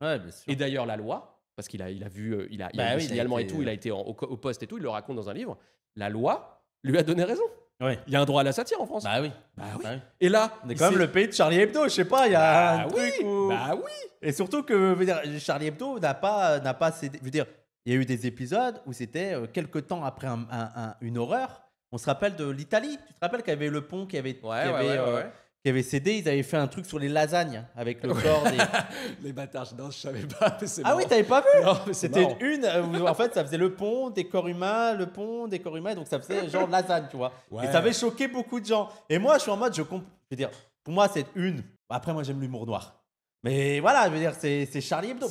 Ouais, bien sûr. Et d'ailleurs, la loi, parce qu'il a, il a vu, euh, il a, il a bah et tout, il a euh, été au, poste et tout, il le raconte dans un livre, la loi lui a donné raison. Ouais. Il y a un droit à la satire en France. Bah oui. Bah oui. Bah et là, est quand même le pays de Charlie Hebdo, je sais pas, il y a bah un oui. Bah oui. Et surtout que veux dire, Charlie Hebdo n'a pas n'a pas cédé, veux dire, il y a eu des épisodes où c'était quelques temps après une horreur on se rappelle de l'Italie. Tu te rappelles qu'il y avait le pont qui avait, avait, euh, avait cédé. Ils avaient fait un truc sur les lasagnes avec le corps des. les bâtards, je ne savais pas. ah marrant. oui, n'avais pas vu C'était une. Euh, en fait, ça faisait le pont des corps humains, le pont des corps humains. Donc ça faisait genre lasagne, tu vois. Et ça avait choqué beaucoup de gens. Et moi, je suis en mode, je Je veux dire, pour moi, c'est une. Après, moi, j'aime l'humour noir. Mais voilà, je veux dire, c'est, Charlie Hebdo.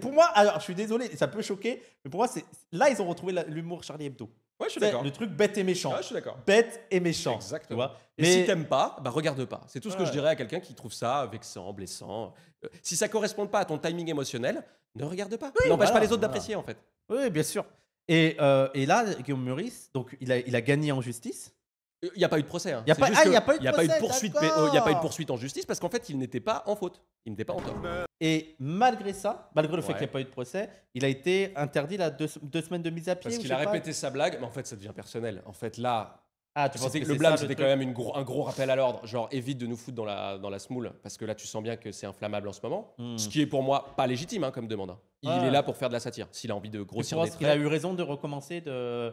pour, moi, alors je suis désolé, ça peut choquer, mais pour moi, c'est là, ils ont retrouvé l'humour Charlie Hebdo. Ouais, je suis d'accord. Le truc bête et méchant. je suis d'accord. Bête et méchant. Exactement. et Mais... si t'aimes pas, bah regarde pas. C'est tout ce que je dirais à quelqu'un qui trouve ça vexant, blessant. Euh, si ça correspond pas à ton timing émotionnel, ne regarde pas. Oui, N'empêche pas les autres d'apprécier en fait. Oui, bien sûr. Euh, et, là, Guillaume Meurice, donc il a, il a gagné en justice. Il euh, n'y a pas eu de procès. Il hein. n'y ah, a, pas eu de poursuite. Il euh, a pas eu poursuite en justice parce qu'en fait, il n'était pas en faute. Il n'était pas en tort. Et malgré ça, malgré le fait qu'il n'y ait pas eu de procès, il a été interdit là, deux, semaines de mise à pied. Parce qu'il a répété sa blague, mais en fait, ça devient personnel. En fait, là, ah, tu que le blâme, c'était quand même un gros rappel à l'ordre. Genre, évite de nous foutre dans la, dans la smoule, parce que là, tu sens bien que c'est inflammable en ce moment. Hmm. Ce qui est pour moi pas légitime hein, comme demande. Hein. Il ah. est là pour faire de la satire. S'il a envie de grossir des traits. Il a eu raison de recommencer de.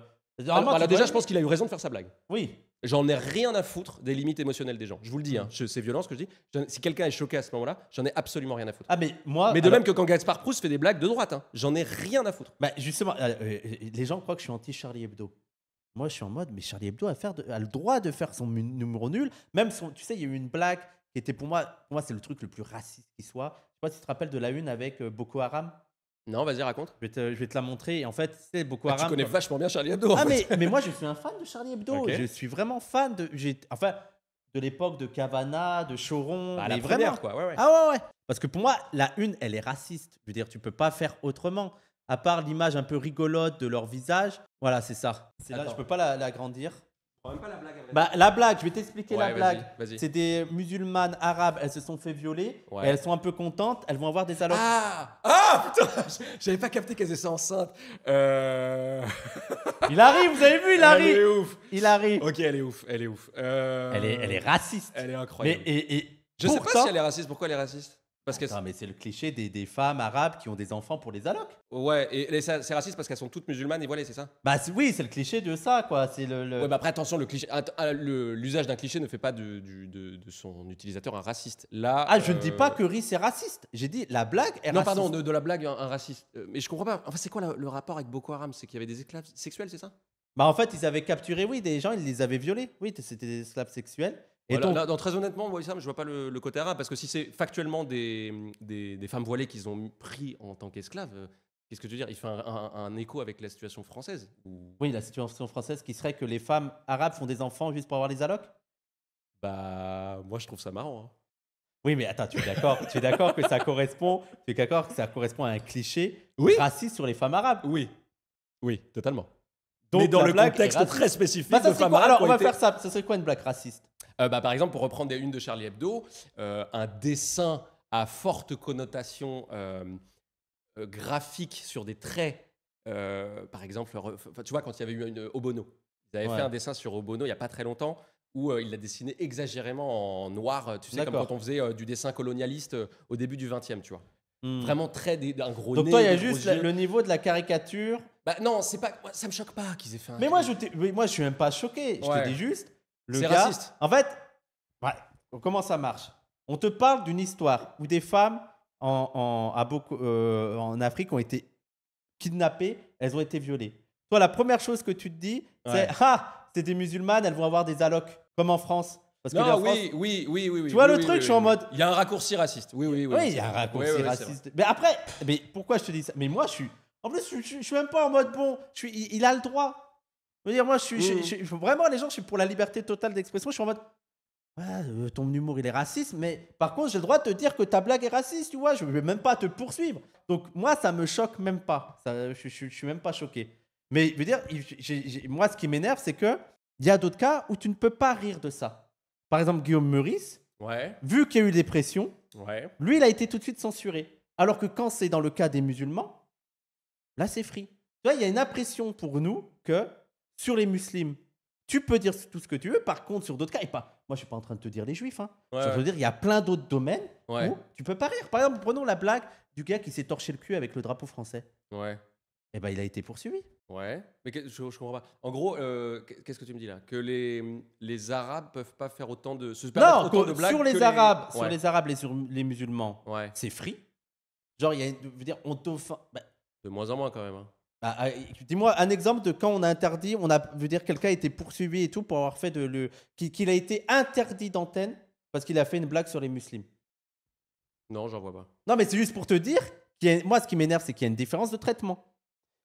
Ah, bah, déjà, je pense qu'il a eu raison de faire sa blague. Oui. J'en ai rien à foutre des limites émotionnelles des gens. Je vous le dis, hein. c'est violent ce que je dis. si quelqu'un est choqué à ce moment-là, j'en ai absolument rien à foutre. Ah, mais moi. Mais de même que quand Gaspard Proust fait des blagues de droite, hein, j'en ai rien à foutre. Bah, justement, euh, euh, les gens croient que je suis anti-Charlie Hebdo. Moi, je suis en mode, mais Charlie Hebdo a, faire le droit de faire son numéro nul. Même son. Tu sais, il y a eu une blague qui était pour moi, moi c'est le truc le plus raciste qui soit. Je tu te rappelles de la une avec euh, Boko Haram. Non, vas-y, raconte. Je vais, te, la montrer. en fait, c'est beaucoup. tu ah, connais euh, vachement bien Charlie Hebdo. Ah, mais, mais, moi, je suis un fan de Charlie Hebdo. Je suis vraiment fan de. Enfin, de l'époque de Cavana, de Choron. Bah, mais la vraiment. Première, quoi. Ah ouais, ouais. Parce que pour moi, la une, elle est raciste. Je veux dire, tu peux pas faire autrement. À part l'image un peu rigolote de leur visage. Voilà, c'est ça. C'est là, je peux pas l'agrandir. La, la Prends même pas la blague bah, la blague, je vais t'expliquer la blague. C'est des musulmanes arabes, elles se sont fait violer, elles sont un peu contentes, elles vont avoir des allocs. Ah Ah Putain J'avais pas capté qu'elles étaient enceintes. Euh. Il arrive, vous avez vu, il Elle est ouf. Il arrive Ok, elle est ouf. Elle est ouf. Euh. Elle est, elle est raciste. Elle est incroyable. Mais, et, Je sais pas si elle est raciste. Pourquoi elle est raciste parce Attends, mais c'est le cliché des, des, femmes arabes qui ont des enfants pour les allocs. Ouais, et, c'est raciste parce qu'elles sont toutes musulmanes et voilées, c'est ça Bah oui, c'est le cliché de ça, quoi. C'est le, Ouais, bah après, attention, ah, le l'usage d'un cliché ne fait pas de, du, de, son utilisateur un raciste. Là, ah, je ne dis pas euh, que Riz est raciste. J'ai dit la blague est non, raciste. Non, pardon, de, la blague, un, raciste. Euh, mais je comprends pas. Enfin, c'est quoi le rapport avec Boko Haram C'est qu'il y avait des esclaves sexuels, c'est ça Bah en fait, ils avaient capturé, oui, des gens, ils les avaient violés. Oui, c'était des esclaves sexuels. Et très honnêtement, moi, Sam, je vois pas le, côté arabe, parce que si c'est factuellement des, des, femmes voilées qu'ils ont pris en tant qu'esclaves, euh, qu'est-ce que tu veux dire Il fait un, écho avec la situation française Oui, la situation française qui serait que les femmes arabes font des enfants juste pour avoir les allocs Bah, moi, je trouve ça marrant. Hein. Oui, mais attends, tu es d'accord, tu es d'accord que ça correspond, tu es d'accord que ça correspond à un cliché raciste sur les femmes arabes Oui, oui, totalement. mais dans le contexte très spécifique bah, femmes arabes. Alors, on va faire ça. Ça serait quoi une blague raciste euh, bah, par exemple, pour reprendre une de Charlie Hebdo, euh, un dessin à forte connotation euh, graphique sur des traits, par exemple, tu vois, quand il y avait eu une Obono, ils avaient fait un dessin sur Obono il n'y a pas très longtemps où il l'a dessiné exagérément en noir, tu sais, comme quand on faisait du dessin colonialiste au début du 20e, tu vois. Mmh. Vraiment très d'un gros Donc toi, il y a juste le niveau de la caricature. Bah non, c'est pas, ça me choque pas qu'ils aient fait Mais moi je, moi, je suis même pas choqué. Je te dis juste, le C'est raciste. En fait, comment ça marche On te parle d'une histoire où des femmes en, euh, en Afrique ont été kidnappées, elles ont été violées. Toi, la première chose que tu te dis, c'est Ah, c'est des musulmanes, elles vont avoir des allocs, comme en France. Parce que oui, oui, oui, oui, Tu vois le truc, je suis en mode- Il y a un raccourci raciste. Oui, oui, oui. Oui, il y a un raccourci raciste. Mais après, mais pourquoi je te dis ça Mais moi, je suis. En plus, je, je- suis même pas en mode bon. Je il a le droit. Je veux dire, moi, je suis, je, mmh. vraiment, les gens, je suis pour la liberté totale d'expression. Je suis en mode, euh, ton humour, il est raciste, mais par contre, j'ai le droit de te dire que ta blague est raciste, tu vois. Je ne vais même pas te poursuivre. Donc, moi, ça me choque même pas. Ça, je ne suis même pas choqué. Mais, je veux dire, moi, ce qui m'énerve, c'est que il y a d'autres cas où tu ne peux pas rire de ça. Par exemple, Guillaume Meurice, ouais. vu qu'il y a eu des pressions, lui, il a été tout de suite censuré. Alors que quand c'est dans le cas des musulmans, là, c'est free. Tu vois, il y a une impression pour nous que sur les musulmans, tu peux dire tout ce que tu veux. Par contre, sur d'autres cas, et pas. Moi, je suis pas en train de te dire les juifs. Hein. je veux dire, il y a plein d'autres domaines où tu peux pas rire. Par exemple, prenons la blague du gars qui s'est torché le cul avec le drapeau français. Ouais. Eh ben, il a été poursuivi. Ouais. Mais je, je comprends pas. En gros, euh, qu'est-ce que tu me dis là Que les, les Arabes peuvent pas faire autant de. Se non, sur les Arabes, sur les Arabes et sur les musulmans, c'est free. Genre, il dire, on te... Bah de moins en moins quand même. Hein. Bah, ah, dis-moi un exemple de quand on a interdit, on a, veut dire quelqu'un a été poursuivi et tout pour avoir fait de le, qu'il a été interdit d'antenne parce qu'il a fait une blague sur les musulmans. Non, j'en vois pas. Non, mais c'est juste pour te dire, moi, ce qui m'énerve, c'est qu'il y a une différence de traitement.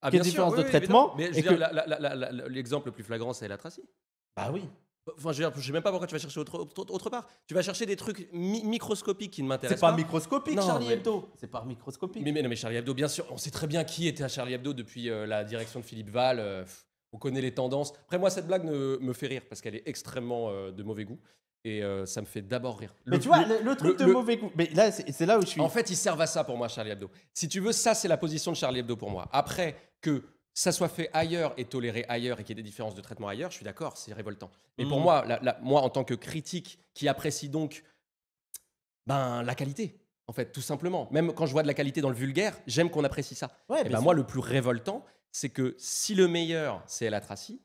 Ah, une différence de traitement. l'exemple le plus flagrant, c'est la tracie. Bah oui. Enfin, je, ne sais même pas pourquoi tu vas chercher autre, part. Tu vas chercher des trucs microscopiques qui ne m'intéressent pas. C'est pas. microscopique, Charlie Hebdo. C'est pas microscopique. Mais, Charlie Hebdo, bien sûr, on sait très bien qui était à Charlie Hebdo depuis euh, la direction de Philippe Val. Euh, on connaît les tendances. Après, moi, cette blague ne, me fait rire parce qu'elle est extrêmement euh, de mauvais goût. Et ça me fait d'abord rire. Mais tu vois, le, truc de mauvais goût. Mais là, c'est là où je suis. En fait, il servent à ça pour moi, Charlie Hebdo. Si tu veux, ça, c'est la position de Charlie Hebdo pour moi. Après que ça soit fait ailleurs et toléré ailleurs et qu'il y ait des différences de traitement ailleurs, je suis d'accord, c'est révoltant. Mais pour mmh. moi, moi, en tant que critique qui apprécie donc ben, la qualité, en fait, tout simplement. Même quand je vois de la qualité dans le vulgaire, j'aime qu'on apprécie ça. Ouais, et eh ben, moi, le plus révoltant, c'est que si le meilleur, c'est El Atraci,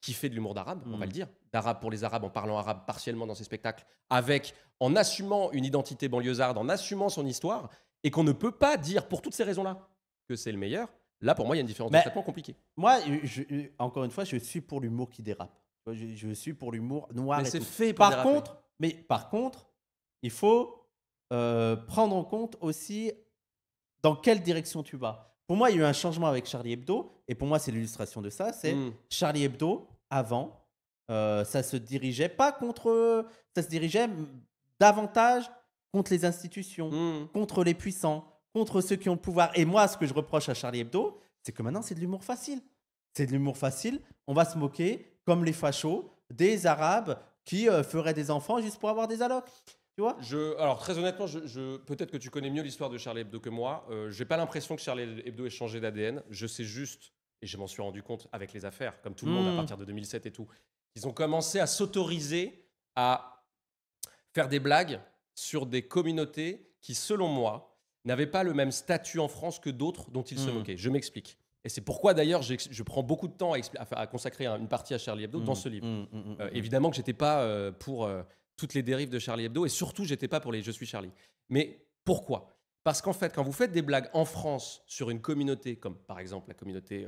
qui fait de l'humour d'arabe, on va le mmh. dire, d'arabe pour les arabes, en parlant arabe partiellement dans ses spectacles, avec, en assumant une identité banlieusarde, en assumant son histoire, et qu'on ne peut pas dire, pour toutes ces raisons-là, que c'est le meilleur, Là, pour moi, il y a une différence C'est pas compliqué. compliquée. Moi, encore une fois, je suis pour l'humour qui dérape. Je, suis pour l'humour noir. Mais et fait par contre, mais par contre, il faut euh, prendre en compte aussi dans quelle direction tu vas. Pour moi, il y a eu un changement avec Charlie Hebdo, et pour moi, c'est l'illustration de ça. C'est hmm. Charlie Hebdo avant, euh, ça se dirigeait pas contre, ça se dirigeait hmm, davantage contre les institutions, hmm. contre les puissants, contre ceux qui ont le pouvoir. Et moi, ce que je reproche à Charlie Hebdo, c'est que maintenant, c'est de l'humour facile. C'est de l'humour facile. On va se moquer, comme les fachos, des Arabes qui euh, feraient des enfants juste pour avoir des allocs. Tu vois je, alors très honnêtement, je, peut-être que tu connais mieux l'histoire de Charlie Hebdo que moi. Euh, j'ai pas l'impression que Charlie Hebdo ait changé d'ADN. Je sais juste, et je m'en suis rendu compte avec les affaires, comme tout le monde à hmm. partir de 2007 et tout, ils ont commencé à s'autoriser à faire des blagues sur des communautés qui, selon moi, n'avait pas le même statut en France que d'autres dont il se hmm. moquait. Je m'explique. Et c'est pourquoi d'ailleurs je prends beaucoup de temps à, consacrer une partie à Charlie Hebdo dans hmm. ce livre. Hmm, euh, évidemment que j'étais pas euh, pour euh, toutes les dérives de Charlie Hebdo et surtout j'étais pas pour les Je suis Charlie. Mais pourquoi Parce qu'en fait, quand vous faites des blagues en France sur une communauté comme par exemple la communauté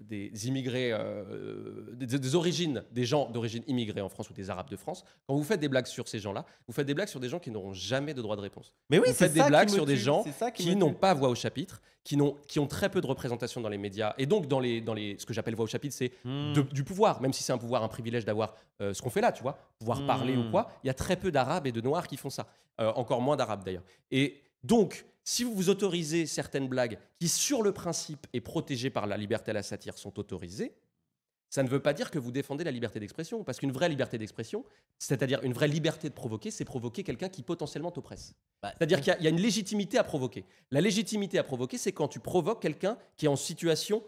des immigrés, euh, euh, des, origines, des gens d'origine immigrée en France ou des Arabes de France, quand vous faites des blagues sur ces gens-là, vous faites des blagues sur des gens qui n'auront jamais de droit de réponse. Mais oui, vous faites des blagues sur des gens qui, n'ont pas voix au chapitre, qui, n'ont, qui ont très peu de représentation dans les médias et donc dans les, dans les ce que j'appelle voix au chapitre, c'est hmm. du pouvoir, même si c'est un pouvoir, un privilège d'avoir euh, ce qu'on fait là, tu vois, pouvoir parler hmm. ou quoi. Il y a très peu d'Arabes et de Noirs qui font ça, encore moins d'Arabes d'ailleurs. Et donc, si vous vous autorisez certaines blagues qui, sur le principe et protégées par la liberté à la satire, sont autorisées, ça ne veut pas dire que vous défendez la liberté d'expression, parce qu'une vraie liberté d'expression, c'est-à-dire une vraie liberté de provoquer, c'est provoquer quelqu'un qui potentiellement t'oppresse. Bah, c'est-à-dire qu'il y, a une légitimité à provoquer. La légitimité à provoquer, c'est quand tu provoques quelqu'un qui est en situation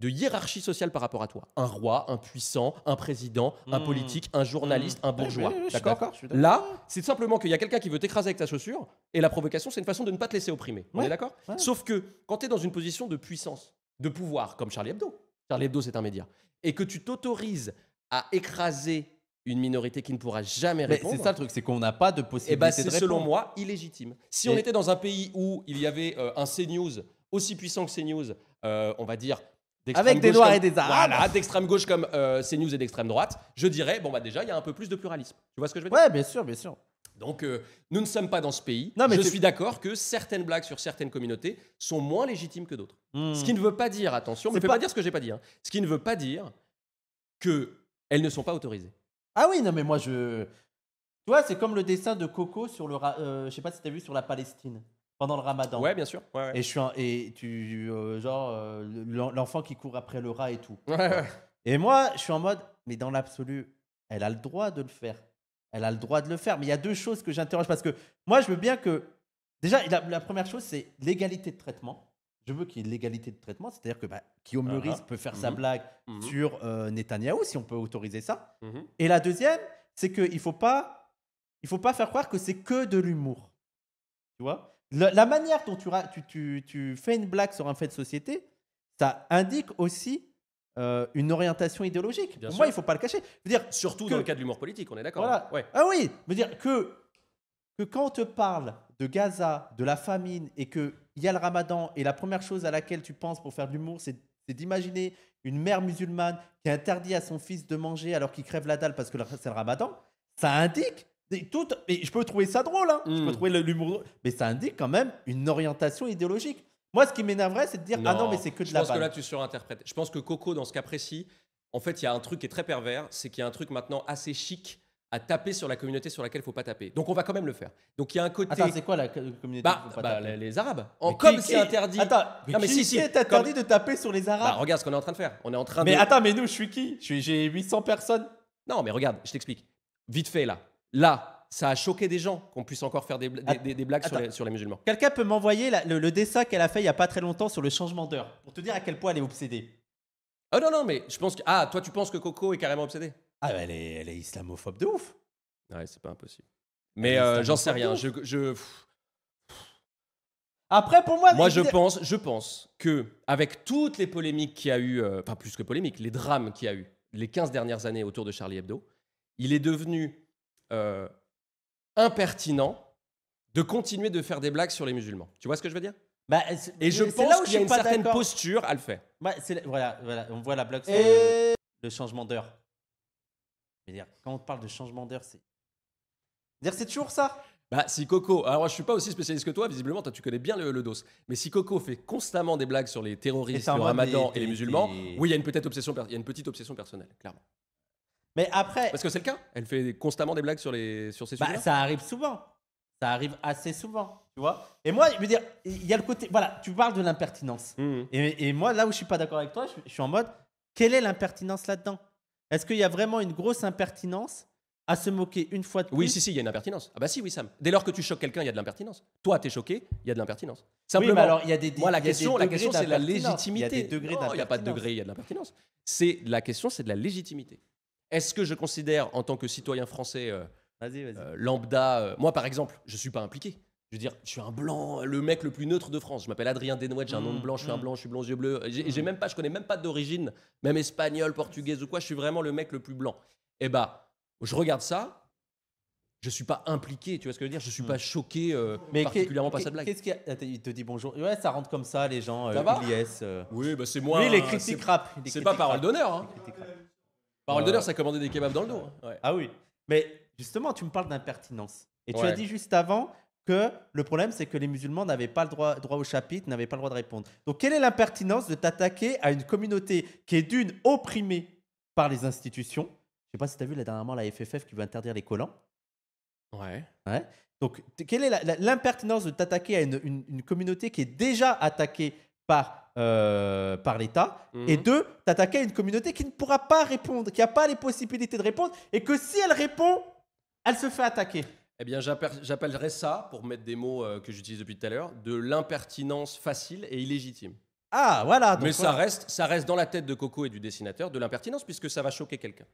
de hiérarchie sociale par rapport à toi. Un roi, un puissant, un président, un hmm. politique, un journaliste, hmm. un bourgeois. d'accord Là, c'est simplement qu'il y a quelqu'un qui veut t'écraser avec ta chaussure, et la provocation, c'est une façon de ne pas te laisser opprimer. On est d'accord Sauf que quand tu es dans une position de puissance, de pouvoir, comme Charlie Hebdo, Charlie Hebdo, c'est un média, et que tu t'autorises à écraser une minorité qui ne pourra jamais répondre. C'est ça le truc, c'est qu'on n'a pas de possibilité. Et eh bah, ben, c'est selon moi illégitime. Si on était dans un pays où il y avait euh, un CNews aussi puissant que CNews, euh, on va dire avec des noirs et des arabes. d'extrême gauche comme euh, CNews et d'extrême droite, je dirais, bon, bah déjà, il y a un peu plus de pluralisme. Tu vois ce que je veux dire Ouais, bien sûr, bien sûr. Donc, euh, nous ne sommes pas dans ce pays. mais je suis d'accord que certaines blagues sur certaines communautés sont moins légitimes que d'autres. Hmm. Ce qui ne veut pas dire, attention, ne pas... dire ce que j'ai pas dit, hein. ce qui ne veut pas dire Qu'elles ne sont pas autorisées. Ah oui, non, mais moi, je. Tu vois, c'est comme le dessin de Coco sur le. Euh, je sais pas si tu as vu sur la Palestine pendant le ramadan. Ouais, bien sûr. Et je suis et tu euh, genre euh, l'enfant qui court après le rat et tout. Ouais, et moi, je suis en mode mais dans l'absolu, elle a le droit de le faire. Elle a le droit de le faire, mais il y a deux choses que j'interroge parce que moi je veux bien que déjà la, première chose c'est l'égalité de traitement. Je veux qu'il y ait l'égalité de traitement, c'est-à-dire que bah, Guillaume ah ah. peut faire sa mhm. blague mhm. sur euh, Netanyahou si on peut autoriser ça. Mhm. Et la deuxième, c'est qu'il ne faut pas il faut pas faire croire que c'est que de l'humour. Tu vois la, manière dont tu, fais une blague sur un fait de société, ça indique aussi euh, une orientation idéologique. moi, il ne faut pas le cacher. dire Surtout dans le cas de l'humour politique, on est d'accord. Hein. Ah oui, dire que, que quand on te parle de Gaza, de la famine, et qu'il y a le ramadan, et la première chose à laquelle tu penses pour faire de l'humour, c'est d'imaginer une mère musulmane qui interdit à son fils de manger alors qu'il crève la dalle parce que c'est le ramadan, ça indique tout, et je peux trouver ça drôle, hein. je peux hmm. trouver l'humour, mais ça indique quand même une orientation idéologique. Moi, ce qui m'énerverait, c'est de dire Ah non, mais c'est que de la Je pense que là, tu surinterprètes. Je pense que Coco, dans ce cas précis, en fait, il y a un truc qui est très pervers c'est qu'il y a un truc maintenant assez chic à taper sur la communauté sur laquelle il faut pas taper. Donc on va quand même le faire. Donc il y a un côté. Attends, c'est quoi la communauté Bah, faut pas bah, taper les, les Arabes. En, comme c'est interdit. Attends, mais qui, interdit de taper sur les Bah, Arabes regarde ce qu'on est en train de faire. On est en train Mais de. attends, mais nous, je suis qui J'ai 800 personnes. Non, mais regarde, je t'explique. Vite fait là, Là, ça a choqué des gens qu'on puisse encore faire des, blagues sur les, musulmans. Quelqu'un peut m'envoyer le, dessin qu'elle a fait il n'y a pas très longtemps sur le changement d'heure, pour te dire à quel point elle est obsédée. Ah oh non, non, mais je pense que. Ah, toi, tu penses que Coco est carrément obsédée Ah, bah, elle, est, elle est islamophobe de ouf Ouais, c'est pas impossible. Mais euh, j'en sais rien. Je, je... Après, pour moi, moi, je pense, je pense que avec toutes les polémiques qu'il y a eu, euh, enfin plus que polémiques, les drames qu'il y a eu les 15 dernières années autour de Charlie Hebdo, il est devenu euh, impertinent de continuer de faire des blagues sur les musulmans. Tu vois ce que je veux dire bah, Et je pense qu'il y a une certaine posture à le faire. Bah, voilà, on voit la blague sur le changement d'heure. quand on parle de changement d'heure, c'est. C'est toujours ça bah, si Coco, alors je suis pas aussi spécialiste que toi, visiblement, toi tu connais bien le, dos, mais si Coco fait constamment des blagues sur les terroristes, le ramadan et les musulmans, oui, il y a une petite obsession personnelle, clairement après. Parce que c'est le cas. Elle fait constamment des blagues sur, les, sur ces sujets. Ça arrive souvent. Ça arrive assez souvent. Tu vois Et moi, je veux dire, il y a le côté. Voilà, tu parles de l'impertinence. Et, moi, là où je suis pas d'accord avec toi, je, suis en mode quelle est l'impertinence là-dedans Est-ce qu'il y a vraiment une grosse impertinence à se moquer une fois de plus Oui, si, si, il y a une impertinence. Ah bah si, oui, Sam. Dès lors que tu choques quelqu'un, il y a de l'impertinence. Toi, t'es choqué, il y a de l'impertinence. Simplement. Oui, alors, il y a des. Moi, la question, c'est la légitimité. Il y a des degrés Il n'y a pas de degré, il y a de l'impertinence. C'est la question, c'est de la légitimité. Est-ce que je considère en tant que citoyen français euh, euh, lambda, euh, moi par exemple, je suis pas impliqué. Je veux dire, je suis un blanc, le mec le plus neutre de France. Je m'appelle Adrien Desnouettes, j'ai un nom de mmh, blanc, je suis un mmh. blanc, je suis blond yeux bleus. J'ai, mmh. même pas, je connais même pas d'origine, même espagnole, portugaise ou quoi. Je suis vraiment le mec le plus blanc. Et eh bah, je regarde ça, je suis pas impliqué, tu vois ce que je veux dire Je suis pas choqué Mais particulièrement par cette blague. Il te dit bonjour. Ouais, ça rentre comme ça, les gens. Oui, bah, c'est moi. Hein, c'est- rap. C'est pas parole d'honneur. Hein. Parole ça commandait des kebabs dans le dos. Hein. Ah oui. Mais justement, tu me parles d'impertinence. Et tu as dit juste avant que le problème, c'est que les musulmans n'avaient pas le droit, droit au chapitre, n'avaient pas le droit de répondre. Donc, quelle est l'impertinence de t'attaquer à une communauté qui est d'une opprimée par les institutions Je sais pas si tu as vu dernièrement la FFF qui veut interdire les collants. Ouais. Donc, quelle est l'impertinence de t'attaquer à une communauté qui est déjà attaquée euh, par, l'État. Mhm. Et deux, t'attaquer à une communauté qui ne pourra pas répondre, qui n'a pas les possibilités de répondre, et que si elle répond, elle se fait attaquer. Eh bien, j'appellerais ça, pour mettre des mots euh, que j'utilise depuis tout à l'heure, de l'impertinence facile et illégitime. Ah, voilà. mais ça, reste, ça reste dans la tête de Coco et du dessinateur de l'impertinence, puisque ça va choquer quelqu'un.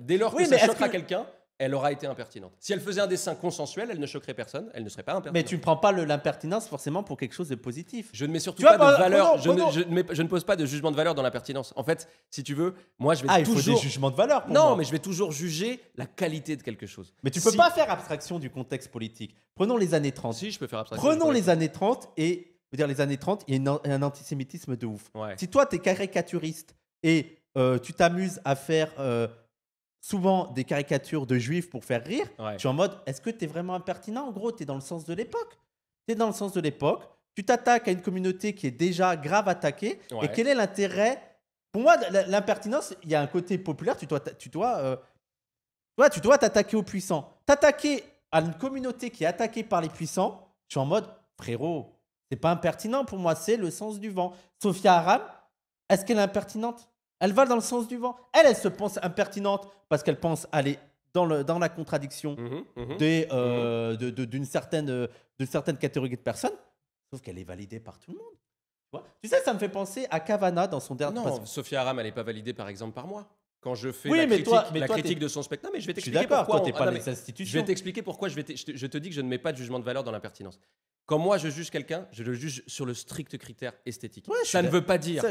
Dès lors que ça choquera quelqu'un, elle aura été impertinente. Si elle faisait un dessin consensuel, elle ne choquerait personne, elle ne serait pas impertinente. Mais tu ne prends pas l'impertinence forcément pour quelque chose de positif. Je ne mets surtout pas, de valeur, je, ne, pose pas de jugement de valeur dans l'impertinence. En fait, si tu veux, moi je vais ah, toujours... des jugements de valeur Non, mais je vais toujours juger la qualité de quelque chose. Mais tu ne peux pas faire abstraction du contexte politique. Prenons les années 30. Si, je peux faire abstraction. Prenons les années 30 et... dire, les années 30, il y a un antisémitisme de ouf. Si toi, tu es caricaturiste et euh, tu t'amuses à faire... Euh, souvent des caricatures de juifs pour faire rire. Je suis en mode, est-ce que tu es vraiment impertinent En gros, tu es dans le sens de l'époque. Tu es dans le sens de l'époque. Tu t'attaques à une communauté qui est déjà grave attaquée. Et quel est l'intérêt Pour moi, l'impertinence, il y a un côté populaire. Tu dois, tu dois, euh, tu dois t'attaquer aux puissants. T'attaquer à une communauté qui est attaquée par les puissants, je suis en mode, frérot, c'est pas impertinent pour moi, c'est le sens du vent. Sophia Aram, est-ce qu'elle est impertinente elle va dans le sens du vent. Elle, elle se pense impertinente parce qu'elle pense aller dans, le, dans la contradiction mhm, mhm. Euh, mhm. d'une certaine, euh, certaine catégorie de personnes, sauf qu'elle est validée par tout le monde. Tu, sais, ça me fait penser à Cavana dans son dernier. Non, Sophia Aram, elle n'est pas validée par exemple par moi quand je fais la, critique, la critique de son spectacle. mais je vais t'expliquer pourquoi. pas Je vais t'expliquer pourquoi je, vais je, te, dis que je ne mets pas de jugement de valeur dans l'impertinence. Quand moi je juge quelqu'un, je le juge sur le strict critère esthétique. ça ne veut pas dire.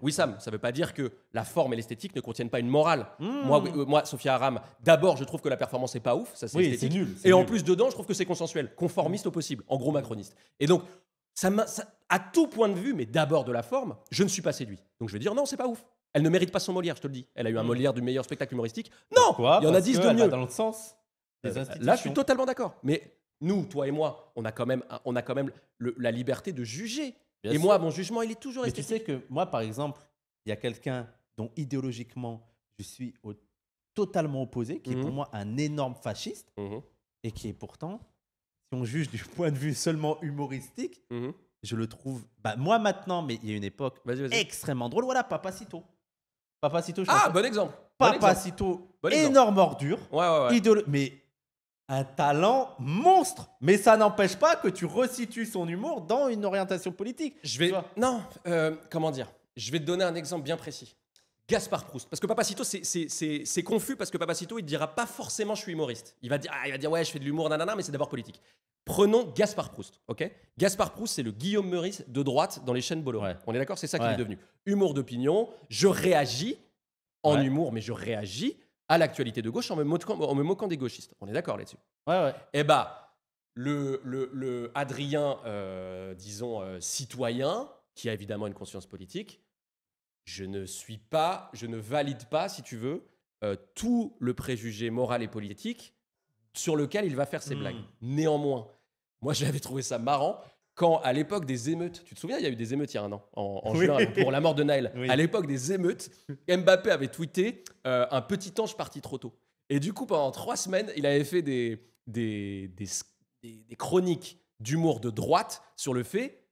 Oui, Sam, ça ne veut pas dire que la forme et l'esthétique ne contiennent pas une morale. Hmm. Moi, euh, moi, Sophia Aram, d'abord, je trouve que la performance n'est pas ouf. Ça, c'est esthétique. Nul, et en plus, dedans, je trouve que c'est consensuel, conformiste hmm. au possible, en gros macroniste. Et donc, ça, à tout point de vue, mais d'abord de la forme, je ne suis pas séduit. Donc je vais dire non, c'est pas ouf. Elle ne mérite pas son Molière, je te le dis. Elle a eu un mm. Molière du meilleur spectacle humoristique. Non Il y en a 10 de mieux. Dans l'autre sens. Euh, là, je suis totalement d'accord. Mais nous, toi et moi, on a quand même, on a quand même la liberté de juger. et moi, mon jugement, il est toujours Mais tu sais que moi, par exemple, il y a quelqu'un dont idéologiquement je suis totalement opposé, qui est pour mm-hmm. moi un énorme fasciste, mm-hmm. et qui est pourtant, si on juge du point de vue seulement humoristique, mm-hmm. je le trouve, bah, moi maintenant, mais il y a une époque extrêmement drôle. Voilà, tôt. Papacito, je Ah, bon exemple. Papacito, énorme ordure. Ouais, ouais, mais un talent monstre. Mais ça n'empêche pas que tu resitues son humour dans une orientation politique. Je vais. Non, euh, comment dire Je vais te donner un exemple bien précis. Gaspard Proust. Parce que Papacito, c'est confus parce que Papacito, il dira pas forcément je suis humoriste. Il va dire, ah, il va dire ouais, je fais de l'humour, nanana, mais c'est d'abord politique. Prenons Gaspard Proust, ok Gaspard Proust, c'est le Guillaume Meurice de droite dans les chaînes Bolloré. On est d'accord, c'est ça qu'il est devenu. Humour d'opinion, je réagis en humour, mais je réagis à l'actualité de gauche en me, moquant, des gauchistes. On est d'accord là-dessus Ouais, ouais. Eh bah, le, le, Adrien, euh, disons, euh, citoyen, qui a évidemment une conscience politique, je ne suis pas, je ne valide pas, si tu veux, euh, tout le préjugé moral et politique sur lequel il va faire ses hmm. blagues. Néanmoins, moi j'avais trouvé ça marrant quand à l'époque des émeutes, tu te souviens, il y a eu des émeutes il y a un an, en, juin, pour la mort de Nile. À l'époque des émeutes, Mbappé avait tweeté euh, un petit ange parti trop tôt. Et du coup, pendant trois semaines, il avait fait des, des chroniques d'humour de droite sur le fait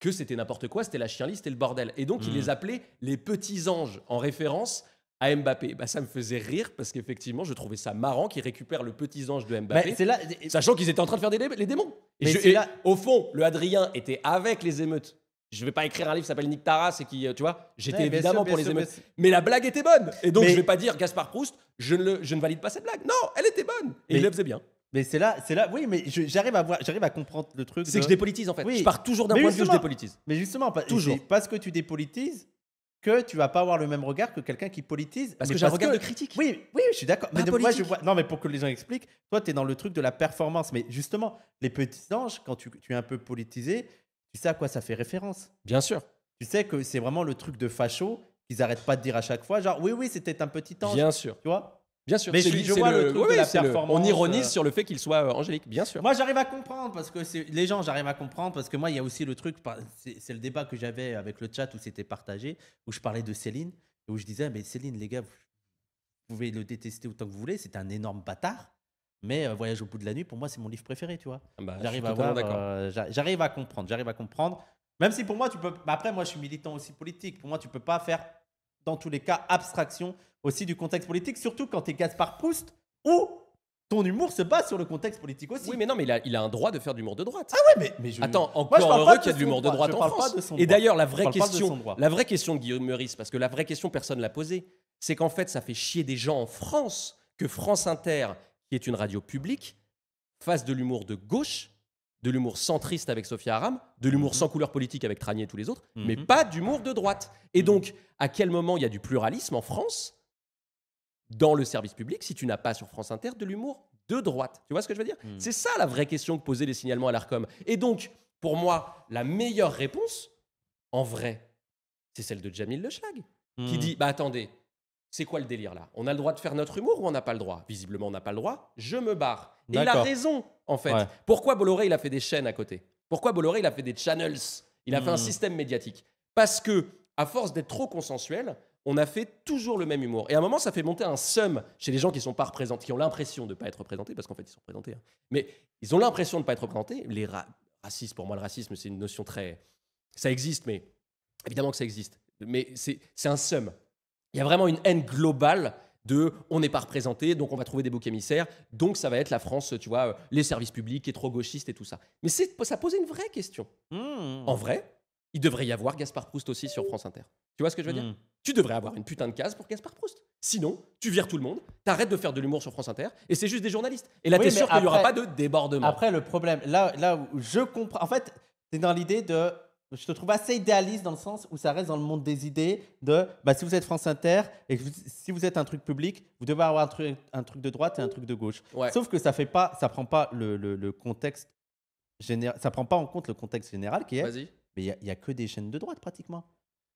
que c'était n'importe quoi, c'était la chienliste et le bordel. Et donc, il mm. les appelait les petits anges en référence à Mbappé. Bah, ça me faisait rire parce qu'effectivement, je trouvais ça marrant qu'ils récupèrent le petit ange de Mbappé, bah, sachant qu'ils étaient en train de faire des les démons. Et, là... au fond, le Adrien était avec les émeutes. Je vais pas écrire un livre qui s'appelle Nick Taras et qui, euh, tu vois, j'étais évidemment pour les émeutes. Mais la blague était bonne. Et donc, je je vais pas dire Gaspard Proust, je ne, valide pas cette blague. Non, elle était bonne. Et il le faisait bien. Mais c'est là, c'est là. Oui, mais j'arrive à voir, j'arrive à comprendre le truc. C'est que je dépolitise en fait. Je pars toujours d'un point de vue, je dépolitise. Mais justement, toujours. parce que tu dépolitises que tu vas pas avoir le même regard que quelqu'un qui politise. Parce que j'ai un regard de critique. Oui, oui, je suis d'accord. Mais je vois. Non, mais pour que les gens expliquent, toi, tu es dans le truc de la performance. Mais justement, les petits anges, quand tu, tu es un peu politisé, tu sais à quoi ça fait référence. Bien sûr. Tu sais que c'est vraiment le truc de facho qu'ils arrêtent pas de dire à chaque fois, genre oui, oui, c'était un petit ange. Bien sûr. Tu vois Bien sûr, mais je, vois le, truc de la performance. on ironise euh. sur le fait qu'il soit euh, angélique, bien sûr. Moi, j'arrive à comprendre parce que les gens, j'arrive à comprendre parce que moi, il y a aussi le truc, c'est le débat que j'avais avec le chat où c'était partagé, où je parlais de Céline et où je disais, mais Céline, les gars, vous, pouvez le détester autant que vous voulez, c'est un énorme bâtard. Mais euh, Voyage au bout de la nuit, pour moi, c'est mon livre préféré, tu vois. Ah bah, j'arrive à j'arrive à comprendre, j'arrive à comprendre. Même si pour moi, tu peux. Après, moi, je suis militant aussi politique. Pour moi, tu peux pas faire dans tous les cas, abstraction aussi du contexte politique, surtout quand tu es Gaspard Proust ou ton humour se base sur le contexte politique aussi. Oui, mais non, mais il a, un droit de faire de l'humour de droite. Ah ouais, mais, je... attends, encore heureux qu'il y ait de l'humour de droite en France. Et d'ailleurs, la vraie question, la vraie question de Guillaume Meurice, parce que la vraie question personne ne l'a posée, c'est qu'en fait, ça fait chier des gens en France que France Inter, qui est une radio publique, fasse de l'humour de gauche de l'humour centriste avec Sophia Aram, de l'humour mhm. sans couleur politique avec Tranier et tous les autres, mhm. mais pas d'humour de droite. Et donc, à quel moment il y a du pluralisme en France dans le service public si tu n'as pas sur France Inter de l'humour de droite Tu vois ce que je veux dire mhm. C'est ça la vraie question que posaient les signalements à l'ARCOM. Et donc, pour moi, la meilleure réponse, en vrai, c'est celle de Jamil Lechag, qui dit Bah attendez, c'est quoi le délire là On a le droit de faire notre humour ou on n'a pas le droit Visiblement, on n'a pas le droit. Je me barre. Et il a raison, en fait. Pourquoi Bolloré, il a fait des chaînes à côté Pourquoi Bolloré, il a fait des channels Il a fait un hmm. système médiatique. Parce que, à force d'être trop consensuel, on a fait toujours le même humour. Et à un moment, ça fait monter un seum chez les gens qui sont pas représentés, qui ont l'impression de ne pas être représentés, parce qu'en fait, ils sont représentés. Hein. Mais ils ont l'impression de ne pas être représentés. Les racistes, pour moi, le racisme, c'est une notion très. Ça existe, mais évidemment que ça existe. Mais c'est un seum. Il y a vraiment une haine globale de on n'est pas représenté, donc on va trouver des boucs émissaires, donc ça va être la France, tu vois, euh, les services publics est trop gauchiste et tout ça. Mais c'est, ça pose une vraie question. Mmh. En vrai, il devrait y avoir Gaspard Proust aussi sur France Inter. Tu vois ce que je veux dire mmh. Tu devrais avoir une putain de case pour Gaspard Proust. Sinon, tu vires tout le monde, t'arrêtes de faire de l'humour sur France Inter, et c'est juste des journalistes. Et là, tu t'es sûr qu'il n'y aura pas de débordement. Après, le problème, là, là où je comprends. En fait, c'est dans l'idée de je te trouve assez idéaliste dans le sens où ça reste dans le monde des idées de bah, si vous êtes France Inter et si vous êtes un truc public, vous devez avoir un truc, un truc de droite et un truc de gauche. Sauf que ça fait pas, ça prend pas le, contexte ça prend pas en compte le contexte général qui est. Mais il n'y a que des chaînes de droite pratiquement.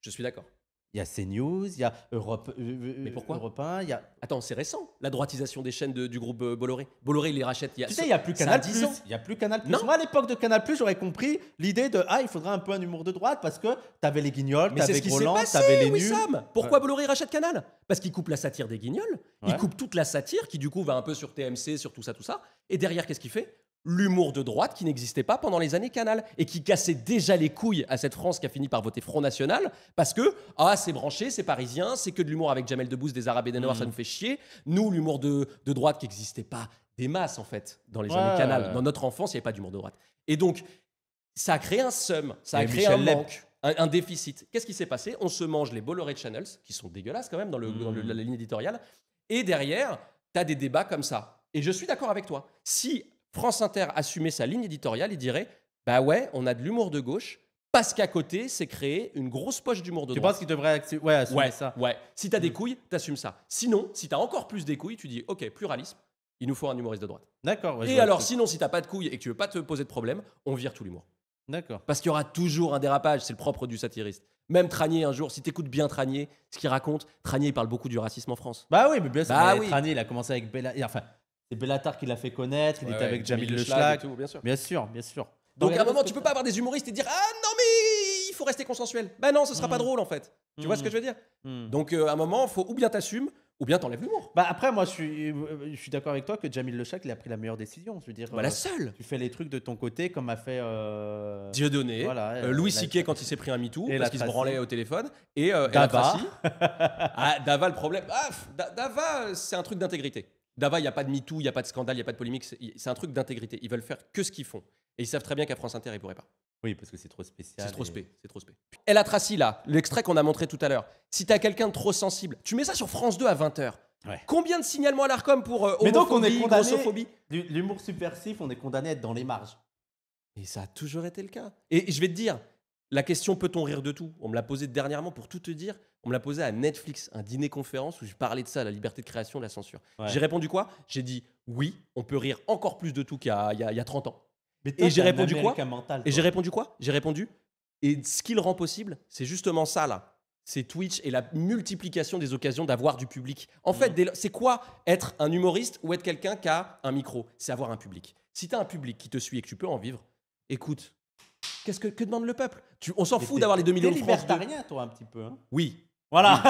Je suis d'accord. Il y a CNews, il y a Europe, euh, euh, euh, Mais pourquoi 1, il y a... Attends, c'est récent, la droitisation des chaînes du groupe Bolloré. Bolloré, il les rachète il y a... Tu sais, il n'y a plus Canal+. Il n'y a plus Canal+. Non. Moi, à l'époque de Canal+, j'aurais compris l'idée de « Ah, il faudrait un peu un humour de droite parce que t'avais les guignols, t'avais Groland, t'avais les nuls. » Pourquoi Bolloré rachète Canal Parce qu'il coupe la satire des guignols, il coupe toute la satire qui, du coup, va un peu sur TMC, sur tout ça, tout ça. Et derrière, qu'est-ce qu'il fait l'humour de droite qui n'existait pas pendant les années Canal et qui cassait déjà les couilles à cette France qui a fini par voter Front National parce que ah c'est branché, c'est parisien, c'est que de l'humour avec Jamel Debbouze, des Arabes et des Noirs, ça mm. nous fait chier. Nous l'humour de, de, droite qui n'existait pas des masses en fait dans les années Canal, dans notre enfance il n'y avait pas d'humour de droite. Et donc ça a créé un seum, ça a créé un manque. Un, déficit. Qu'est-ce qui s'est passé On se mange les Bolloré Channels, qui sont dégueulasses quand même dans, le, mm. dans la, la ligne éditoriale. Et derrière, tu as des débats comme ça. Et je suis d'accord avec toi. Si France Inter assumait sa ligne éditoriale et dirait Bah ouais, on a de l'humour de gauche. Parce qu'à côté, c'est créer une grosse poche d'humour de droite. Tu penses qu'il devrait ouais, assumer ça Ouais. Si t'as des mm. couilles, t'assumes ça. Sinon, si t'as encore plus des couilles, tu dis ok, pluralisme, il nous faut un humoriste de droite. D'accord. et alors, sinon, si t'as pas de couilles et que tu veux pas te poser de problème, on vire tout l'humour. D'accord. Parce qu'il y aura toujours un dérapage, c'est le propre du satiriste. Même Tranier, un jour, si t'écoutes bien Tranier, ce qu'il raconte, Tranier il parle beaucoup du racisme en France. Bah oui, mais bien sûr, bah Tranier, il a commencé avec Bella. Enfin, c'est Bellatar qui l'a fait connaître, il était avec Jamil Le bien sûr. Bien sûr, bien sûr. Donc à un moment, tu peux pas avoir des humoristes et dire Ah non, mais il faut rester consensuel. Ben non, ce sera pas hmm. drôle en fait. Tu vois ce que je veux dire hmm. Hmm. Donc euh, à un moment, il faut ou bien t'assumes, ou bien t'enlèves l'humour. Bah après, moi, je suis, euh, je suis d'accord avec toi que Jamil Le il a pris la meilleure décision. Je veux dire, bah, la euh, seule. tu fais les trucs de ton côté comme a fait. euh, Dieudonné, Louis Siquet quand il s'est pris un mitou parce qu'il se branlait au téléphone, et Dava. Ah, Dava. le problème. Ah, Dava, c'est un truc d'intégrité. Dava, il n'y a pas de MeToo, il n'y a pas de scandale, il n'y a pas de polémique. C'est un truc d'intégrité. Ils veulent faire que ce qu'ils font. Et ils savent très bien qu'à France Inter, ils ne pourraient pas. Oui, parce que c'est trop spécial. C'est trop spé, et... c'est trop spé. a tracé là, l'extrait qu'on a montré tout à l'heure. Si tu as quelqu'un de trop sensible, tu mets ça sur France 2 à 20h. Combien de signalements à l'ARCOM pour euh, Mais donc on est condamné, L'humour subversif, on est condamné à être dans les marges. Et ça a toujours été le cas. Et, et je vais te dire, la question peut-on rire de tout On me l'a posée dernièrement pour tout te dire. On me l'a posé à Netflix, un dîner-conférence où je parlais de ça, la liberté de création, la censure. J'ai répondu quoi J'ai dit oui, on peut rire encore plus de tout qu'il y, a, 30 ans. et j'ai répondu, quoi Et j'ai répondu quoi J'ai répondu et ce qui le rend possible, c'est justement ça là. C'est Twitch et la multiplication des occasions d'avoir du public. En fait, mmh. c'est quoi être un humoriste ou être quelqu'un qui a un micro C'est avoir un public. Si tu as un public qui te suit et que tu peux en vivre, écoute, qu'est-ce que, demande le peuple tu, On s'en fout d'avoir les 2 millions de libertarien, toi, un petit peu. Hein. oui, voilà.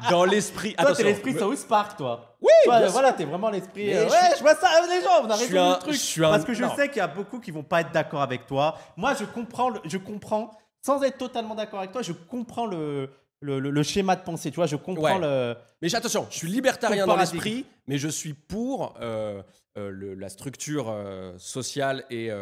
dans l'esprit. Toi, t'es l'esprit mais... South Park, toi. Oui. voilà, t'es vraiment l'esprit. Euh, ouais, je... vois ça. Les gens, on a résolu truc. Parce que je sais qu'il y a beaucoup qui vont pas être d'accord avec toi. Moi, je comprends. Je comprends. Sans être totalement d'accord avec toi, je comprends le. Le, schéma de pensée, tu vois, je comprends le. Mais attention, je suis libertarien dans l'esprit, mais je suis pour euh, euh, la structure sociale et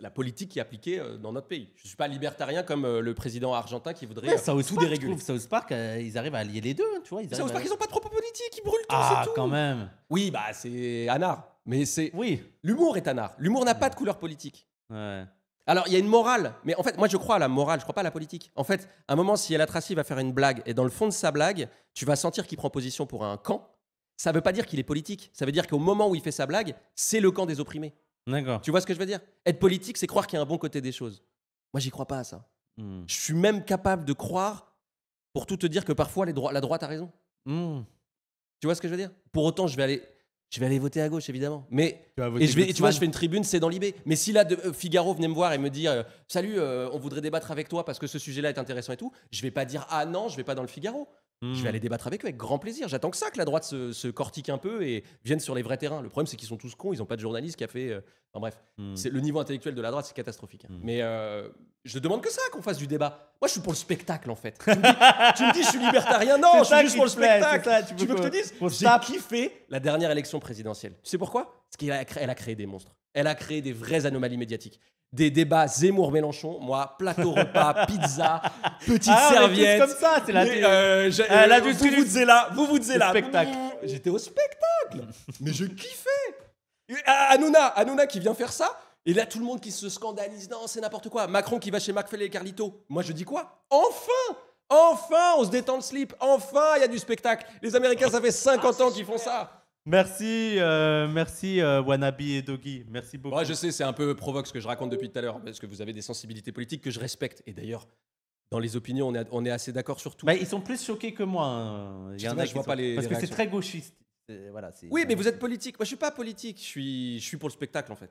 la politique qui est appliquée euh, dans notre pays. Je ne suis pas libertarien comme euh, le président argentin qui voudrait euh, Ça aussi tout Park, déréguler. ça trouve ils arrivent à lier les deux. Hein, tu vois, ils n'ont pas de propos politiques, ils brûlent ah, tout, ah, quand même. Oui, bah c'est anard. Mais c'est. Oui. L'humour est anard. L'humour n'a pas de couleur politique. Ouais. Alors, il y a une morale, mais en fait, moi, je crois à la morale, je ne crois pas à la politique. En fait, à un moment, si El va faire une blague et dans le fond de sa blague, tu vas sentir qu'il prend position pour un camp, ça ne veut pas dire qu'il est politique. Ça veut dire qu'au moment où il fait sa blague, c'est le camp des opprimés. Tu vois ce que je veux dire Être politique, c'est croire qu'il y a un bon côté des choses. Moi, j'y crois pas à ça. Hmm. Je suis même capable de croire, pour tout te dire, que parfois la droite a raison. Hmm. Tu vois ce que je veux dire Pour autant, je vais aller. Je vais aller voter à gauche, évidemment. Mais tu vas voter et je tu vois, je fais une tribune, c'est dans l'IB. Mais si là, de, euh, Figaro venait me voir et me dire euh, Salut, euh, on voudrait débattre avec toi parce que ce sujet-là est intéressant et tout, je vais pas dire Ah non, je vais pas dans le Figaro. Je vais hmm. aller débattre avec eux avec grand plaisir. J'attends que ça, que la droite se, cortique un peu et vienne sur les vrais terrains. Le problème, c'est qu'ils sont tous cons, ils n'ont pas de journaliste qui a fait. Euh, enfin bref, hmm. c'est le niveau intellectuel de la droite, c'est catastrophique. Hein. Hmm. Mais euh, je demande que ça, qu'on fasse du débat. Moi, je suis pour le spectacle, en fait. tu, me dis, je suis libertarien. Non, je suis juste pour le spectacle. tu, veux que te dise J'ai kiffé la dernière élection présidentielle. Tu sais pourquoi Parce qu'elle a, créé des monstres. Elle a créé des vraies anomalies médiatiques des débats Zemmour-Mélenchon, moi, plateau repas, pizza, petite ah, serviette. comme ça, c'est la. Euh, ah, euh, vous, vous, là, vous vous là. Spectacle. J'étais au spectacle, mais je kiffais. Ah, Anouna qui vient faire ça, et là tout le monde qui se scandalise, non, c'est n'importe quoi. Macron qui va chez Macfellé et Carlito. Moi, je dis quoi Enfin Enfin, on se détend le slip. Enfin, il y a du spectacle. Les Américains, ça fait 50 ah, ans qu'ils font ça. Merci, merci euh, euh Wanabi et Doggy. Merci beaucoup. je sais, c'est un peu provoque ce que je raconte depuis tout à l'heure, parce que vous avez des sensibilités politiques que je respecte. Et d'ailleurs, dans les opinions, on est, assez d'accord sur tout. Bah, ils sont plus choqués que moi. Hein. Il y en a vois pas les. Parce que c'est très gauchiste. Voilà, oui, mais vous êtes politique. Moi, je suis pas politique. Je suis, pour le spectacle, en fait.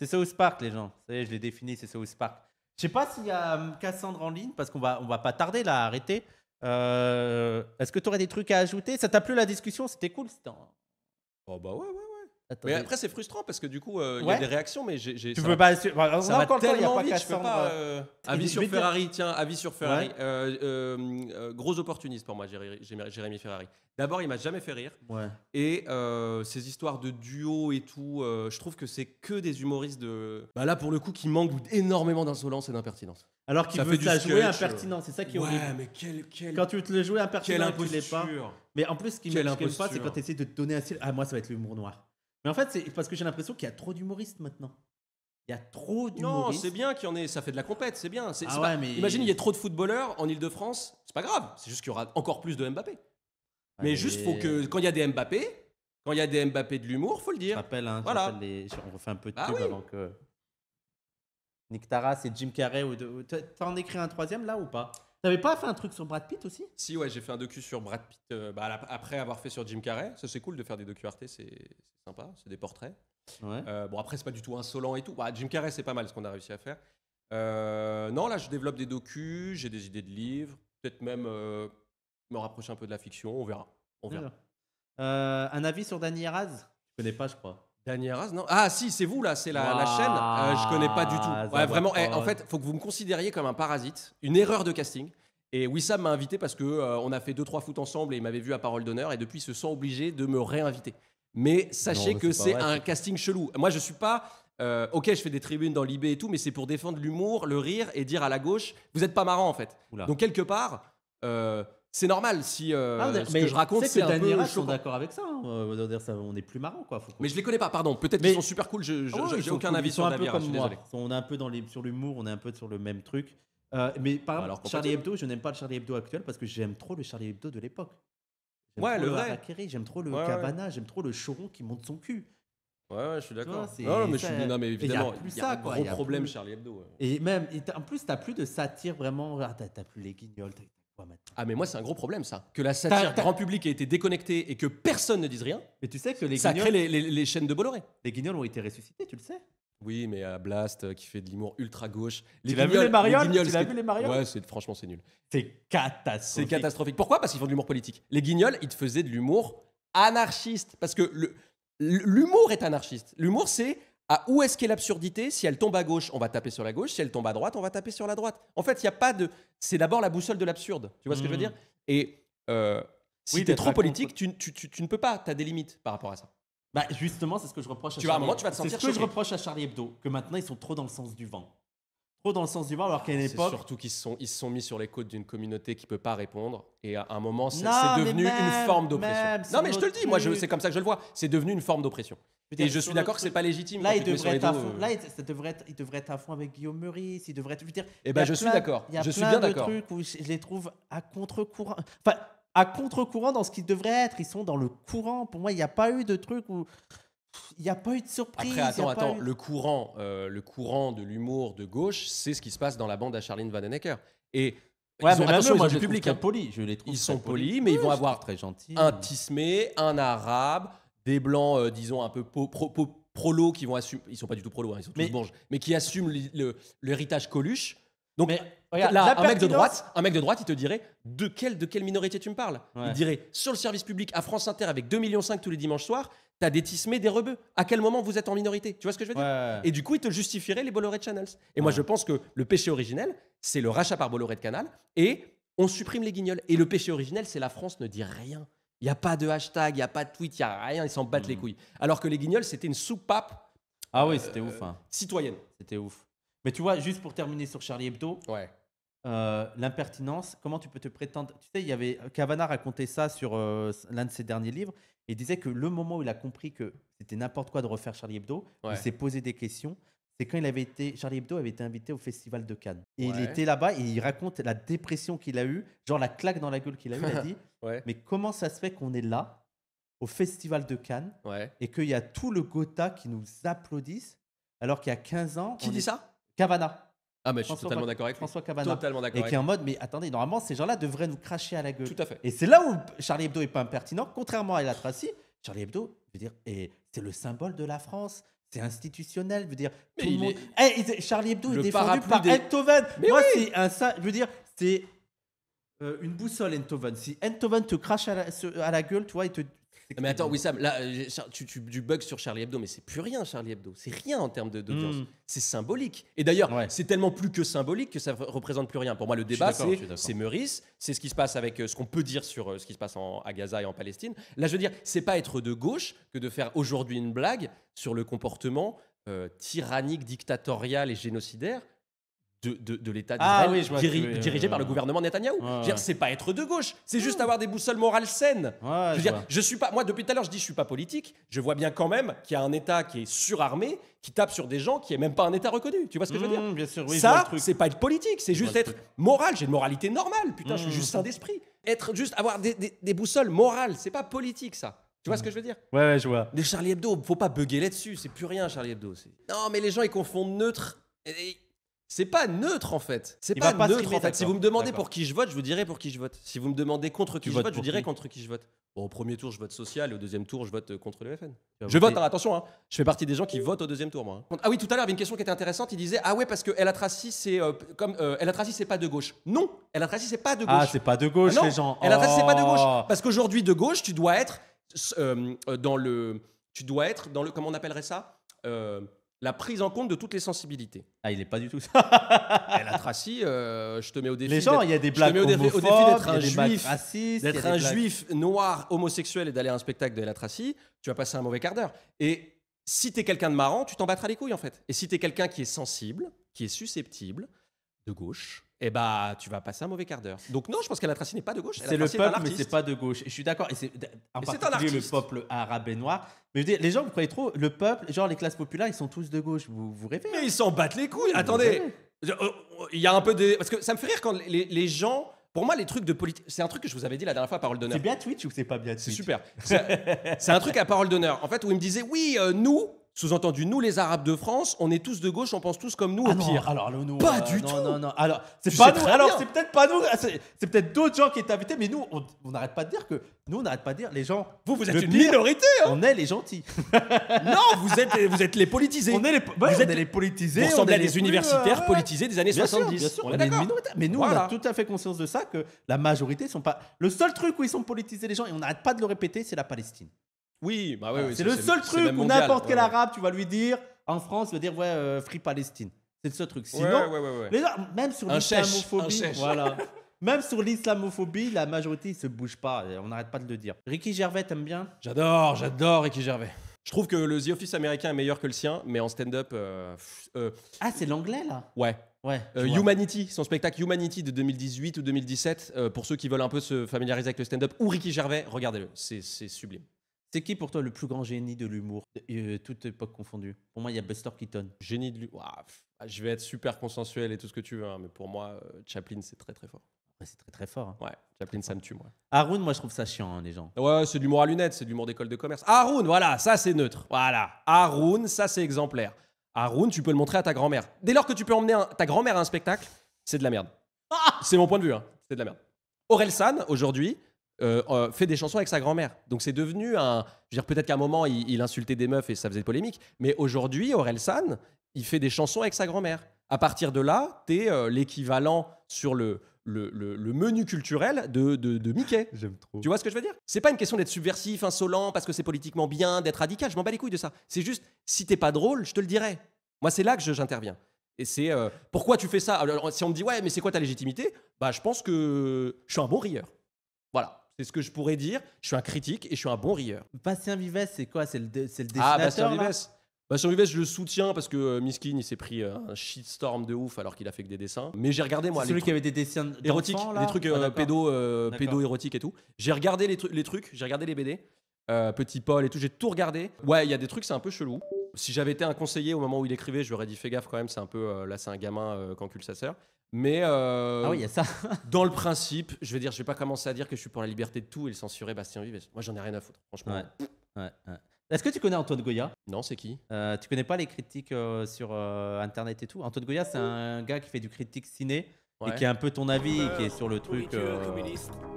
C'est ça South spark les gens. Vous savez, je l'ai défini, c'est ça South spark Je sais pas s'il y a euh, Cassandre en ligne, parce qu'on va, on va pas tarder là à arrêter. Euh, est-ce que tu aurais des trucs à ajouter Ça t'a plu la discussion C'était cool. C'était Oh, bah ouais, ouais, ouais. Mais après, c'est frustrant parce que du coup, euh, il y a des réactions, mais j'ai. Tu ça peux pas. Ça va tellement vite, avis sur Ferrari, tiens, avis sur Ferrari. Euh, euh, gros opportuniste pour moi, Jérémy Ferrari. D'abord, il m'a jamais fait rire. Ouais. Et euh, ces histoires de duo et tout, je trouve que c'est que des humoristes de. Bah là, pour le coup, qui manquent énormément d'insolence et d'impertinence. Alors qu'il veut te la jouer impertinent, c'est ça qui est mais quel, Quand tu veux te le jouer impertinent mais en plus, ce qui me gêne pas, c'est quand tu essaies de te donner un style. Ah, moi, ça va être l'humour noir. Mais en fait, c'est parce que j'ai l'impression qu'il y a trop d'humoristes maintenant. Il y a trop d'humoristes. Non, c'est bien qu'il y en ait. Ça fait de la compète, c'est bien. Ah mais... Imagine, il y a trop de footballeurs en Ile-de-France. C'est pas grave. C'est juste qu'il y aura encore plus de Mbappé. Mais juste, faut que quand il y a des Mbappé, quand il y a des Mbappé de l'humour, faut le dire. Hein, je rappelle, voilà. on refait un peu de bah pub avant que. Nick Taras et Jim Carrey. Ou de... écrit écris un troisième là ou pas T'avais pas fait un truc sur Brad Pitt aussi Si, ouais, j'ai fait un docu sur Brad Pitt euh, bah, après avoir fait sur Jim Carrey. Ça, c'est cool de faire des docu Arte, c'est sympa, c'est des portraits. Euh, bon, après, c'est pas du tout insolent et tout. Bah, Jim Carrey, c'est pas mal ce qu'on a réussi à faire. Euh, non, là, je développe des docus, j'ai des idées de livres, peut-être même me rapprocher un peu de la fiction, on verra. On verra. un avis sur Danny Eraz Je connais pas, je crois. Dernière non Ah si, c'est vous là, c'est la, chaîne. Euh, je connais pas du tout. vraiment, eh, en fait, faut que vous me considériez comme un parasite, une erreur de casting. Et Wissam m'a invité parce que euh, on a fait deux trois foot ensemble et il m'avait vu à parole d'honneur et depuis il se sent obligé de me réinviter. Mais sachez que c'est un casting chelou. Moi je suis pas euh, ok, je fais des tribunes dans l'IB et tout, mais c'est pour défendre l'humour, le rire et dire à la gauche, vous êtes pas marrant en fait. Donc quelque part, euh, c'est normal si euh, ah, ce que je raconte c'est un peu sont d'accord avec hein. euh, ça, on est plus marrant quoi mais je les connais pas pardon peut-être qu'ils sont super cool je ah j'ai aucun avis sur un peu comme désolé on est un peu sur l'humour on est un peu sur le même truc euh, mais par bah, exemple Charlie Hebdo je n'aime pas le Charlie Hebdo actuel parce que j'aime trop le Charlie Hebdo de l'époque ouais le vrai j'aime trop le Cabana j'aime trop le Choron qui monte son cul Ouais, ouais, je suis d'accord. Non, mais je suis... non, mais évidemment, il y, y a, un gros problème, Charlie Hebdo. Et même, en plus, t'as plus de satire vraiment. Ah, t'as plus les guignols, ah, mais moi, c'est un gros problème, ça. Que la satire grand public ait été déconnectée et que personne ne dise rien, Mais tu sais que les ça crée les, chaînes de Bolloré. les guignols ont été ressuscités, tu le sais. Oui, mais à Blast euh, qui fait de l'humour ultra gauche. Les Tu l'as vu, les Ouais, franchement, c'est nul. C'est catastrophique. Pourquoi Parce qu'ils font de l'humour politique. Les guignols, ils te faisaient de l'humour anarchiste. Parce que l'humour est anarchiste. L'humour, c'est ah, où est-ce qu'est l'absurdité. Si elle tombe à gauche, on va taper sur la gauche. Si elle tombe à droite, on va taper sur la droite. En fait, il n'y a pas de. C'est d'abord la boussole de l'absurde. Tu vois ce que je veux hmm. dire Et euh, si tu es trop politique, tu, ne peux pas. Tu as des limites par rapport à ça. Bah justement, c'est ce que je reproche à tu Charlie. tu vas sentir que je reproche à Charlie Hebdo, que maintenant ils sont trop dans le sens du vent. Trop dans le sens du vent, alors qu'à une époque. surtout qu'ils se sont, mis sur les côtes d'une communauté qui peut pas répondre. Et à un moment, c'est devenu une forme d'oppression. Non, mais je te le dis, moi, c'est comme ça que je le vois. C'est devenu une forme d'oppression. Et je suis d'accord que c'est pas légitime. Là, il euh. devrait, être à fond. Là, ça devrait il devrait être à fond avec Guillaume Meurice. Il devrait Je, eh ben, je suis d'accord. Je suis bien Il y a plein de trucs où je les trouve à contre-courant. Enfin, à contre-courant dans ce qu'ils devraient être. Ils sont dans le courant. Pour moi, il n'y a pas eu de truc où. Il n'y a pas eu de surprise. attends, attends. Le, courant, euh, le courant de l'humour de gauche, c'est ce qui se passe dans la bande à Charline Vandenecker. Et ils moi, je public, poli, les trouve Ils sont polis, mais ils vont avoir très gentil, un tismé, un arabe, des blancs, euh, disons, un peu pro, pro, prolo qui vont assumer. Ils sont pas du tout prolo, hein, ils sont mais, bourges, mais qui assument l'héritage Coluche. Donc mais, un mec de droite, un mec de droite, il te dirait de quelle de quelle minorité tu me parles Il dirait sur le service public à France Inter avec 2,5 millions tous les dimanches soirs, t'as des tismés, des rebeux. À quel moment vous êtes en minorité Tu vois ce que je veux dire Et du coup, il te justifierait les Bolloré Channels. Et moi, je pense que le péché originel, c'est le rachat par Bolloré de Canal et on supprime les guignols. Et le péché originel, c'est la France ne dit rien. Il n'y a pas de hashtag, il n'y a pas de tweet, il n'y a rien, ils s'en battent les mm. couilles. Alors que les guignols, c'était une soupape. Ah oui, c'était ouf. Euh, hein. Citoyenne. C'était ouf. Mais tu vois, juste pour terminer sur Charlie Hebdo, ouais. Euh, l'impertinence, comment tu peux te prétendre Tu sais, il y avait Cavana racontait ça sur euh, l'un de ses derniers livres Il disait que le moment où il a compris que c'était n'importe quoi de refaire Charlie Hebdo, il s'est posé des questions c'est quand il avait été, Charlie Hebdo avait été invité au Festival de Cannes. Et il était là-bas et il raconte la dépression qu'il a eue, genre la claque dans la gueule qu'il a eue. Il a dit Mais comment ça se fait qu'on est là, au Festival de Cannes, et qu'il y a tout le Gotha qui nous applaudisse, alors qu'il y a 15 ans. Qui dit ça Cavana. Ah, mais je suis totalement d'accord avec François Cavana. Totalement d'accord. Et qui est en mode, mais attendez, normalement, ces gens-là devraient nous cracher à la gueule. Tout à fait. Et c'est là où Charlie Hebdo est pas impertinent, contrairement à la Tracy. Charlie Hebdo, je veux dire, c'est le symbole de la France. C'est institutionnel, je veux dire. Mais tout le monde... Eh, est... Charlie Hebdo est défendu par des... Moi, c'est un ça. Je veux dire, c'est euh, une boussole, Enthoven. Si Enthoven te crache à la, à la gueule, tu vois, il te, mais attends, oui, Sam, là, euh, tu, tu, du bug sur Charlie Hebdo, mais c'est plus rien, Charlie Hebdo. C'est rien en termes d'audience. Hmm. C'est symbolique. Et d'ailleurs, c'est tellement plus que symbolique que ça représente plus rien. Pour moi, le débat, c'est Meurice, c'est ce qui se passe avec euh, ce qu'on peut dire sur euh, ce qui se passe en, à Gaza et en Palestine. Là, je veux dire, c'est pas être de gauche que de faire aujourd'hui une blague sur le comportement tyrannique, dictatorial et génocidaire de, l'État ah d'Israël dirigé par le gouvernement Netanyahou. veux dire C'est pas être de gauche, c'est juste avoir des boussoles morales saines. je, veux dire, je suis pas, moi, depuis tout à l'heure, je dis je suis pas politique. Je vois bien quand même qu'il y a un État qui est surarmé, qui tape sur des gens qui est même pas un État reconnu. Tu vois ce que je veux dire mmh, bien sûr, oui, Ça, c'est pas être politique, c'est juste être moral. J'ai une moralité normale. Putain, je suis mmh. juste sain d'esprit. Être juste avoir des, boussoles morales, c'est pas politique ça. Tu vois ce mmh. que je veux dire Ouais, ouais, je vois. Mais Charlie Hebdo, faut pas bugger là-dessus, c'est plus rien Charlie Hebdo. Non, mais les gens ils confondent neutre. Et c'est pas neutre en fait. C'est pas, neutre en fait. Si vous me demandez pour qui je vote, je vous dirai pour qui je vote. Si vous me demandez contre qui je vote, je vous dirai contre qui je vote. au premier tour, je vote social et au deuxième tour, je vote euh, contre le FN. Je vote, alors attention, hein. je fais partie des gens qui votent au deuxième tour. Moi, hein. Ah oui, tout à l'heure, il y avait une question qui était intéressante. Il disait Ah ouais, parce que a tracé, c'est euh, comme euh, c'est pas de gauche. Non, elle a tracé, c'est pas de gauche. Ah, c'est pas de gauche, les gens. Elle a tracé, c'est pas de gauche. Parce qu'aujourd'hui, de gauche, tu dois être dans le. Tu dois être dans le. Comment on appellerait ça la prise en compte de toutes les sensibilités. Ah, il n'est pas du tout ça. Elle a euh, je te mets au défi. Les gens, il y a des blagues au défi, d'être un, juif, d'être un juif noir homosexuel et d'aller à un spectacle de la Tracy, tu vas passer un mauvais quart d'heure. Et si t'es quelqu'un de marrant, tu t'en battras les couilles en fait. Et si t'es quelqu'un qui est sensible, qui est susceptible, de gauche, eh bah, tu vas passer un mauvais quart d'heure. Donc non, je pense qu'elle Tracé n'est pas de gauche. C'est le peuple, mais c'est pas de gauche. je suis d'accord. Et c'est en particulier le peuple arabe et noir. Mais je les gens, vous croyez trop, le peuple, genre les classes populaires, ils sont tous de gauche. Vous, vous rêvez. Mais hein. ils s'en battent les couilles. Attendez. Oh, oh, il y a un peu de Parce que ça me fait rire quand les, gens... Pour moi, les trucs de politique, c'est un truc que je vous avais dit la dernière fois Parole d'honneur. C'est bien Twitch ou c'est pas bien Twitch C'est super. C'est un truc à Parole d'honneur. En fait, où il me disait, oui, euh, nous, sous-entendu, nous, les Arabes de France, on est tous de gauche, on pense tous comme nous, au ah pire. alors Pas euh, du tout. alors c'est pas Alors c'est peut-être pas nous. Ah, c'est peut-être d'autres gens qui étaient invités, mais nous, on n'arrête pas de dire que nous, on n'arrête pas de dire les gens. Vous, vous êtes une minorité. Hein. On est les gentils. non, vous êtes, vous êtes les politisés. on est les, êtes- les politisés. Vous ressemblez à des universitaires politisés des années Bien sûr, 70. Mais nous, on a tout à fait conscience de ça, que la majorité sont pas. Le seul truc où ils sont politisés, les gens, et on n'arrête pas de le répéter, c'est la Palestine. Oui, bah c'est le seul truc où n'importe quel arabe, tu vas lui dire, en France, il va dire, ouais, euh, Free Palestine. C'est le seul truc. Sinon, même sur l'islamophobie, voilà. Même sur l'islamophobie, la majorité ne se bouge pas. On n'arrête pas de le dire. Ricky Gervais, t'aimes bien J'adore, j'adore Ricky Gervais. Je trouve que le The Office américain est meilleur que le sien, mais en stand-up. Euh, euh, ah, c'est l'anglais là Ouais. Ouais, Humanity, son spectacle Humanity de 2018 ou 2017, pour ceux qui veulent un peu se familiariser avec le stand-up, ou Ricky Gervais, regardez-le, c'est sublime. C'est qui pour toi le plus grand génie de l'humour, euh, toute époque confondue Pour moi, il y a Buster Keaton. Génie de l'humour. Ah, je vais être super consensuel et tout ce que tu veux, hein, mais pour moi, euh, Chaplin, c'est très très fort. c'est très très fort. Hein. Ouais, Chaplin, ça me tue, moi. Haroun, moi, je trouve ça chiant, hein, les gens. Ouais, c'est de l'humour à lunettes, c'est de l'humour d'école de commerce. Haroun, voilà, ça c'est neutre. Voilà. Haroun, ça c'est exemplaire. Haroun, tu peux le montrer à ta grand-mère. Dès lors que tu peux emmener ta grand-mère à un spectacle, c'est de la merde. c'est mon point de vue, c'est de la merde. Orelsan, aujourd'hui, euh, euh, fait des chansons avec sa grand-mère. Donc c'est devenu un. Je veux dire, peut-être qu'à un moment, il, insultait des meufs et ça faisait polémique. Mais aujourd'hui, Aurel San, il fait des chansons avec sa grand-mère. À partir de là, t'es es euh, l'équivalent sur le, le, le, menu culturel de, de, de Mickey. J'aime trop. Tu vois ce que je veux dire C'est pas une question d'être subversif, insolent, parce que c'est politiquement bien, d'être radical. Je m'en bats les couilles de ça. C'est juste, si t'es pas drôle, je te le dirai. Moi, c'est là que j'interviens. Et c'est pourquoi tu fais ça Alors, Si on me dit ouais, mais c'est quoi ta légitimité Bah, je pense que je suis un bon rieur. C'est ce que je pourrais dire. Je suis un critique et je suis un bon rieur. Bastien Vives, c'est quoi C'est le, c'est le dessinateur Ah, Bastien là Bastien je le soutiens parce que euh, Miskin, il s'est pris euh, un shitstorm de ouf alors qu'il a fait que des dessins. Mais j'ai regardé, moi, celui qui avait des dessins érotiques, les trucs euh, ah, pédo, pédo-érotiques et tout. J'ai regardé les, trucs, j'ai regardé les BD. Petit Paul et tout, j'ai tout regardé. Ouais, il y a des trucs, c'est un peu chelou. Si j'avais été un conseiller au moment où il écrivait, je aurais dit fais gaffe quand même, c'est un peu là, c'est un gamin euh, qui sa mais euh, ah oui, y a ça. dans le principe, je veux dire, je vais pas commencer à dire que je suis pour la liberté de tout et le censurer Bastien Vives. Moi, j'en ai rien à foutre, franchement. Est-ce que tu connais Antoine Goya Non, c'est qui euh, Tu connais pas les critiques euh, sur Internet et tout Antoine Goya, c'est un gars qui fait du critique ciné et qui a un peu ton avis, qui est sur le truc.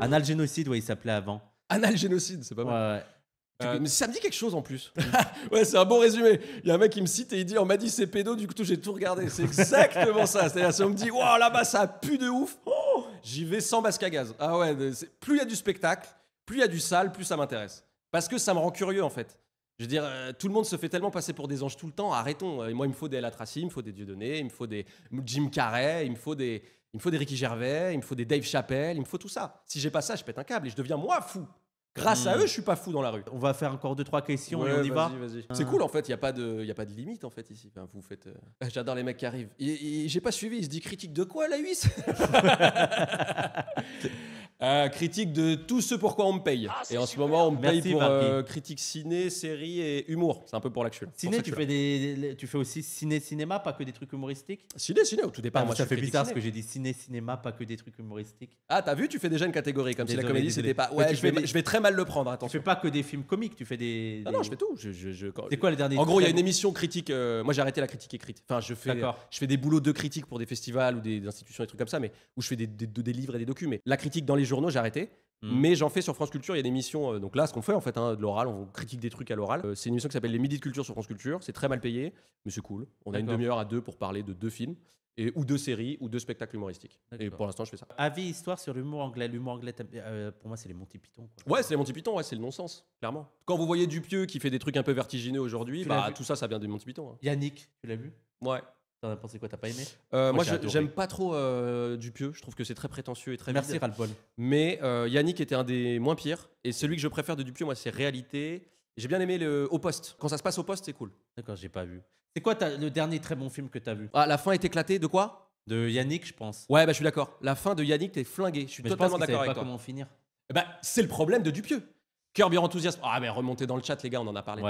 Anal génocide, il s'appelait avant. Anal génocide, c'est pas mal. Euh, mais ça me dit quelque chose en plus. ouais, c'est un bon résumé. Il y a un mec qui me cite et il dit On oh, m'a dit c'est pédo, du coup j'ai tout regardé. C'est exactement ça. C'est-à-dire, si on me dit Waouh, là-bas ça pue de ouf, oh, j'y vais sans basque à gaz. Ah ouais, plus il y a du spectacle, plus il y a du sale, plus ça m'intéresse. Parce que ça me rend curieux en fait. Je veux dire, euh, tout le monde se fait tellement passer pour des anges tout le temps. Arrêtons. Euh, moi, il me faut des Tracy il me faut des Dieudonné, il me faut des Jim Carrey, il me faut des, il me faut des Ricky Gervais, il me faut des Dave Chappelle, il me faut tout ça. Si j'ai pas ça, je pète un câble et je deviens moi fou. Grâce à mm. eux, je suis pas fou dans la rue. On va faire encore deux trois questions et on y va. C'est cool en fait, il y a pas de y a pas de limite en fait ici. vous faites euh, j'adore les mecs qui arrivent. J'ai pas suivi, il se dit critique de quoi la huisse critique de tout ce quoi on me paye. Ah, et en ce moment, on me paye pour euh, critique ciné, série et humour. C'est un peu pour l'actuel. Ciné, tu fais, des, tu fais aussi ciné-cinéma, pas que des trucs humoristiques Ciné, ciné, au tout départ. Ah, moi, ça fait bizarre ce que j'ai dit ciné-cinéma, pas que des trucs humoristiques. Ah, t'as vu, tu fais déjà une catégorie, comme la comédie, c'était pas. Ouais, je vais, très mal le prendre, attention. Tu fais pas que des films comiques, tu fais des. Ah non, je fais tout. Je, je, C'est quoi En gros, il y a une émission critique. Euh, moi, j'ai arrêté la critique écrite. Enfin, je fais, je fais des boulots de critique pour des festivals ou des institutions et trucs comme ça, mais où je fais des, livres et des documents. La critique dans les journaux, j'ai arrêté. Mmh. Mais j'en fais sur France Culture, il y a des missions, euh, donc là ce qu'on fait en fait, hein, de l'oral, on critique des trucs à l'oral. Euh, c'est une mission qui s'appelle Les Midis de Culture sur France Culture, c'est très mal payé, mais c'est cool. On a une demi-heure à deux pour parler de deux films, et, ou deux séries, ou deux spectacles humoristiques. Et pour l'instant je fais ça. Avis, histoire sur l'humour anglais. L'humour anglais, euh, pour moi c'est les Monty Python. Ouais, c'est les Monty Python, ouais, c'est le non-sens, clairement. Quand vous voyez Dupieux qui fait des trucs un peu vertigineux aujourd'hui, bah, tout ça, ça vient des Monty Python. Hein. Yannick, tu l'as vu Ouais. T'en as pensé quoi T'as pas aimé euh, Moi, j'aime pas trop euh, Dupieux. Je trouve que c'est très prétentieux et très. Merci vide. Mais euh, Yannick était un des moins pires. Et celui que je préfère de Dupieux, moi, c'est Réalité. J'ai bien aimé le Au Poste. Quand ça se passe au poste, c'est cool. D'accord, j'ai pas vu. C'est quoi le dernier très bon film que t'as vu Ah, la fin est éclatée. De quoi De Yannick, je pense. Ouais, bah je suis d'accord. La fin de Yannick, t'es flingué. Je suis totalement d'accord avec pas comment finir. Bah, c'est le problème de Dupieux. Cœur, bien enthousiasme. Ah, mais remontez dans le chat, les gars, on en a parlé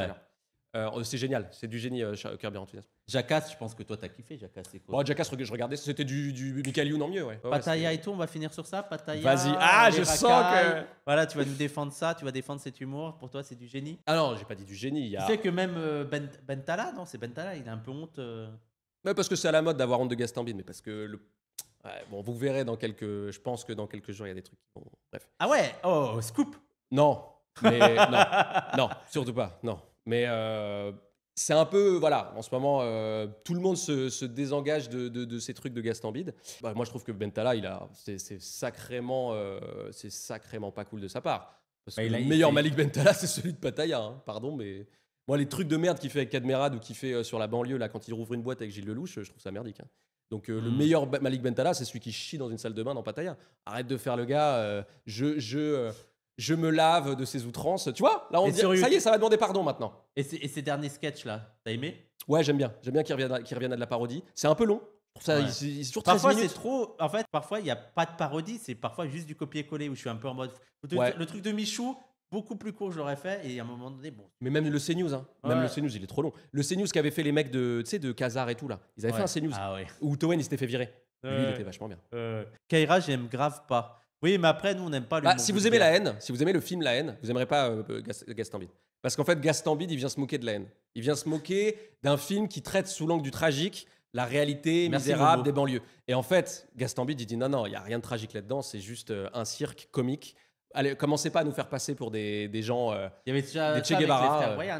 euh, c'est génial, c'est du génie, euh, Kirby je pense que toi t'as kiffé. Jackass, c'est quoi bon, je regardais, c'était du, du Michael Youn en mieux. Ouais. ouais et tout, on va finir sur ça. Pataya. Vas-y, ah, je sens que. Voilà, tu vas nous défendre ça, tu vas défendre cet humour. Pour toi, c'est du génie Ah non, j'ai pas dit du génie. Y a... Tu sais que même euh, ben, Bentala, non, c'est Bentala, il a un peu honte. mais euh. parce que c'est à la mode d'avoir honte de Gaston Bin mais parce que le bon, vous verrez dans quelques. Je pense que dans quelques jours, il y a des trucs. qui vont bref. Ah ouais Oh, scoop Non. Mais non, non, surtout pas. Non. Mais euh, c'est un peu, voilà, en ce moment, euh, tout le monde se, désengage de, ces trucs de Gaston bah, moi, je trouve que Bentala, c'est, sacrément, euh, sacrément pas cool de sa part. Parce bah, le meilleur Malik Bentala, c'est celui de Pataya, hein, pardon, mais moi, les trucs de merde qu'il fait avec Cadmerad ou qu'il fait sur la banlieue, là, quand il rouvre une boîte avec Gilles Lelouch, je trouve ça merdique. Hein. Donc le mmh. meilleur Malik Bentala, c'est celui qui chie dans une salle de bain dans Pattaya. Arrête de faire le gars. je, je, je me lave de ces outrances. Tu vois, là, on dit, ça y est, ça va demander pardon maintenant. Et, ces derniers sketchs là, t'as aimé Ouais, j'aime bien. J'aime bien qu'il reviennent, à de la parodie. C'est un peu long. Ça, toujours parfois c'est trop. En fait, parfois il n'y a pas de parodie, c'est parfois juste du copier-coller où je suis un peu en mode. Le truc de Michou, beaucoup plus court, je l'aurais fait. Et à un moment donné, bon. Mais même le CNews, hein. Même le il est trop long. Le CNews qu'avaient fait les mecs de, tu de Kazar et tout là. Ils avaient fait un CNews ah, où Toen il s'était fait virer. Lui, il était vachement bien. Euh, j'aime grave pas. Oui, mais après, nous, on n'aime pas bah, le. si vous aimez la haine, si vous aimez le film La haine, vous n'aimerez pas euh, euh, Gaston Bide. Parce qu'en fait, Gaston Bide, il vient se moquer de la haine. Il vient se moquer d'un film qui traite sous l'angle du tragique la réalité misérable des banlieues. Et en fait, Gaston Bide, il dit non, non, il n'y a rien de tragique là-dedans, c'est juste euh, un cirque comique allez, commencez pas à nous faire passer pour des, des gens. Euh, il y avait déjà des Che Guevara. Euh.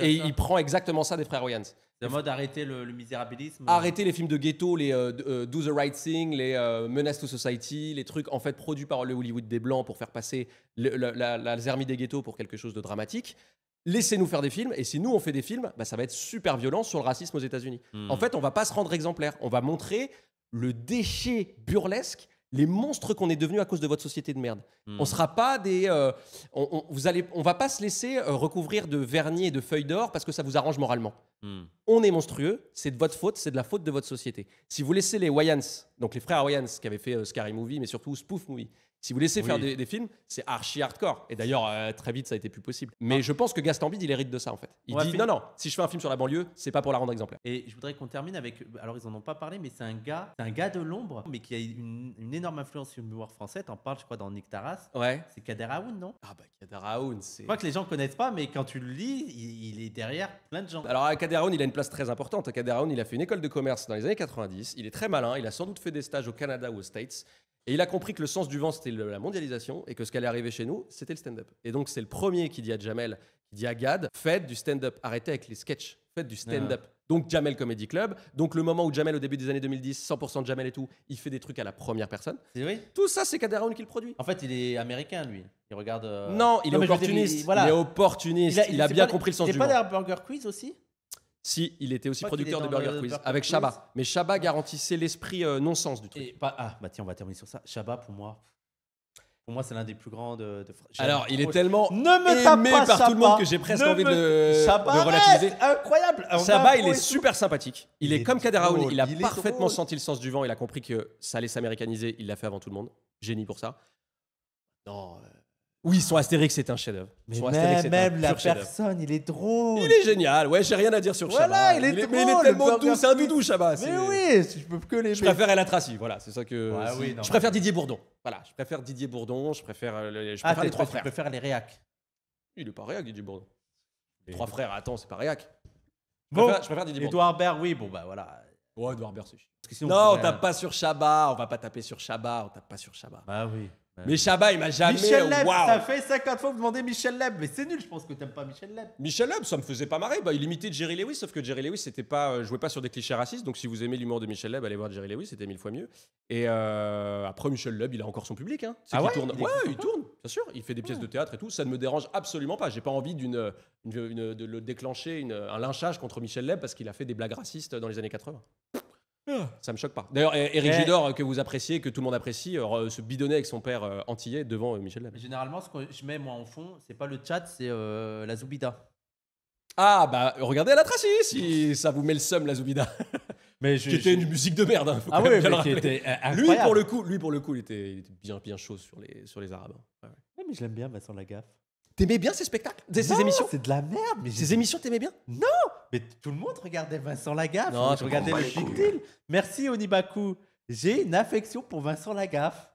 et il prend exactement ça des frères Wayans. C'est mode arrêter le, misérabilisme. Arrêter les films de ghetto, les euh, Do the Right Thing, les Menace to Society, les trucs en fait produits par le Hollywood des Blancs pour faire passer la, zermie des ghettos pour quelque chose de dramatique. Laissez-nous faire des films, et si nous on fait des films, bah, ça va être super violent sur le racisme aux États-Unis. Hmm. En fait, on va pas se rendre exemplaire. On va montrer le déchet burlesque les monstres qu'on est devenus à cause de votre société de merde. Hmm. On sera pas des, euh, on, va pas se laisser euh, recouvrir de vernis et de feuilles d'or parce que ça vous arrange moralement. Hmm. On est monstrueux, c'est de votre faute, c'est de la faute de votre société. Si vous laissez les Wayans, donc les frères Wayans qui avaient fait euh, Scary Movie, mais surtout Spoof Movie, si vous laissez faire des, films, c'est archi hardcore. Et d'ailleurs, euh, très vite, ça a été plus possible. Mais je pense que Gaston Bide, il hérite de ça, en fait. Il dit non, non, si je fais un film sur la banlieue, c'est pas pour la rendre exemplaire. Et je voudrais qu'on termine avec. Alors, ils en ont pas parlé, mais c'est un gars, un gars de l'ombre, mais qui a une, énorme influence sur le mémoire français. T'en parles, je crois, dans Nick Taras. Ouais. C'est Kader Aoun, non Ah, bah, Kader Aoun, c'est. Je crois que les gens connaissent pas, mais quand tu le lis, il, est derrière plein de gens. Alors, euh, Kader Aoun, il a une place très importante. Kader Aoun, il a fait une école de commerce dans les années 90. Il est très malin. Il a sans doute fait des stages au Canada ou aux States. Et il a compris que le sens du vent, c'était la mondialisation et que ce qui allait arriver chez nous, c'était le stand-up. Et donc, c'est le premier qui dit à Jamel, qui dit à Gad, faites du stand-up, arrêtez avec les sketchs, faites du stand-up. Donc, Jamel Comedy Club. Donc, le moment où Jamel, au début des années 2010, 100% de Jamel et tout, il fait des trucs à la première personne. Tout ça, c'est Kader qui le produit. En fait, il est américain, lui. Il regarde. Euh, non, il est opportuniste. il, est opportuniste. Il a, bien compris le sens du vent. C'est pas Burger Quiz aussi si, il était aussi producteur de Burger Quiz avec Shabba. Mais Shabba garantissait l'esprit euh, non-sens du truc. ah, bah tiens, on va terminer sur ça. Shabba, pour moi, pour moi, c'est l'un des plus grands de. Alors, il est tellement ne me aimé pas, par tout le monde que j'ai presque envie de, Shabba relativiser. incroyable. Shabba, il est super sympathique. Il, est, comme comme Aoun. Il a parfaitement senti le sens du vent. Il a compris que ça allait s'américaniser. Il l'a fait avant tout le monde. Génie pour ça. Non. Euh, oui, son Astérix, c'est un chef-d'œuvre. Mais même, la personne, il est drôle. Il est génial, ouais, j'ai rien à dire sur voilà, il est, il est drôle. Mais il est tellement doux, c'est un doudou, Shabba. Mais oui, je peux que les. Je préfère El voilà, c'est ça que. Ah je préfère Didier Bourdon. Voilà, je préfère Didier Bourdon, je préfère, euh, les, je ah, préfère ah, les trois les réacs. Il est pas réac, Didier Bourdon. Les trois frères, attends, c'est pas réac. Bon, je préfère, Didier Bourdon. Edouard Baird, oui, bon, bah voilà. Ouais, Edouard Baird, c'est Non, on tape euh, pas sur Chabas. on va pas taper sur Chabas. on tape pas sur Shabba. Bah oui. Ben, mais il m'a jamais. Michel Leb, ça fait 50 fois que vous demandez Michel Leb, mais c'est nul, je pense que t'aimes pas Michel Leb. Michel Leb, ça me faisait pas marrer. Bah, il imitait Jerry Lewis, sauf que Jerry Lewis c'était pas, euh, jouait pas sur des clichés racistes. Donc si vous aimez l'humour de Michel Leb, allez voir Jerry Lewis, c'était mille fois mieux. Et euh, après, Michel Leb, il a encore son public. Hein. Ah il tourne. tourne, bien sûr. Il fait des pièces de théâtre et tout. Ça ne me dérange absolument pas. J'ai pas envie euh, de le déclencher un lynchage contre Michel Leb parce qu'il a fait des blagues racistes dans les années 80. Ah. Ça me choque pas. D'ailleurs, Eric eh. Gédor, euh, que vous appréciez, que tout le monde apprécie, euh, se bidonnait avec son père antillais euh, devant Michel Lamy. Généralement, ce que je mets moi en fond, c'est pas le chat, c'est la Zoubida. Ah, bah regardez à la Tracy si ça vous met le seum, la Zoubida. Mais qui était une musique de merde. Hein, ah oui, qui était lui pour le coup, lui pour le coup, il était, bien bien chaud sur les sur les Arabes. Hein. mais je l'aime bien, Vincent gaffe T'aimais bien ces spectacles Ces, émissions C'est de la merde. Mais Ces émissions, t'aimais bien Non Mais tout le monde regardait Vincent Lagaffe. Non, je regardais le Deal Merci Onibaku. J'ai une affection pour Vincent Lagaffe.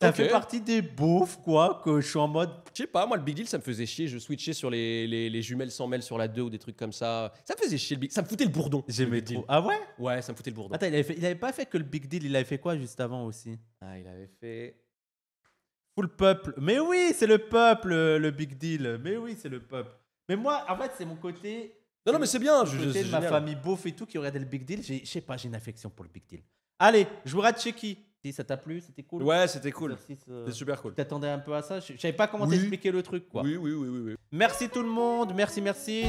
Ça fait partie des bouffes, quoi, que je suis en mode. Je sais pas, moi, le Big Deal, ça me faisait chier. Je switchais sur les, les, les jumelles sans mêle sur la 2 ou des trucs comme ça. Ça me faisait chier le Big Ça me foutait le bourdon. J'aimais trop. Ah ouais Ouais, ça me foutait le bourdon. Attends, il avait, il avait pas fait que le Big Deal, il avait fait quoi juste avant aussi Ah, il avait fait le peuple. Mais oui, c'est le peuple, euh, le big deal. Mais oui, c'est le peuple. Mais moi, en fait, c'est mon côté. Non, non, mais c'est bien. Je, côté de ma famille beauf et tout qui regardait le big deal. Je sais pas, j'ai une affection pour le big deal. Allez, je vous rate chez qui Si ça t'a plu, c'était cool. Ouais, c'était cool. Euh, c'était super cool. T'attendais un peu à ça. Je, savais pas comment t'expliquer le truc, quoi. oui, oui, oui, oui. Merci tout le monde. Merci, merci.